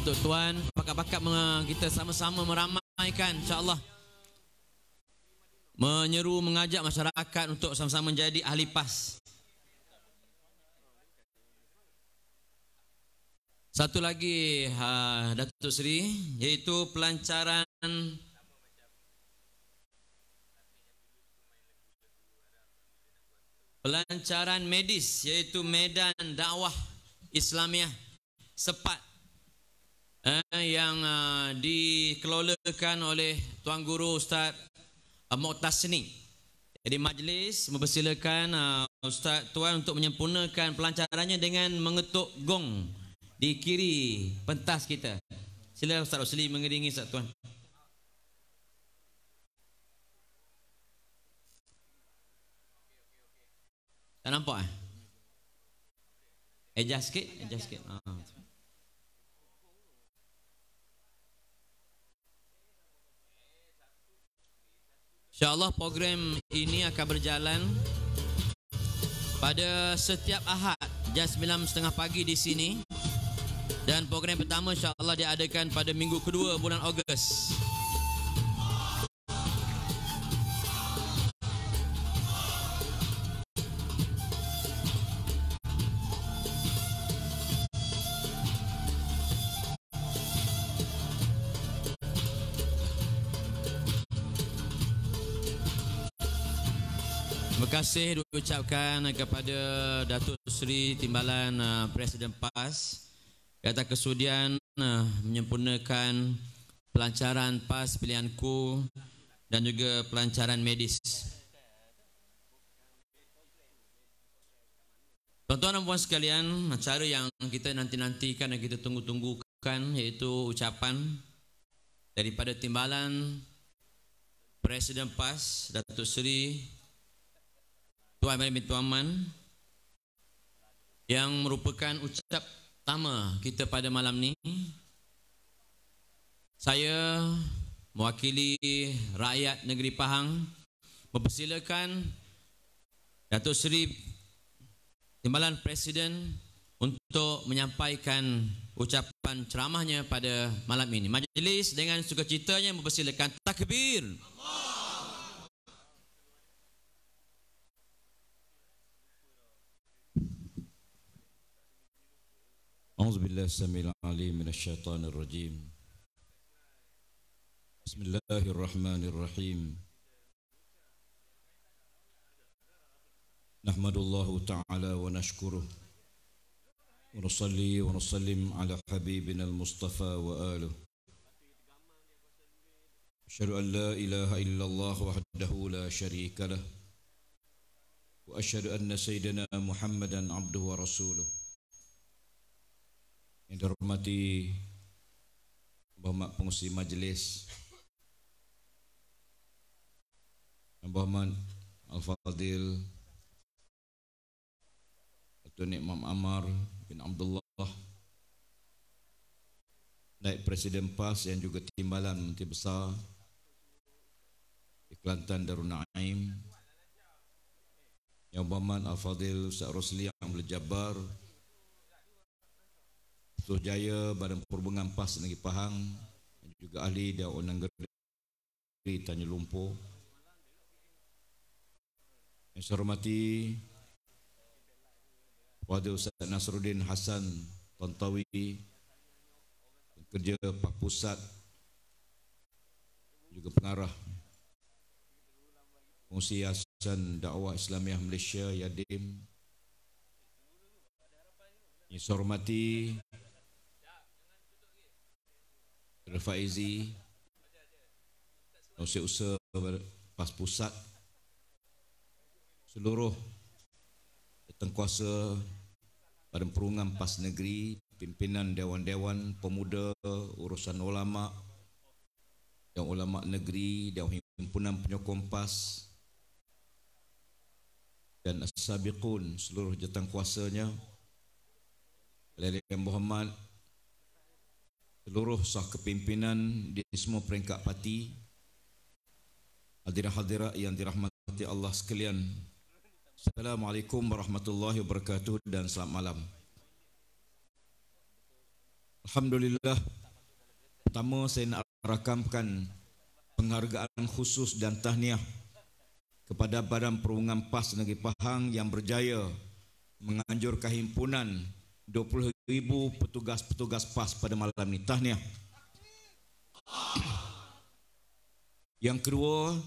Datuk Tuan Pakat-pakat kita sama-sama meramaikan InsyaAllah Menyeru mengajak masyarakat Untuk sama-sama menjadi ahli PAS Satu lagi ha, Datuk Seri Iaitu pelancaran Pelancaran medis Iaitu Medan Dakwah Islamiah Sepat eh, yang uh, dikelolakan oleh Tuan Guru Ustaz uh, eh, Mokhtar Jadi majlis mempersilakan uh, Ustaz Tuan untuk menyempurnakan pelancarannya dengan mengetuk gong di kiri pentas kita. Sila Ustaz Rosli mengiringi Ustaz Tuan. Tak nampak eh? Adjust sikit, adjust sikit. Ha. InsyaAllah program ini akan berjalan pada setiap Ahad jam 9.30 pagi di sini dan program pertama insyaAllah diadakan pada minggu kedua bulan Ogos. kasih diucapkan kepada Datuk Seri Timbalan uh, Presiden PAS kata kesudian uh, menyempurnakan pelancaran PAS pilihanku dan juga pelancaran medis. Tuan-tuan dan puan sekalian, acara yang kita nanti-nantikan dan kita tunggu-tunggukan iaitu ucapan daripada Timbalan Presiden PAS Datuk Seri Tuan Amir bin Tuan Man yang merupakan ucap pertama kita pada malam ni saya mewakili rakyat negeri Pahang mempersilakan Datuk Seri Timbalan Presiden untuk menyampaikan ucapan ceramahnya pada malam ini. Majlis dengan sukacitanya mempersilakan takbir. Allah. أعوذ بالله السميع العليم من الشيطان الرجيم بسم الله الرحمن الرحيم نحمد الله تعالى ونشكره ونصلي ونسلم على حبيبنا المصطفى وآله أشهد أن لا إله إلا الله وحده لا شريك له وأشهد أن سيدنا محمدا عبده ورسوله yang dihormati Bapak pengusi majlis Bapak Al-Fadil Tuan Imam Amar bin Abdullah Naik Presiden PAS yang juga timbalan Menteri Besar di Kelantan Darun Naim Yang Bapak Al-Fadil Ustaz Rosli yang Amal Jabbar Suruh Jaya, Badan Perhubungan PAS Negeri Pahang juga ahli dan orang negeri Tanya Lumpur yang saya hormati Wadid Ustaz Nasruddin Hassan Tontawi Kerja Pak Pusat Juga pengarah Fungsi Hassan Dakwah Islamiah Malaysia Yadim Yang saya hormati Rafaizi Nusyusah Pas Pusat seluruh tengkuasa Badan Perhubungan Pas Negeri pimpinan Dewan-Dewan Pemuda Urusan Ulama dan Ulama Negeri dan Himpunan Penyokong Pas dan Asabiqun seluruh jatang kuasanya Lelik yang berhormat seluruh sah kepimpinan di semua peringkat parti hadirah hadirat yang dirahmati Allah sekalian Assalamualaikum warahmatullahi wabarakatuh dan selamat malam Alhamdulillah pertama saya nak rakamkan penghargaan khusus dan tahniah kepada Badan Perhubungan PAS Negeri Pahang yang berjaya menganjur himpunan. 20 ribu petugas-petugas PAS pada malam ini. Tahniah. Yang kedua,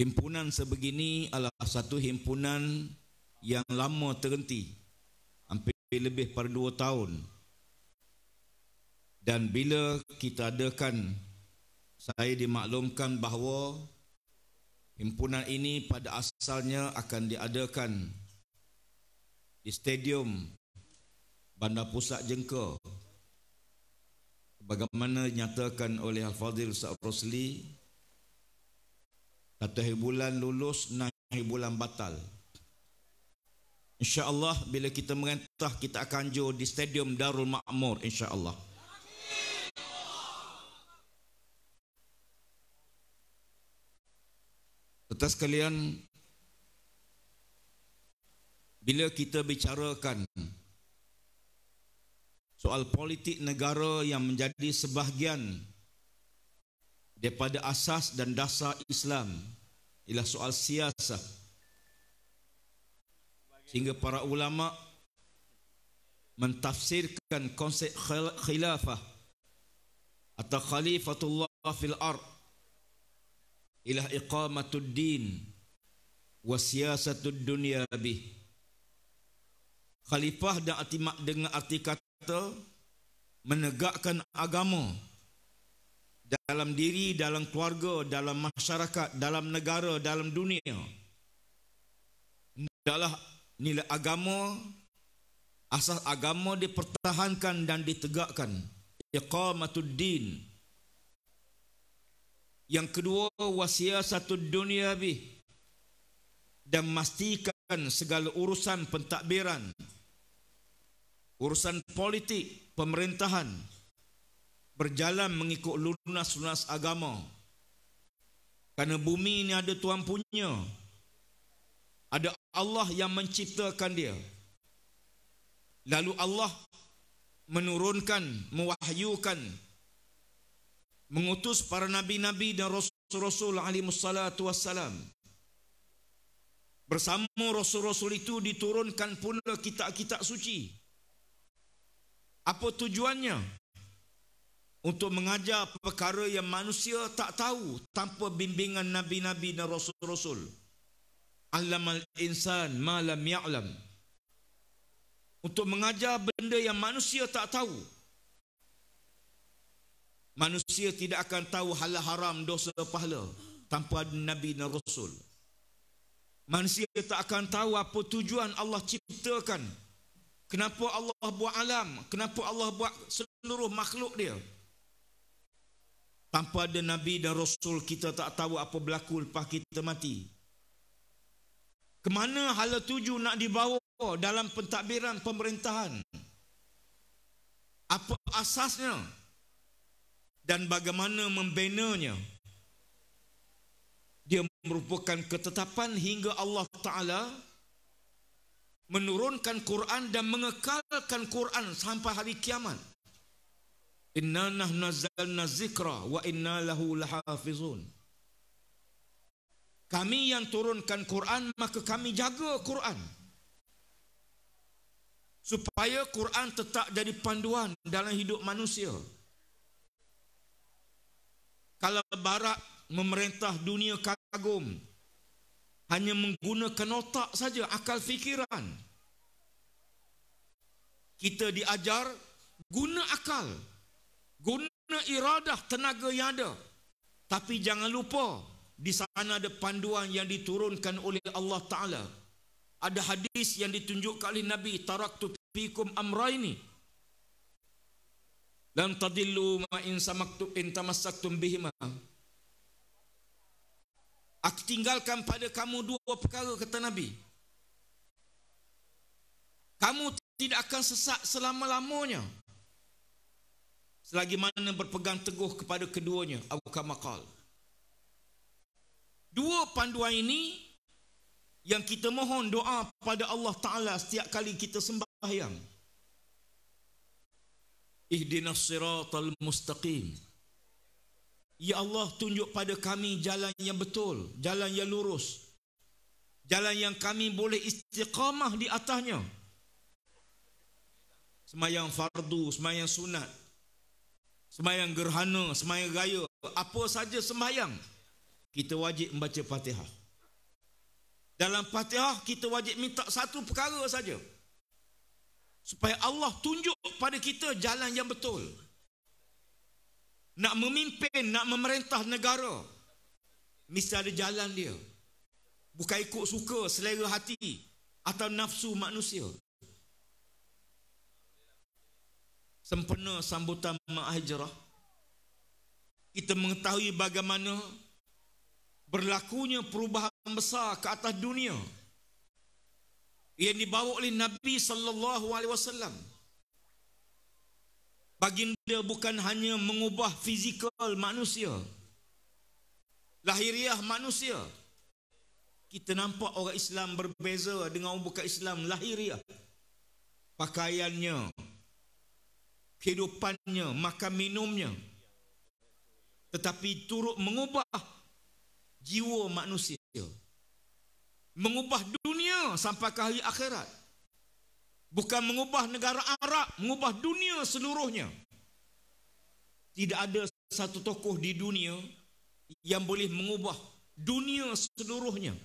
himpunan sebegini adalah satu himpunan yang lama terhenti. Hampir lebih pada dua tahun. Dan bila kita adakan, saya dimaklumkan bahawa himpunan ini pada asalnya akan diadakan di stadium Bandar Pusat Jengka bagaimana nyatakan oleh Al-Fadhil Ustaz Rosli satu bulan lulus enam bulan batal insyaAllah bila kita merintah kita akan jauh di stadium Darul Makmur insyaAllah Tetap sekalian bila kita bicarakan soal politik negara yang menjadi sebahagian daripada asas dan dasar Islam ialah soal siasat, sehingga para ulama mentafsirkan konsep khilafah atau khalifatullah fil ar ialah iqamatud din wa siyasatud dunya bih khalifah dan arti dengan arti kata menegakkan agama dalam diri, dalam keluarga, dalam masyarakat, dalam negara, dalam dunia. Adalah nilai agama asas agama dipertahankan dan ditegakkan iqamatud din yang kedua wasia satu dunia bi dan mastikan segala urusan pentadbiran urusan politik pemerintahan berjalan mengikut lunas-lunas agama kerana bumi ini ada Tuhan punya ada Allah yang menciptakan dia lalu Allah menurunkan mewahyukan mengutus para nabi-nabi dan rasul-rasul alaihi wassalatu wassalam bersama rasul-rasul itu diturunkan pula kitab-kitab suci apa tujuannya? Untuk mengajar perkara yang manusia tak tahu tanpa bimbingan nabi-nabi dan rasul-rasul. Allamal insan ma lam ya'lam. Untuk mengajar benda yang manusia tak tahu. Manusia tidak akan tahu hal haram dosa pahala tanpa ada nabi dan rasul. Manusia tak akan tahu apa tujuan Allah ciptakan Kenapa Allah buat alam? Kenapa Allah buat seluruh makhluk dia? Tanpa ada Nabi dan Rasul kita tak tahu apa berlaku lepas kita mati. Kemana hala tuju nak dibawa dalam pentadbiran pemerintahan? Apa asasnya? Dan bagaimana membenanya? Dia merupakan ketetapan hingga Allah Ta'ala menurunkan Quran dan mengekalkan Quran sampai hari kiamat. Inna nahnu nazzalna zikra wa inna lahu lahafizun. Kami yang turunkan Quran maka kami jaga Quran. Supaya Quran tetap jadi panduan dalam hidup manusia. Kalau barat memerintah dunia kagum, hanya menggunakan otak saja, akal fikiran. Kita diajar guna akal, guna iradah tenaga yang ada. Tapi jangan lupa, di sana ada panduan yang diturunkan oleh Allah Ta'ala. Ada hadis yang ditunjukkan oleh Nabi, tarak tu fikum amraini. Lam tadillu ma in samaktu in tamassaktum bihimah. Aku tinggalkan pada kamu dua perkara kata Nabi. Kamu tidak akan sesak selama-lamanya. Selagi mana berpegang teguh kepada keduanya. Abu Kamakal. Dua panduan ini yang kita mohon doa kepada Allah Ta'ala setiap kali kita sembahyang. Ihdinas siratal mustaqim. mustaqim. Ya Allah tunjuk pada kami jalan yang betul, jalan yang lurus. Jalan yang kami boleh istiqamah di atasnya. Semayang fardu, semayang sunat. Semayang gerhana, semayang raya, apa saja semayang kita wajib membaca Fatihah. Dalam Fatihah kita wajib minta satu perkara saja. Supaya Allah tunjuk pada kita jalan yang betul nak memimpin, nak memerintah negara. Mesti ada jalan dia. Bukan ikut suka, selera hati atau nafsu manusia. Sempena sambutan Mak Hijrah. Kita mengetahui bagaimana berlakunya perubahan besar ke atas dunia yang dibawa oleh Nabi sallallahu alaihi wasallam. Baginda bukan hanya mengubah fizikal manusia. Lahiriah manusia. Kita nampak orang Islam berbeza dengan orang bukan Islam lahiriah. Pakaiannya. Kehidupannya. Makan minumnya. Tetapi turut mengubah jiwa manusia. Mengubah dunia sampai ke hari akhirat bukan mengubah negara Arab, mengubah dunia seluruhnya. Tidak ada satu tokoh di dunia yang boleh mengubah dunia seluruhnya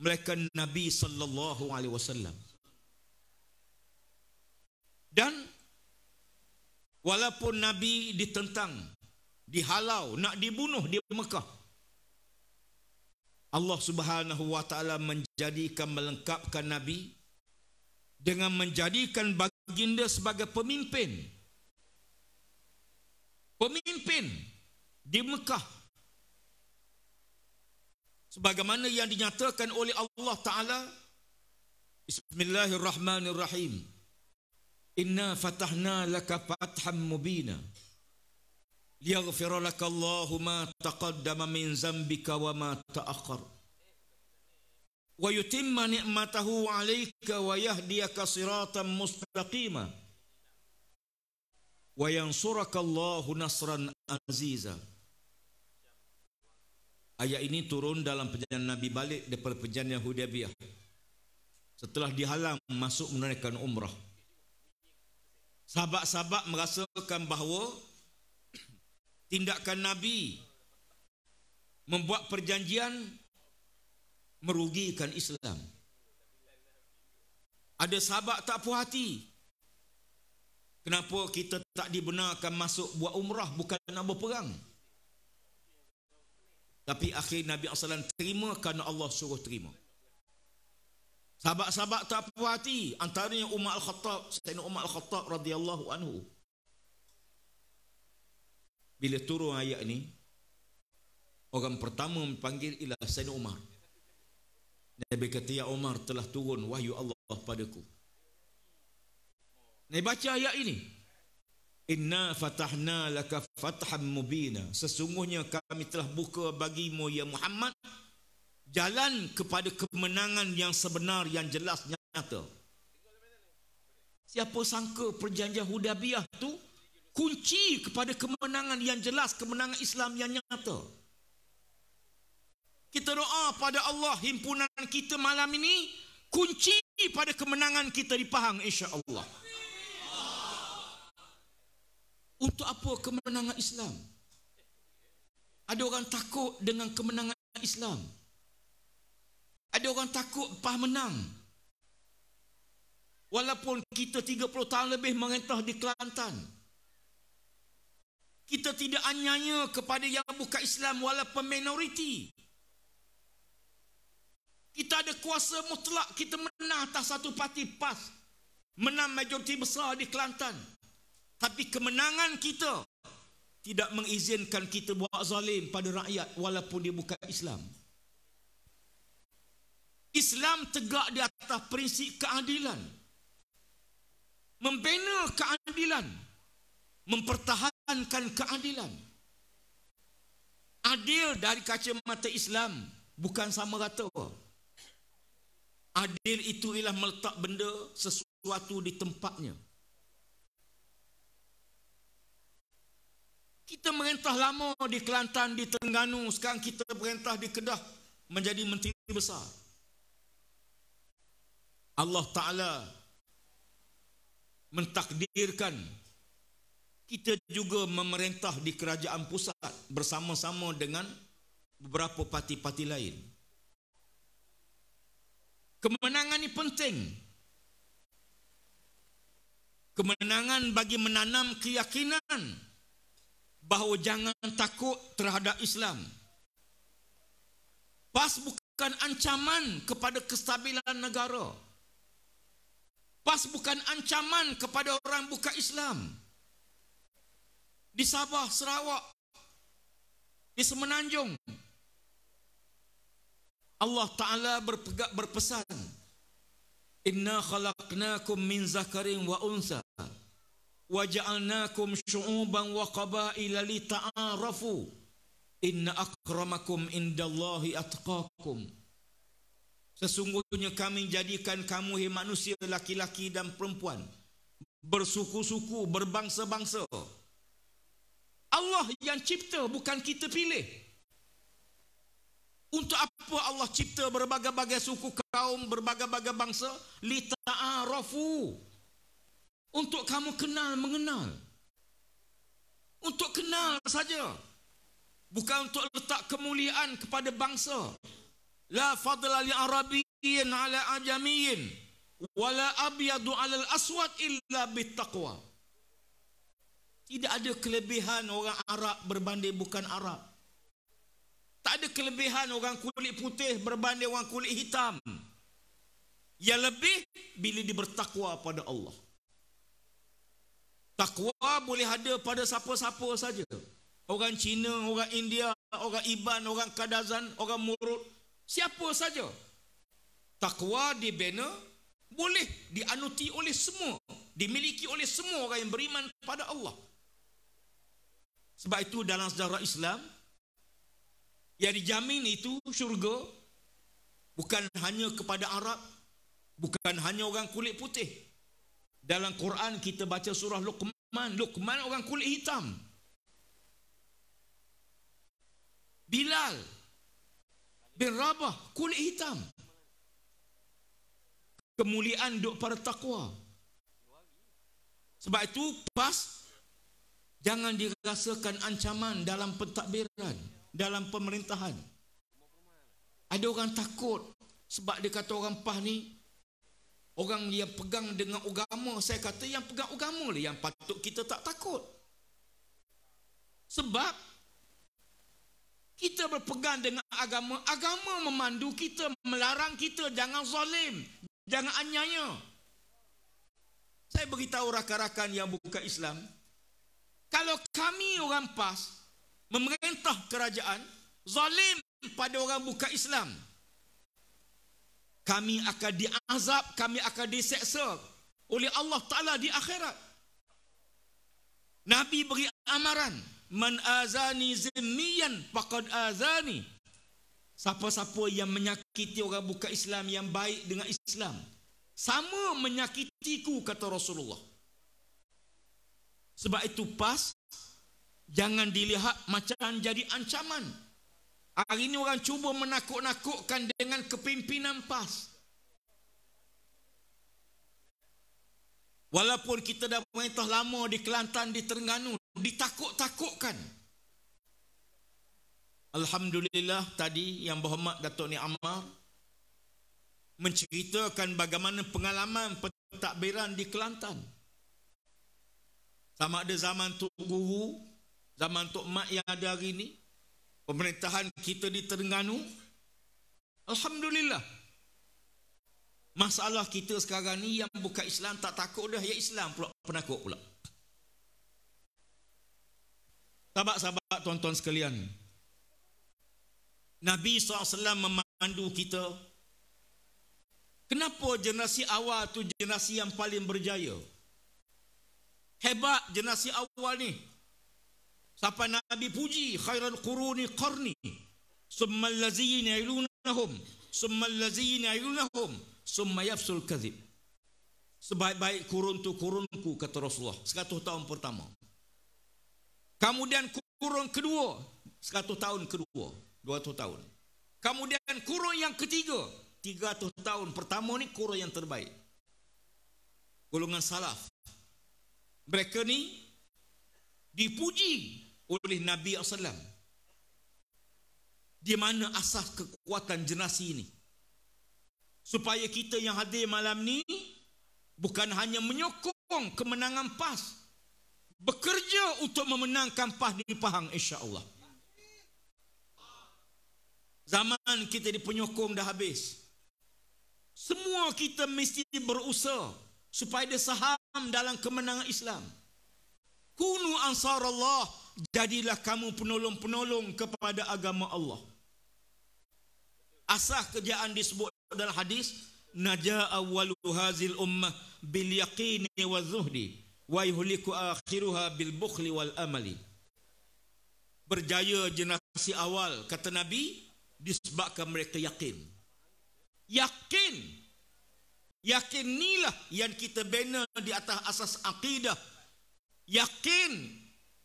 melainkan Nabi sallallahu alaihi wasallam. Dan walaupun Nabi ditentang, dihalau, nak dibunuh di Mekah. Allah Subhanahu wa taala menjadikan melengkapkan Nabi dengan menjadikan baginda sebagai pemimpin pemimpin di Mekah sebagaimana yang dinyatakan oleh Allah Ta'ala Bismillahirrahmanirrahim Inna fatahna laka fatham mubina liyaghfira laka Allahu ma taqaddama min zambika wa ma ta'akhkhara wa yutimma ni'matahu 'alayka wa yahdiyaka siratan mustaqima wa yansuraka Allahu nasran aziza Ayat ini turun dalam perjanjian Nabi balik daripada perjanjian Hudaybiyah. Setelah dihalang masuk menunaikan umrah. Sahabat-sahabat merasakan bahawa tindakan Nabi membuat perjanjian merugikan Islam. Ada sahabat tak puas hati. Kenapa kita tak dibenarkan masuk buat umrah bukan nak berperang? Tapi akhir Nabi Asalan terima kerana Allah suruh terima. Sahabat-sahabat tak puas hati antaranya Umar Al-Khattab, Sayyidina Umar Al-Khattab radhiyallahu anhu. Bila turun ayat ni orang pertama memanggil ialah Sayyidina Umar. Nabi kata ya Umar telah turun wahyu Allah padaku. Nabi baca ayat ini. Inna fatahna laka fatham mubina. Sesungguhnya kami telah buka bagimu ya Muhammad jalan kepada kemenangan yang sebenar yang jelas nyata. Siapa sangka perjanjian Hudabiyah tu kunci kepada kemenangan yang jelas, kemenangan Islam yang nyata. Kita doa pada Allah himpunan kita malam ini kunci pada kemenangan kita di Pahang insya-Allah. Untuk apa kemenangan Islam? Ada orang takut dengan kemenangan Islam. Ada orang takut Pah menang. Walaupun kita 30 tahun lebih mengentah di Kelantan. Kita tidak anyanya kepada yang bukan Islam walaupun minoriti. Kita ada kuasa mutlak kita menang atas satu parti PAS. Menang majoriti besar di Kelantan. Tapi kemenangan kita tidak mengizinkan kita buat zalim pada rakyat walaupun dia bukan Islam. Islam tegak di atas prinsip keadilan. Membina keadilan. Mempertahankan keadilan. Adil dari kacamata Islam bukan sama rata. Apa? Adil itu ialah meletak benda sesuatu di tempatnya. Kita merintah lama di Kelantan, di Terengganu. Sekarang kita merintah di Kedah menjadi menteri besar. Allah Ta'ala mentakdirkan kita juga memerintah di kerajaan pusat bersama-sama dengan beberapa parti-parti lain. Kemenangan ini penting. Kemenangan bagi menanam keyakinan bahawa jangan takut terhadap Islam. PAS bukan ancaman kepada kestabilan negara. PAS bukan ancaman kepada orang bukan Islam. Di Sabah, Sarawak, di Semenanjung, Allah Ta'ala berpegak berpesan Inna khalaqnakum min zakarin wa unsa wa ja'alnakum syu'uban wa qabaila li ta'arafu inna akramakum indallahi atqakum Sesungguhnya kami jadikan kamu hai manusia laki-laki dan perempuan bersuku-suku berbangsa-bangsa Allah yang cipta bukan kita pilih untuk apa Allah cipta berbagai-bagai suku kaum, berbagai-bagai bangsa? Lita'arafu. Untuk kamu kenal, mengenal. Untuk kenal saja. Bukan untuk letak kemuliaan kepada bangsa. La fadla li arabiyin ala ajamiyin. Wala abyadu ala al-aswat illa bittaqwa. Tidak ada kelebihan orang Arab berbanding bukan Arab. Tak ada kelebihan orang kulit putih berbanding orang kulit hitam. Yang lebih bila dia bertakwa pada Allah. Takwa boleh ada pada siapa-siapa saja. Orang Cina, orang India, orang Iban, orang Kadazan, orang Murut. Siapa saja. Takwa dibina boleh dianuti oleh semua. Dimiliki oleh semua orang yang beriman kepada Allah. Sebab itu dalam sejarah Islam, yang dijamin itu syurga bukan hanya kepada Arab bukan hanya orang kulit putih dalam Quran kita baca surah Luqman Luqman orang kulit hitam Bilal bin Rabah kulit hitam kemuliaan duk pada takwa sebab itu pas jangan dirasakan ancaman dalam pentadbiran dalam pemerintahan. Ada orang takut sebab dia kata orang PAH ni orang yang pegang dengan agama. Saya kata yang pegang agama lah yang patut kita tak takut. Sebab kita berpegang dengan agama, agama memandu kita, melarang kita jangan zalim, jangan aniaya. Saya beritahu rakan-rakan yang bukan Islam, kalau kami orang PAS memerintah kerajaan zalim pada orang bukan Islam kami akan diazab kami akan diseksa oleh Allah Ta'ala di akhirat Nabi beri amaran man azani zimmiyan faqad azani siapa-siapa yang menyakiti orang bukan Islam yang baik dengan Islam sama menyakitiku kata Rasulullah sebab itu pas Jangan dilihat macam jadi ancaman. Hari ini orang cuba menakut-nakutkan dengan kepimpinan PAS. Walaupun kita dah pemerintah lama di Kelantan, di Terengganu, ditakut-takutkan. Alhamdulillah tadi yang berhormat Datuk Ni Amar menceritakan bagaimana pengalaman pentadbiran di Kelantan. Sama ada zaman Tuk Guru, zaman Tok mak yang ada hari ini pemerintahan kita di Terengganu Alhamdulillah masalah kita sekarang ni yang bukan Islam tak takut dah yang Islam pula penakut pula sahabat-sahabat tuan-tuan sekalian Nabi SAW memandu kita kenapa generasi awal tu generasi yang paling berjaya hebat generasi awal ni Siapa Nabi puji khairul quruni karni, Summal ladzina yalunahum, summal ladzina yalunahum, summa yafsul kadzib. Sebaik-baik kurun tu kurunku kata Rasulullah 100 tahun pertama. Kemudian kurun kedua 100 tahun kedua dua 200 tahun. Kemudian kurun yang ketiga tiga 300 tahun pertama ni kurun yang terbaik. Golongan salaf. Mereka ni dipuji oleh Nabi SAW di mana asas kekuatan generasi ini supaya kita yang hadir malam ni bukan hanya menyokong kemenangan PAS bekerja untuk memenangkan PAS di Pahang insyaAllah zaman kita di penyokong dah habis semua kita mesti berusaha supaya ada saham dalam kemenangan Islam Kunu ansarullah Jadilah kamu penolong-penolong kepada agama Allah Asah kerjaan disebut dalam hadis Naja awalu hazil ummah bil yaqini wa zuhdi Wa yuhliku akhiruha bil bukhli wal amali Berjaya generasi awal kata Nabi Disebabkan mereka yakin Yakin Yakin inilah yang kita bina di atas asas akidah Yakin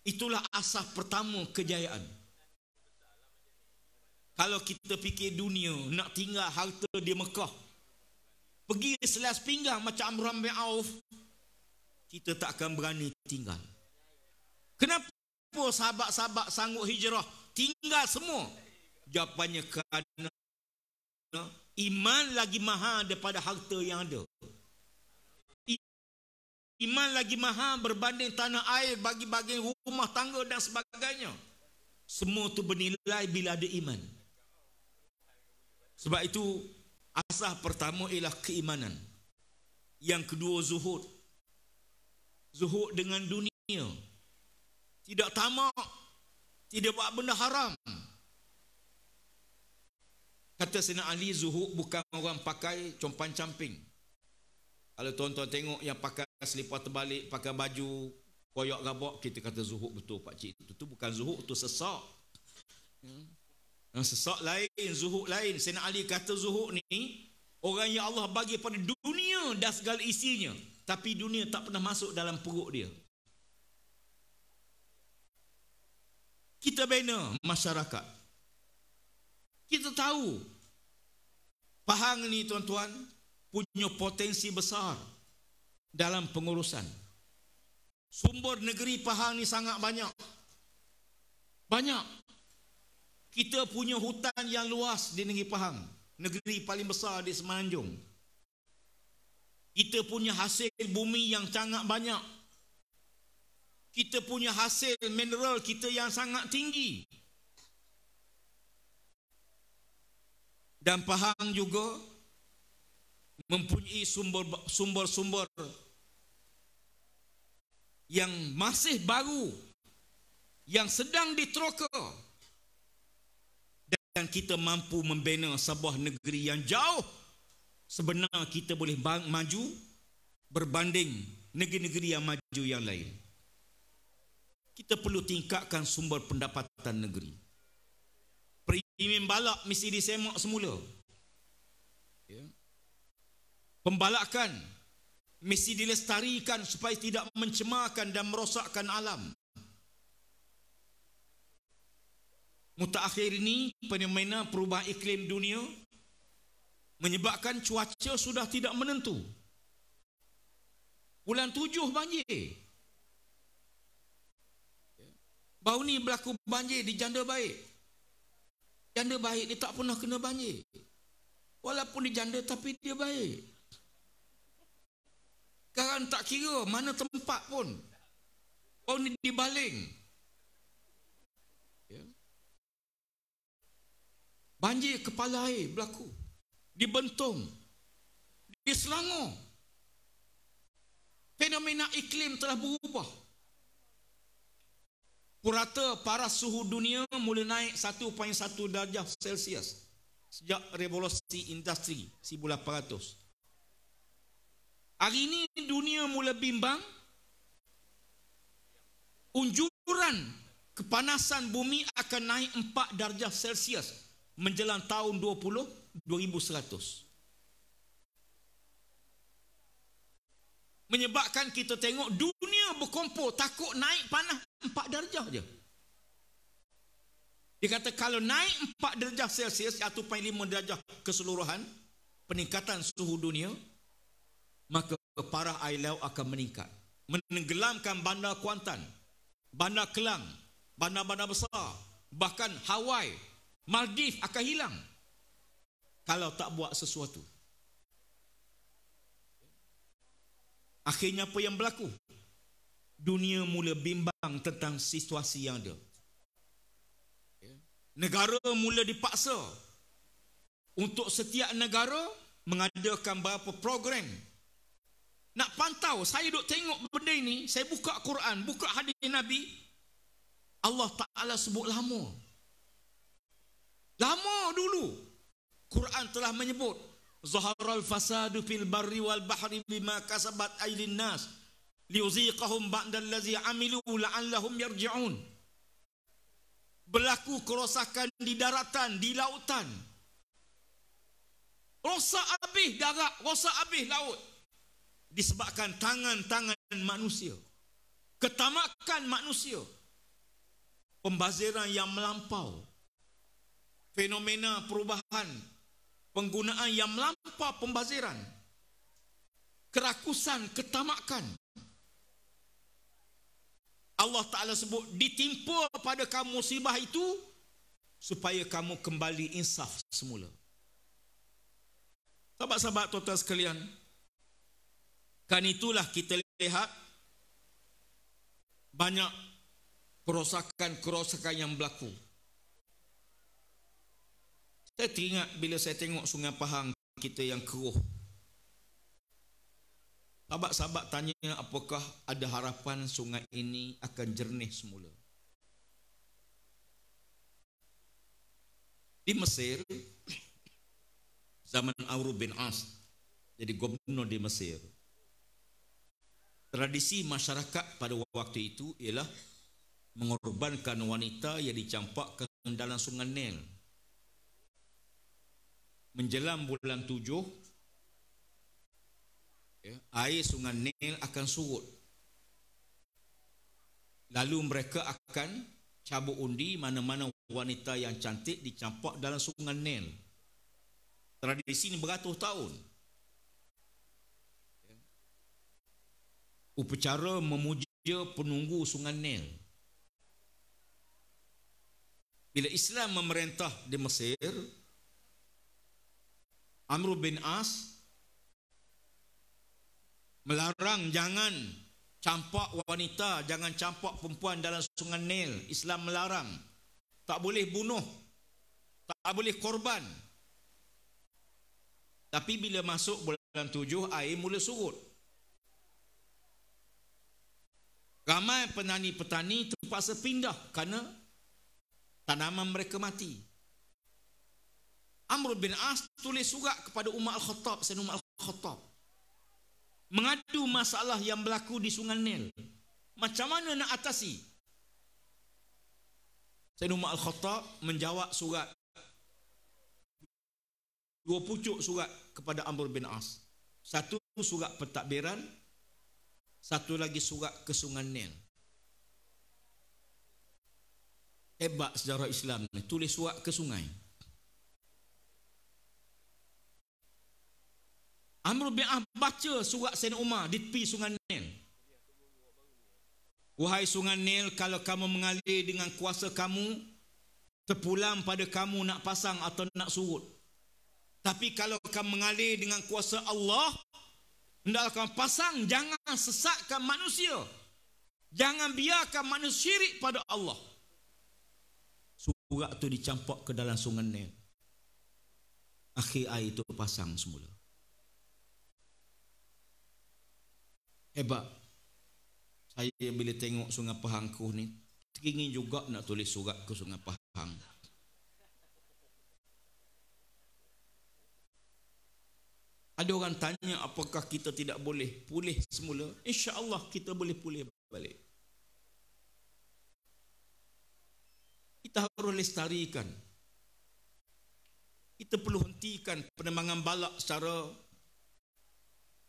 itulah asas pertama kejayaan. Kalau kita fikir dunia nak tinggal harta di Mekah. Pergi selas pinggah macam Amr bin Auf. Kita tak akan berani tinggal. Kenapa sahabat-sahabat sanggup hijrah tinggal semua? Jawapannya kerana iman lagi mahal daripada harta yang ada. Iman lagi maha berbanding tanah air bagi bagi rumah tangga dan sebagainya. Semua tu bernilai bila ada iman. Sebab itu asah pertama ialah keimanan. Yang kedua zuhud. Zuhud dengan dunia. Tidak tamak. Tidak buat benda haram. Kata Sina Ali, zuhud bukan orang pakai compan camping. Kalau tuan-tuan tengok yang pakai selipar terbalik, pakai baju, koyok gabok, kita kata zuhud betul pak cik. Itu, itu bukan zuhud, itu sesak. Hmm. Sesak lain, zuhud lain. Sayyidina Ali kata zuhud ni, orang yang Allah bagi pada dunia dan segala isinya. Tapi dunia tak pernah masuk dalam perut dia. Kita bina masyarakat. Kita tahu. Pahang ni tuan-tuan punya potensi besar dalam pengurusan. Sumber negeri Pahang ni sangat banyak. Banyak. Kita punya hutan yang luas di negeri Pahang. Negeri paling besar di Semenanjung. Kita punya hasil bumi yang sangat banyak. Kita punya hasil mineral kita yang sangat tinggi. Dan Pahang juga mempunyai sumber-sumber yang masih baru yang sedang diteroka dan kita mampu membina sebuah negeri yang jauh sebenarnya kita boleh maju berbanding negeri-negeri yang maju yang lain kita perlu tingkatkan sumber pendapatan negeri premium balak mesti disemak semula pembalakan mesti dilestarikan supaya tidak mencemarkan dan merosakkan alam mutakhir ini fenomena perubahan iklim dunia menyebabkan cuaca sudah tidak menentu bulan tujuh banjir Bau ni berlaku banjir di janda baik janda baik ni tak pernah kena banjir walaupun di janda tapi dia baik sekarang tak kira mana tempat pun. Kau ni dibaling. Ya. Banjir kepala air berlaku. Di Bentong. Di Selangor. Fenomena iklim telah berubah. Purata paras suhu dunia mula naik 1.1 darjah Celsius sejak revolusi industri 1800. Hari ini dunia mula bimbang. Unjuran kepanasan bumi akan naik 4 darjah Celsius menjelang tahun 20 2100. Menyebabkan kita tengok dunia berkumpul takut naik panah 4 darjah je. Dia kata kalau naik 4 darjah Celsius atau 5 darjah keseluruhan peningkatan suhu dunia maka parah air laut akan meningkat menenggelamkan bandar Kuantan bandar Kelang bandar-bandar besar bahkan Hawaii Maldives akan hilang kalau tak buat sesuatu akhirnya apa yang berlaku dunia mula bimbang tentang situasi yang ada negara mula dipaksa untuk setiap negara mengadakan beberapa program nak pantau saya duk tengok benda ini saya buka Quran buka hadis Nabi Allah Ta'ala sebut lama lama dulu Quran telah menyebut zaharal fasadu fil barri wal bahri bima kasabat aylin nas liuziqahum ba'dal ladzi amilu la'allahum yarji'un berlaku kerosakan di daratan di lautan rosak habis darat rosak habis laut disebabkan tangan-tangan manusia. Ketamakan manusia. Pembaziran yang melampau. Fenomena perubahan. Penggunaan yang melampau pembaziran. Kerakusan, ketamakan. Allah Ta'ala sebut, ditimpa pada kamu musibah itu supaya kamu kembali insaf semula. Sahabat-sahabat tuan-tuan sekalian, Kan itulah kita lihat banyak kerosakan-kerosakan yang berlaku. Saya teringat bila saya tengok Sungai Pahang kita yang keruh. Sahabat-sahabat tanya apakah ada harapan sungai ini akan jernih semula. Di Mesir, zaman Auru bin As jadi gubernur di Mesir tradisi masyarakat pada waktu itu ialah mengorbankan wanita yang dicampak ke dalam sungai Nil. Menjelang bulan tujuh, ya, air sungai Nil akan surut. Lalu mereka akan cabut undi mana-mana wanita yang cantik dicampak dalam sungai Nil. Tradisi ini beratus tahun. upacara memuja penunggu sungai Nil bila Islam memerintah di Mesir Amr bin As melarang jangan campak wanita jangan campak perempuan dalam sungai Nil Islam melarang tak boleh bunuh tak boleh korban tapi bila masuk bulan tujuh air mula surut Ramai petani-petani terpaksa pindah kerana tanaman mereka mati. Amr bin As tulis surat kepada Umar Al-Khattab, Sayyid Umar Al-Khattab. Mengadu masalah yang berlaku di Sungai Nil. Macam mana nak atasi? Sayyid Umar Al-Khattab menjawab surat. Dua pucuk surat kepada Amr bin As. Satu surat pentadbiran, satu lagi surat ke Sungai Nil. Hebat sejarah Islam ni. Tulis surat ke sungai. Amr bin ah baca surat Sayyidina Umar di tepi Sungai Nil. Wahai Sungai Nil, kalau kamu mengalir dengan kuasa kamu, terpulam pada kamu nak pasang atau nak surut. Tapi kalau kamu mengalir dengan kuasa Allah, Hendaklah kau pasang, jangan sesakkan manusia. Jangan biarkan manusia syirik pada Allah. Surat itu dicampak ke dalam sungai ni. Akhir air itu pasang semula. Hebat. Saya bila tengok sungai Pahangku ni, teringin juga nak tulis surat ke sungai Pahang. Ada orang tanya apakah kita tidak boleh pulih semula? Insya-Allah kita boleh pulih balik. Kita harus lestarikan. Kita perlu hentikan penembangan balak secara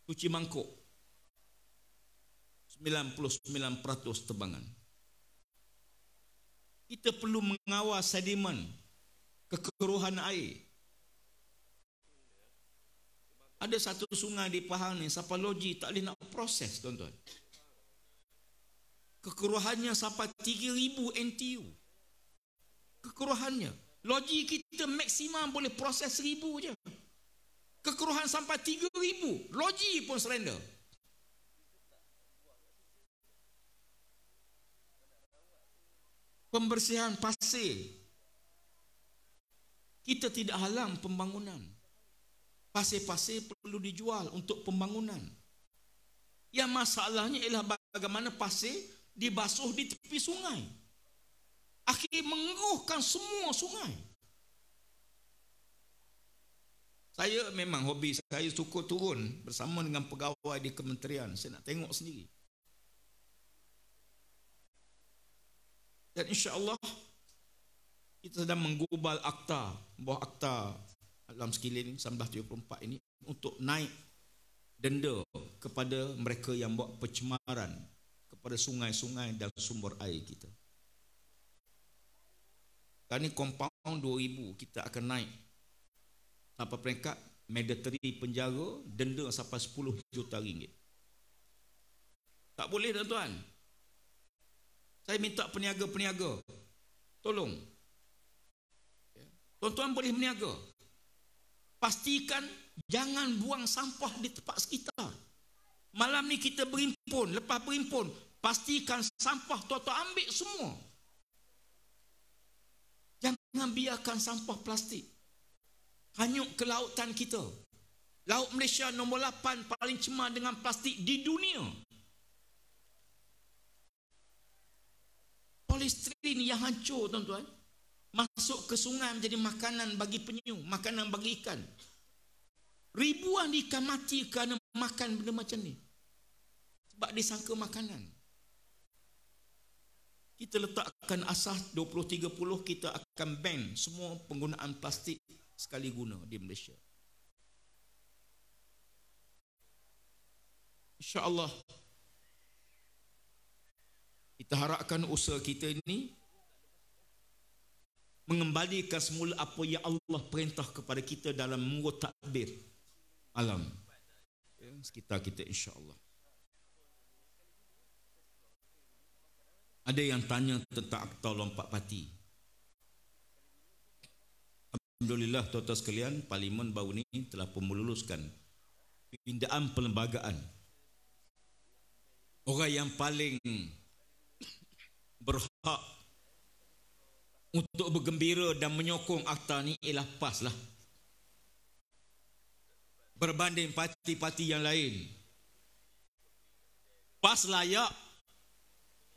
cuci mangkuk. 99% tebangan. Kita perlu mengawal sedimen kekeruhan air ada satu sungai di Pahang ni Sampai loji tak boleh nak proses tuan-tuan Kekeruhannya sampai 3000 NTU Kekeruhannya logi kita maksimum boleh proses 1000 je Kekeruhan sampai 3000 logi pun surrender Pembersihan pasir Kita tidak halang pembangunan pasir-pasir perlu dijual untuk pembangunan. Yang masalahnya ialah bagaimana pasir dibasuh di tepi sungai. Akhirnya mengeruhkan semua sungai. Saya memang hobi saya suka turun bersama dengan pegawai di kementerian. Saya nak tengok sendiri. Dan insya Allah kita sedang menggubal akta bahawa akta dalam sekilir ni 1974 ini untuk naik denda kepada mereka yang buat pencemaran kepada sungai-sungai dan sumber air kita. Kali compound 2000 kita akan naik sampai peringkat mandatory penjara denda sampai 10 juta ringgit. Tak boleh tuan-tuan. Saya minta peniaga-peniaga tolong. Ya. Tuan-tuan boleh meniaga Pastikan jangan buang sampah di tempat sekitar. Malam ni kita berimpun, lepas berimpun, pastikan sampah tuan-tuan ambil semua. Jangan biarkan sampah plastik hanyut ke lautan kita. Laut Malaysia nombor 8 paling cemar dengan plastik di dunia. Polistirin yang hancur tuan-tuan masuk ke sungai menjadi makanan bagi penyu, makanan bagi ikan. Ribuan ikan mati kerana makan benda macam ni. Sebab disangka makanan. Kita letakkan asas 2030 kita akan ban semua penggunaan plastik sekali guna di Malaysia. Insya Allah kita harapkan usaha kita ini mengembalikan semula apa yang Allah perintah kepada kita dalam mengurut takdir alam ya, sekitar kita insya Allah. ada yang tanya tentang akta lompat pati Alhamdulillah tuan-tuan sekalian parlimen baru ini telah pun meluluskan pindaan perlembagaan orang yang paling berhak untuk bergembira dan menyokong akta ni ialah PAS lah. Berbanding parti-parti yang lain. PAS layak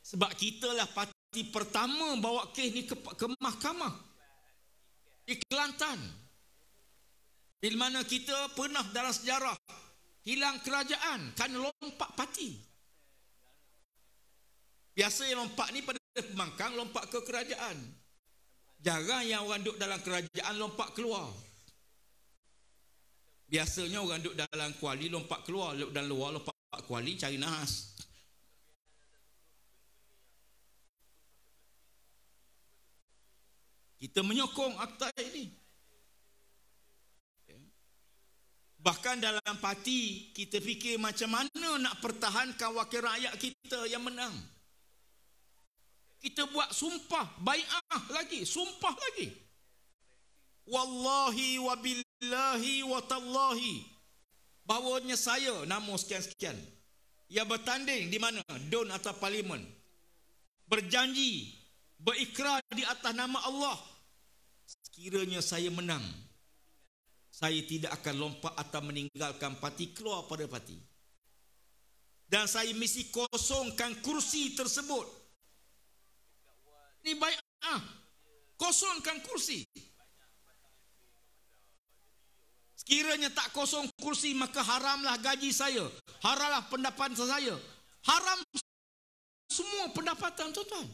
sebab kita lah parti pertama bawa kes ni ke, ke mahkamah. Di Kelantan. Di mana kita pernah dalam sejarah hilang kerajaan kan lompat parti. Biasa yang lompat ni pada pemangkang lompat ke kerajaan. Jarang yang orang duduk dalam kerajaan lompat keluar. Biasanya orang duduk dalam kuali lompat keluar. Dan luar lompat kuali cari nahas. Kita menyokong akta ini. Ya. Bahkan dalam parti kita fikir macam mana nak pertahankan wakil rakyat kita yang menang kita buat sumpah bai'ah lagi sumpah lagi wallahi wabillahi watallahi bahawanya saya nama sekian-sekian yang bertanding di mana don atau parlimen berjanji berikrar di atas nama Allah sekiranya saya menang saya tidak akan lompat atau meninggalkan parti keluar pada parti dan saya mesti kosongkan kursi tersebut ni baik ah. Kosongkan kursi. Sekiranya tak kosong kursi maka haramlah gaji saya. Haramlah pendapatan saya. Haram semua pendapatan tuan-tuan.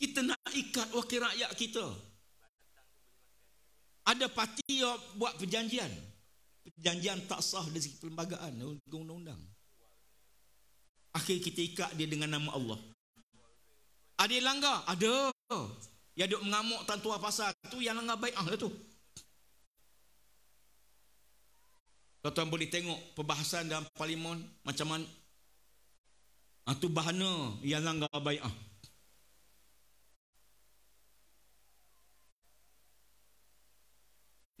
Kita nak ikat wakil rakyat kita. Ada parti yang buat perjanjian. Perjanjian tak sah dari segi perlembagaan. Undang-undang. Akhir kita ikat dia dengan nama Allah. Ada yang langgar? Ada. Yang duk mengamuk tak tua pasal tu yang langgar baik ah tu. Tuan-tuan boleh tengok perbahasan dalam parlimen macam mana. Itu ah, bahana yang langgar baik ah.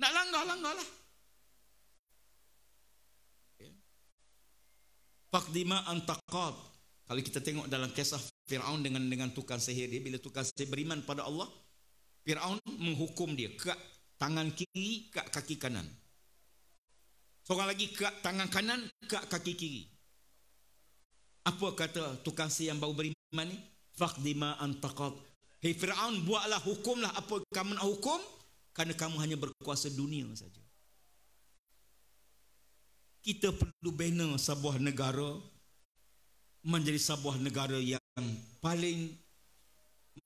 Nak langgar, langgar lah. Fakdima antakot. Kalau kita tengok dalam kisah Fir'aun dengan dengan tukang sihir dia, bila tukang sihir beriman pada Allah, Fir'aun menghukum dia ke tangan kiri, ke kaki kanan. Seorang lagi ke tangan kanan, ke kaki kiri. Apa kata tukang sihir yang baru beriman ni? Fakdima antakot. Hei Fir'aun, buatlah hukumlah apa kamu nak hukum. Kerana kamu hanya berkuasa dunia saja kita perlu bina sebuah negara menjadi sebuah negara yang paling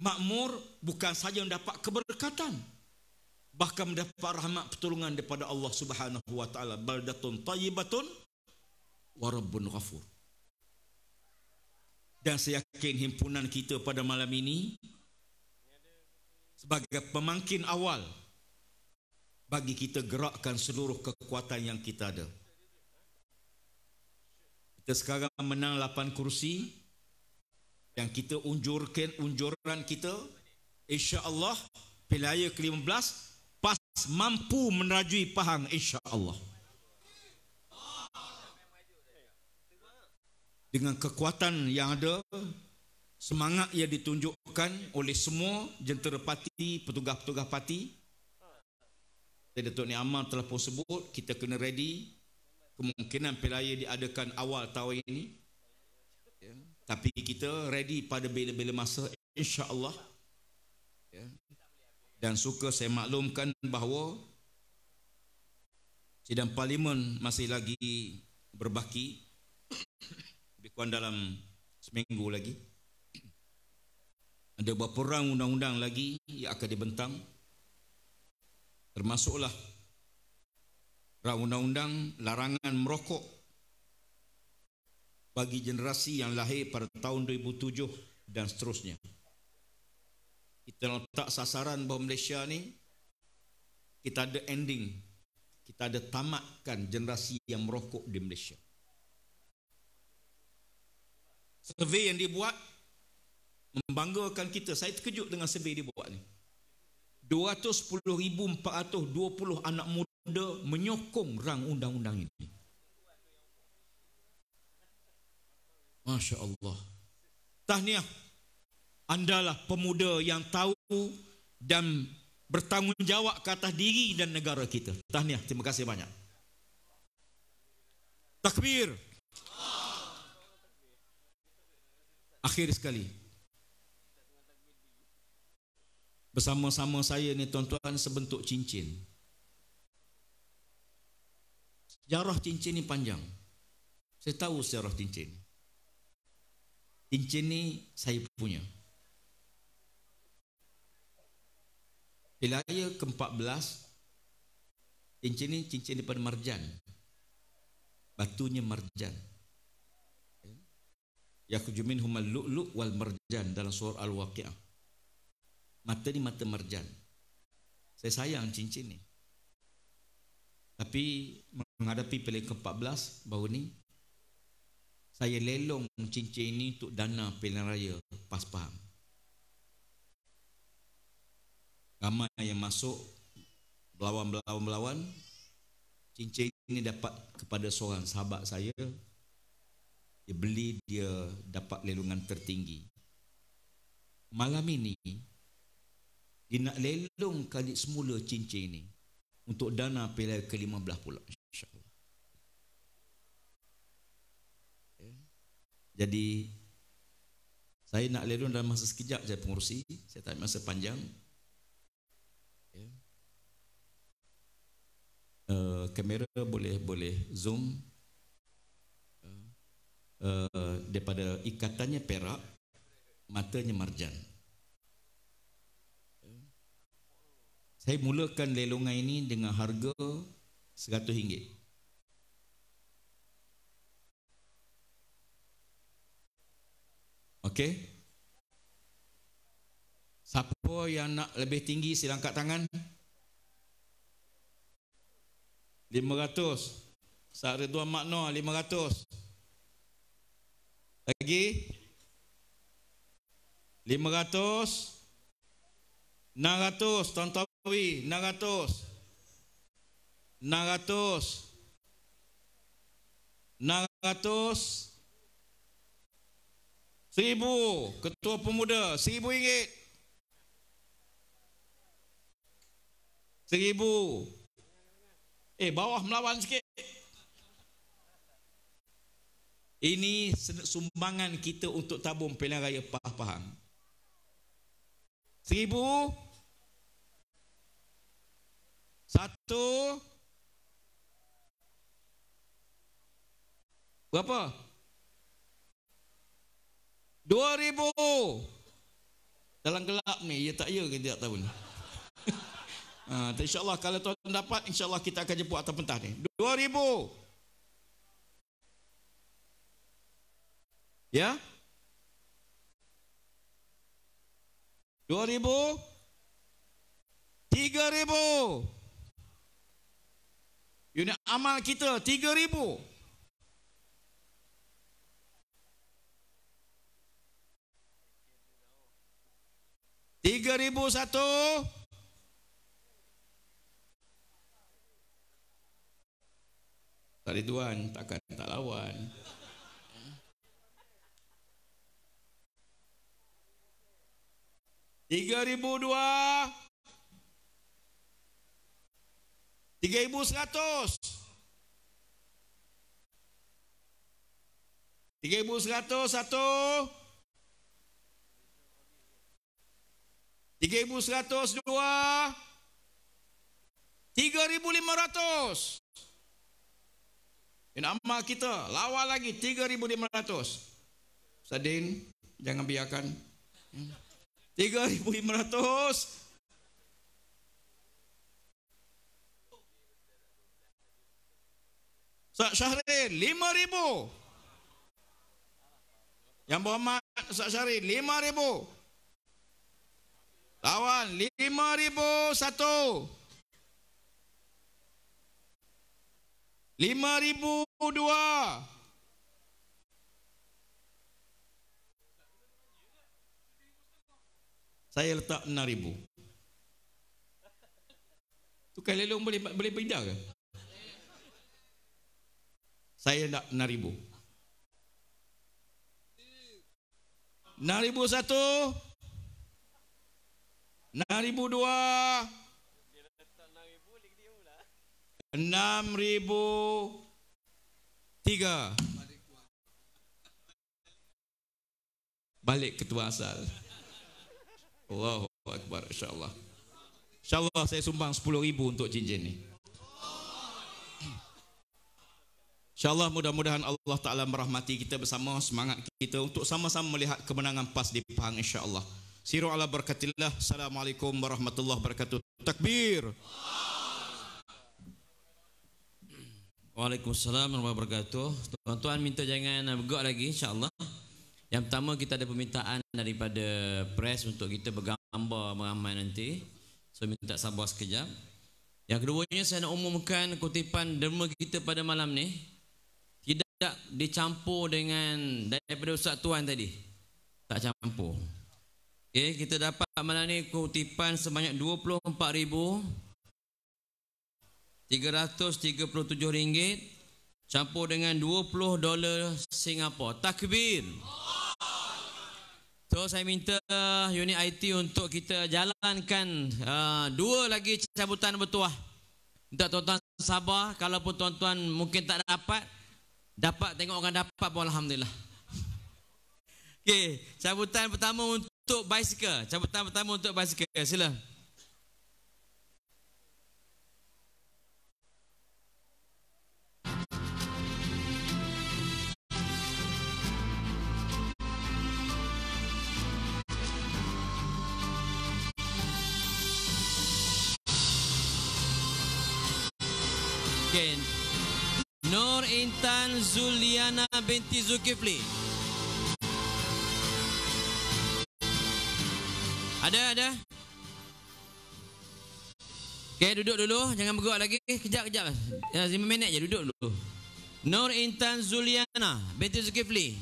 makmur bukan saja mendapat keberkatan bahkan mendapat rahmat pertolongan daripada Allah Subhanahu wa taala baldatun tayyibatun wa rabbun ghafur dan saya yakin himpunan kita pada malam ini sebagai pemangkin awal bagi kita gerakkan seluruh kekuatan yang kita ada kita sekarang menang 8 kursi yang kita unjurkan unjuran kita insya-Allah pilihan ke-15 pas mampu menerajui Pahang insya-Allah dengan kekuatan yang ada semangat yang ditunjukkan oleh semua jentera parti petugas-petugas parti Tadi Datuk Ni Amar telah pun sebut kita kena ready kemungkinan pilihan diadakan awal tahun ini ya. tapi kita ready pada bila-bila masa insyaAllah ya. dan suka saya maklumkan bahawa sidang parlimen masih lagi berbaki lebih kurang dalam seminggu lagi ada beberapa orang undang-undang lagi yang akan dibentang termasuklah Draft undang-undang larangan merokok bagi generasi yang lahir pada tahun 2007 dan seterusnya. Kita letak sasaran bahawa Malaysia ni kita ada ending, kita ada tamatkan generasi yang merokok di Malaysia. Survei yang dibuat membanggakan kita. Saya terkejut dengan survei dibuat ni. 210,420 anak muda menyokong rang undang-undang ini. Masya Allah. Tahniah. Andalah pemuda yang tahu dan bertanggungjawab ke atas diri dan negara kita. Tahniah. Terima kasih banyak. Takbir. Akhir sekali. bersama-sama saya ni tuan-tuan sebentuk cincin sejarah cincin ni panjang saya tahu sejarah cincin cincin ni saya punya wilayah ke-14 cincin ini cincin daripada marjan batunya marjan Yakujumin humal lu'lu' wal marjan dalam surah Al-Waqi'ah Mata ni mata merjan. Saya sayang cincin ni. Tapi menghadapi pilihan ke-14 baru ni, saya lelong cincin ini untuk dana pilihan raya pas paham. Ramai yang masuk melawan melawan melawan, cincin ini dapat kepada seorang sahabat saya, dia beli, dia dapat lelongan tertinggi. Malam ini, dia nak lelong kali semula cincin ini untuk dana pilihan ke-15 pula insyaallah ya. jadi saya nak lelong dalam masa sekejap saya pengurusi saya tak masa panjang Uh, kamera boleh boleh zoom uh, daripada ikatannya perak matanya marjan Saya mulakan lelongan ini dengan harga RM100. Okey. Siapa yang nak lebih tinggi silang angkat tangan. 500. Sarah Tuan Makno 500. Lagi. 500. 600. 700. 800. 900. Nawawi, 900. 900. seribu ketua pemuda, seribu ringgit. seribu, Eh, bawah melawan sikit. Ini sumbangan kita untuk tabung pilihan raya Pahang. seribu. Satu Berapa? Dua ribu Dalam gelap ni Ya tak ya ke ah, tak tahu ni ha, InsyaAllah kalau tuan dapat InsyaAllah kita akan jemput atas pentas ni 2000 Ya tiga ribu. Unit amal kita 3000. 3001. Tadi tuan takkan tak lawan. Tiga ribu dua. Tiga ibu seratus satu. Tiga ibu seratus dua. Tiga ribu lima ratus. Ini amal kita. Lawa lagi tiga ribu lima ratus. Sadin, jangan biarkan. Hmm. Tiga ribu lima ratus. Ustaz lima ribu, Yang berhormat Ustaz lima ribu. Lawan lima ribu satu lima ribu dua Saya letak enam 6000 Tukar lelong boleh boleh pindah ke? Saya nak 6 ribu. 6 ribu satu. 6 ribu dua. 6 ribu tiga. Balik ketua asal. Allahu Akbar. InsyaAllah. InsyaAllah saya sumbang 10 ribu untuk cincin ni. InsyaAllah mudah-mudahan Allah Ta'ala merahmati kita bersama semangat kita untuk sama-sama melihat kemenangan PAS di Pahang insyaAllah. Siru ala berkatillah. Assalamualaikum warahmatullahi wabarakatuh. Takbir. Waalaikumsalam warahmatullahi wabarakatuh. Tuan-tuan minta jangan bergerak lagi insyaAllah. Yang pertama kita ada permintaan daripada press untuk kita bergambar meramai nanti. So minta sabar sekejap. Yang keduanya saya nak umumkan kutipan derma kita pada malam ni dicampur dengan daripada Ustaz Tuan tadi. Tak campur. Okey, kita dapat malam ni kutipan sebanyak 24,337 ringgit campur dengan 20 dolar Singapura. Takbir. So saya minta unit IT untuk kita jalankan uh, dua lagi cabutan bertuah. Minta tuan-tuan sabar kalaupun tuan-tuan mungkin tak dapat Dapat tengok orang dapat pun Alhamdulillah. Okey, cabutan pertama untuk bicycle. Cabutan pertama untuk basikal. Sila. Okay. Nur Intan Zuliana binti Zulkifli. Ada, ada. Okey, duduk dulu. Jangan bergerak lagi. Kejap, kejap. Uh, ya, 5 minit je. Duduk dulu. Nur Intan Zuliana binti Zulkifli.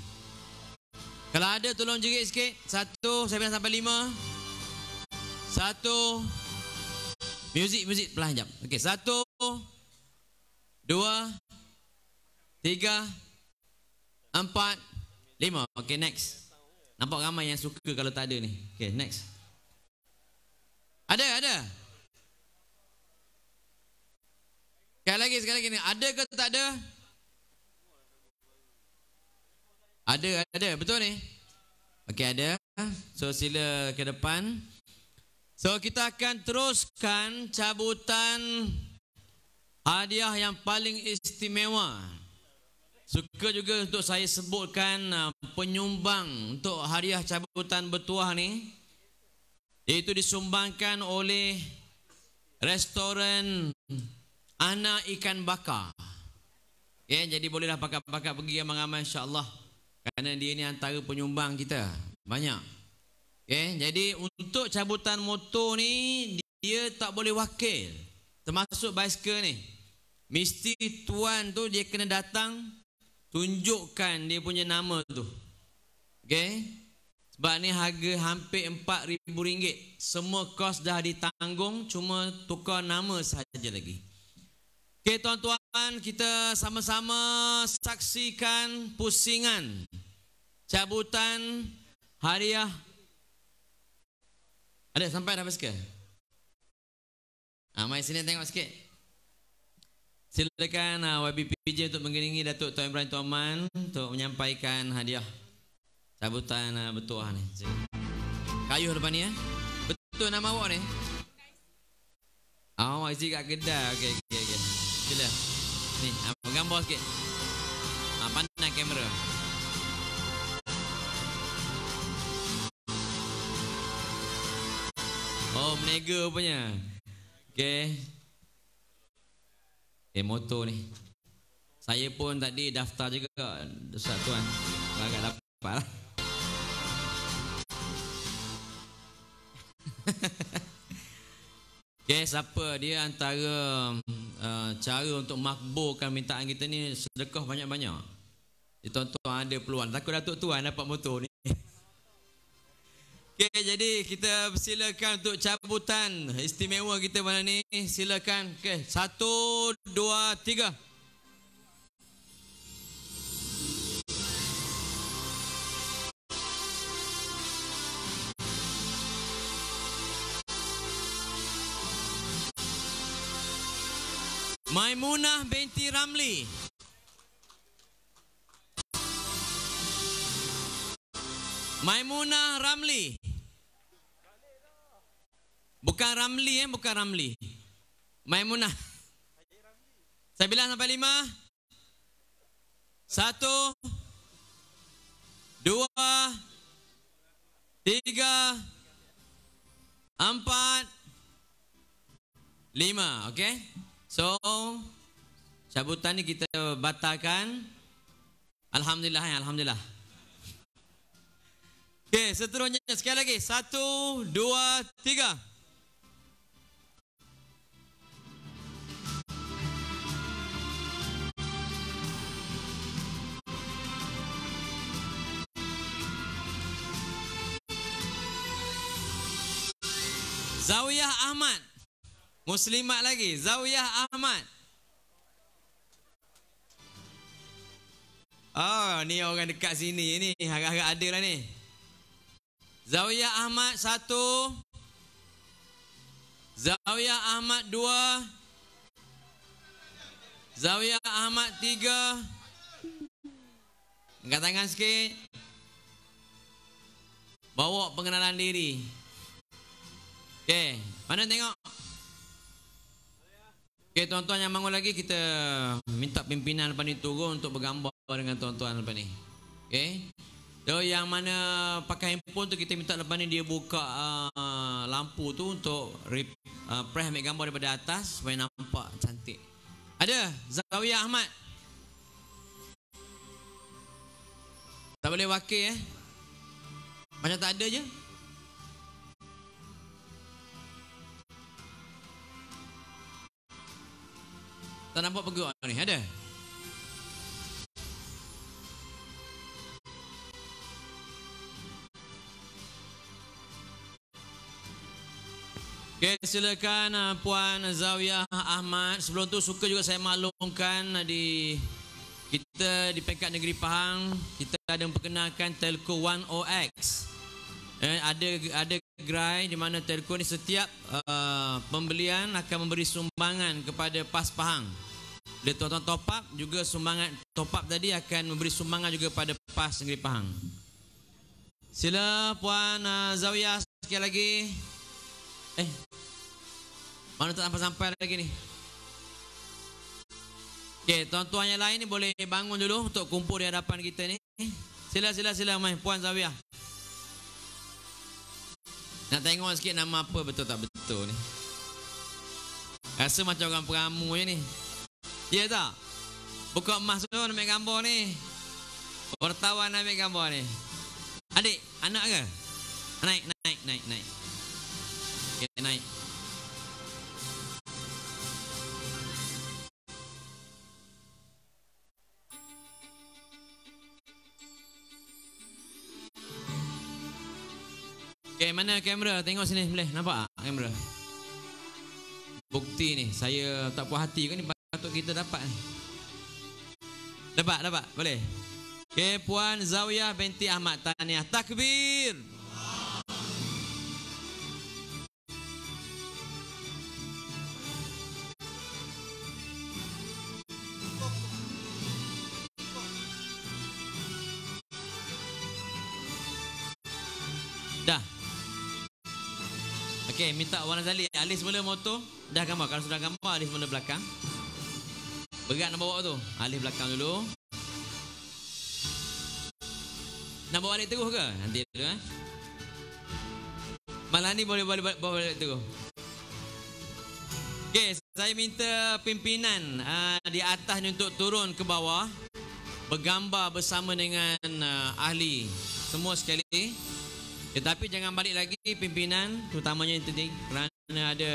Kalau ada, tolong jerit sikit. Satu, saya bilang sampai lima. Satu. Muzik, muzik. Pelan jap. Okey, satu. Dua. Tiga Empat Lima Okay next Nampak ramai yang suka kalau tak ada ni Okay next Ada ada Sekali lagi sekali lagi ni Ada ke tak ada Ada ada betul ni Okay ada So sila ke depan So kita akan teruskan cabutan hadiah yang paling istimewa Suka juga untuk saya sebutkan uh, penyumbang untuk hariah cabutan bertuah ni iaitu disumbangkan oleh restoran Ana Ikan Bakar. Ya, jadi bolehlah pakat-pakat pergi yang mengamal insya-Allah. Kerana dia ni antara penyumbang kita. Banyak. Okay, ya, jadi untuk cabutan motor ni dia tak boleh wakil. Termasuk basikal ni. Mesti tuan tu dia kena datang tunjukkan dia punya nama tu okay? sebab ni harga hampir RM4,000 semua kos dah ditanggung cuma tukar nama saja lagi ok tuan-tuan kita sama-sama saksikan pusingan cabutan hariah ada sampai dah habis ke? Ha, mari sini tengok sikit Silakan uh, ah, YBPJ untuk mengiringi Datuk Tuan Ibrahim Tuan Man untuk menyampaikan hadiah cabutan uh, betul lah ni. Kayu depan ni Eh? Betul nama awak ni? Oh, ah, IC kat kedai. Okay, okay, okey. Sila. Ni, apa uh, gambar sikit. Ah, uh, pandai kamera. Oh, menega punya. Okay. Eh motor ni Saya pun tadi daftar juga Ustaz Tuan Agak dapat lah Guess apa Dia antara uh, Cara untuk makbulkan mintaan kita ni Sedekah banyak-banyak eh, Tuan-tuan ada peluang Takut Datuk Tuan dapat motor ni Okay, jadi kita silakan untuk cabutan istimewa kita mana ni. Silakan. Okay, satu, dua, tiga. Maimunah binti Ramli. Maimunah Ramli. Bukan Ramli eh, bukan Ramli. Maimunah. Saya bilang sampai lima. Satu. Dua. Tiga. Empat. Lima, okay? So, cabutan ni kita batalkan. Alhamdulillah, ya, Alhamdulillah. Okey, seterusnya sekali lagi. Satu, dua, tiga. Zawiyah Ahmad. Muslimat lagi. Zawiyah Ahmad. Oh, ni orang dekat sini. Ini agak-agak ada lah ni. Zawiyah Ahmad satu. Zawiyah Ahmad dua. Zawiyah Ahmad tiga. Angkat tangan sikit. Bawa pengenalan diri. Okey, mana tengok? Okey, tuan-tuan yang bangun lagi, kita minta pimpinan lepas ni turun untuk bergambar dengan tuan-tuan lepas ni. Okey. So, yang mana pakai handphone tu kita minta lepas ni dia buka uh, lampu tu untuk rip, uh, press ambil gambar daripada atas supaya nampak cantik. Ada Zawiyah Ahmad. Tak boleh wakil eh. Macam tak ada je. Tak nampak pegawai ni. Ada? Okay, silakan uh, Puan Zawiyah Ahmad. Sebelum tu suka juga saya maklumkan uh, di kita di peringkat negeri Pahang kita ada memperkenalkan Telco 1OX. Eh, ada ada gerai di mana Telco ni setiap uh, pembelian akan memberi sumbangan kepada PAS Pahang. Dia tuan-tuan top up juga sumbangan top up tadi akan memberi sumbangan juga pada PAS negeri Pahang. Sila Puan uh, Zawiyah sekali lagi. Eh. Mana tak sampai sampai lagi ni? Okey, tuan-tuan yang lain ni boleh bangun dulu untuk kumpul di hadapan kita ni. Sila sila sila mai puan Zawiya. Nak tengok sikit nama apa betul tak betul ni. Rasa macam orang peramu je ni. Ya tak? Buka emas tu nak ambil gambar ni. Wartawan nak ambil gambar ni. Adik, anak ke? Naik, naik, naik, naik que Okay, mana kamera? Tengok sini, boleh. Nampak tak kamera? Bukti ni, saya tak puas hati kan ni patut kita dapat ni. Dapat, dapat. Boleh. Okay, Puan Zawiyah binti Ahmad Taniah. Takbir! Okey, minta Wan Azali alis semula motor. Dah gambar. Kalau sudah gambar, alis semula belakang. Berat nak bawa tu. Alis belakang dulu. Nak bawa balik terus ke? Nanti dulu eh. Malah ni boleh boleh bawa balik terus. Okey, saya minta pimpinan uh, di atas ni untuk turun ke bawah. Bergambar bersama dengan uh, ahli. Semua sekali. Okey. Tetapi jangan balik lagi pimpinan terutamanya yang tadi kerana ada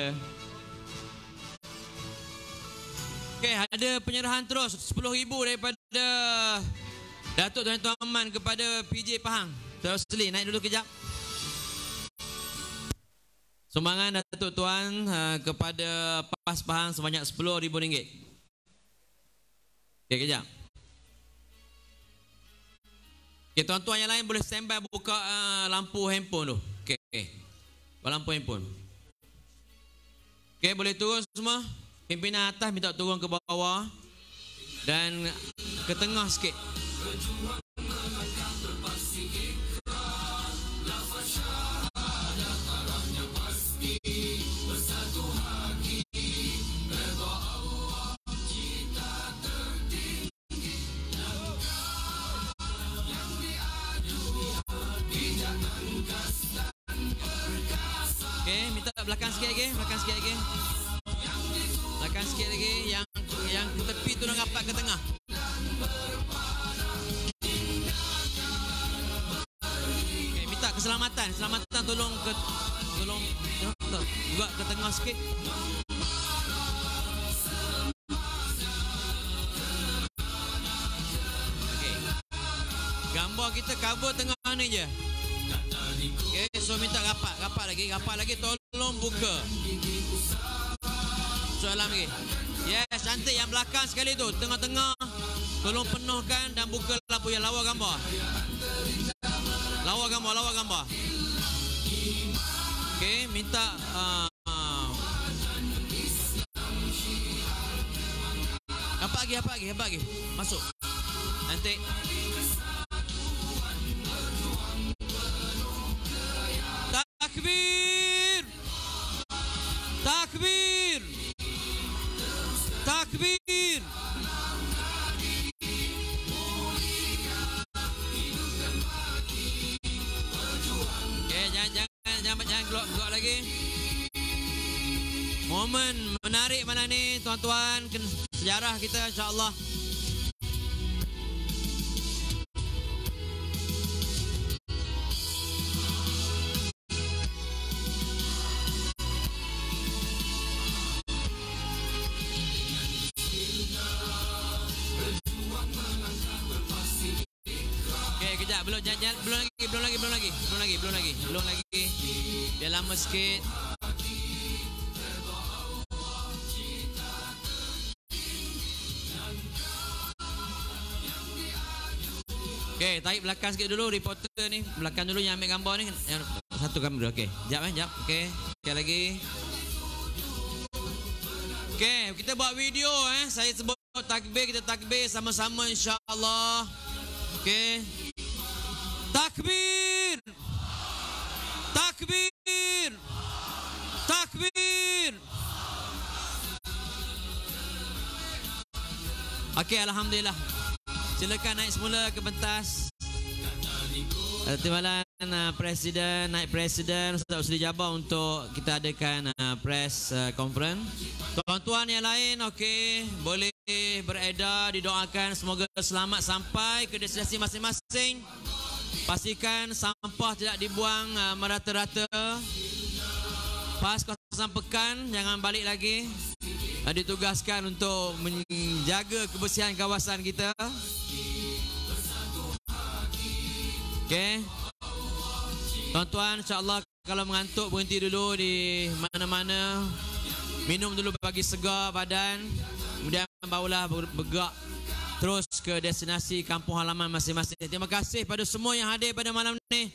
Okey, ada penyerahan terus 10000 daripada Datuk Tuan Tuan Aman kepada PJ Pahang. Terus so, naik dulu kejap. Sumbangan Datuk Tuan ha, kepada PAS Pahang sebanyak RM10,000. Okey, kejap. Okey, tuan-tuan yang lain boleh standby buka uh, lampu handphone tu. Okey. Okay. Buka lampu handphone. Okey, boleh turun semua? Pimpinan atas minta turun ke bawah dan ke tengah sikit. belakang sikit lagi, belakang sikit lagi. Belakang sikit lagi yang yang tepi tu nak rapat ke tengah. Okay, minta keselamatan, keselamatan tolong ke tolong juga ke tengah sikit. Okay. Gambar kita cover tengah ni je. Okay, so minta rapat, rapat lagi, rapat lagi tolong belum buka soalan lagi yes cantik yang belakang sekali tu tengah-tengah tolong penuhkan dan buka lampu yang lawa gambar lawa gambar lawa gambar ok minta uh, ah. apa lagi apa lagi apa lagi masuk nanti takbir Takbir. Takbir. Okay, jangan jangan jangan jangan keluar, keluar lagi. Momen menarik mana ni tuan-tuan sejarah kita insya-Allah. jangan, jangan, belum lagi, belum lagi, belum lagi, belum lagi, belum lagi, belum lagi. Dia lama sikit. Okey, tarik belakang sikit dulu reporter ni. Belakang dulu yang ambil gambar ni. Yang satu kamera. Okey. Jap eh, jap. Okey. Sekali lagi. Okey, kita buat video eh. Saya sebut takbir, kita takbir sama-sama insya-Allah. Okey. Takbir, takbir, takbir. اوکے alhamdulillah. للہ silakan naik semula ke pentas eh, Timbalan uh, Presiden, naik Presiden, Ustaz Usri Jabar untuk kita adakan uh, press uh, conference. Tuan-tuan yang lain, okey, boleh beredar, didoakan semoga selamat sampai ke destinasi masing-masing. Pastikan sampah tidak dibuang uh, merata-rata. Pas kawasan pekan, jangan balik lagi. Uh, ditugaskan untuk menjaga kebersihan kawasan kita. Okey. Tuan-tuan, insyaAllah kalau mengantuk berhenti dulu di mana-mana. Minum dulu bagi segar badan. Kemudian barulah bergerak terus ke destinasi kampung halaman masing-masing. Terima kasih pada semua yang hadir pada malam ini.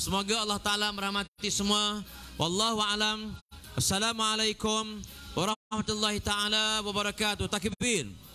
Semoga Allah Taala merahmati semua. Wallahu a'lam. Assalamualaikum warahmatullahi taala wabarakatuh. Takbir.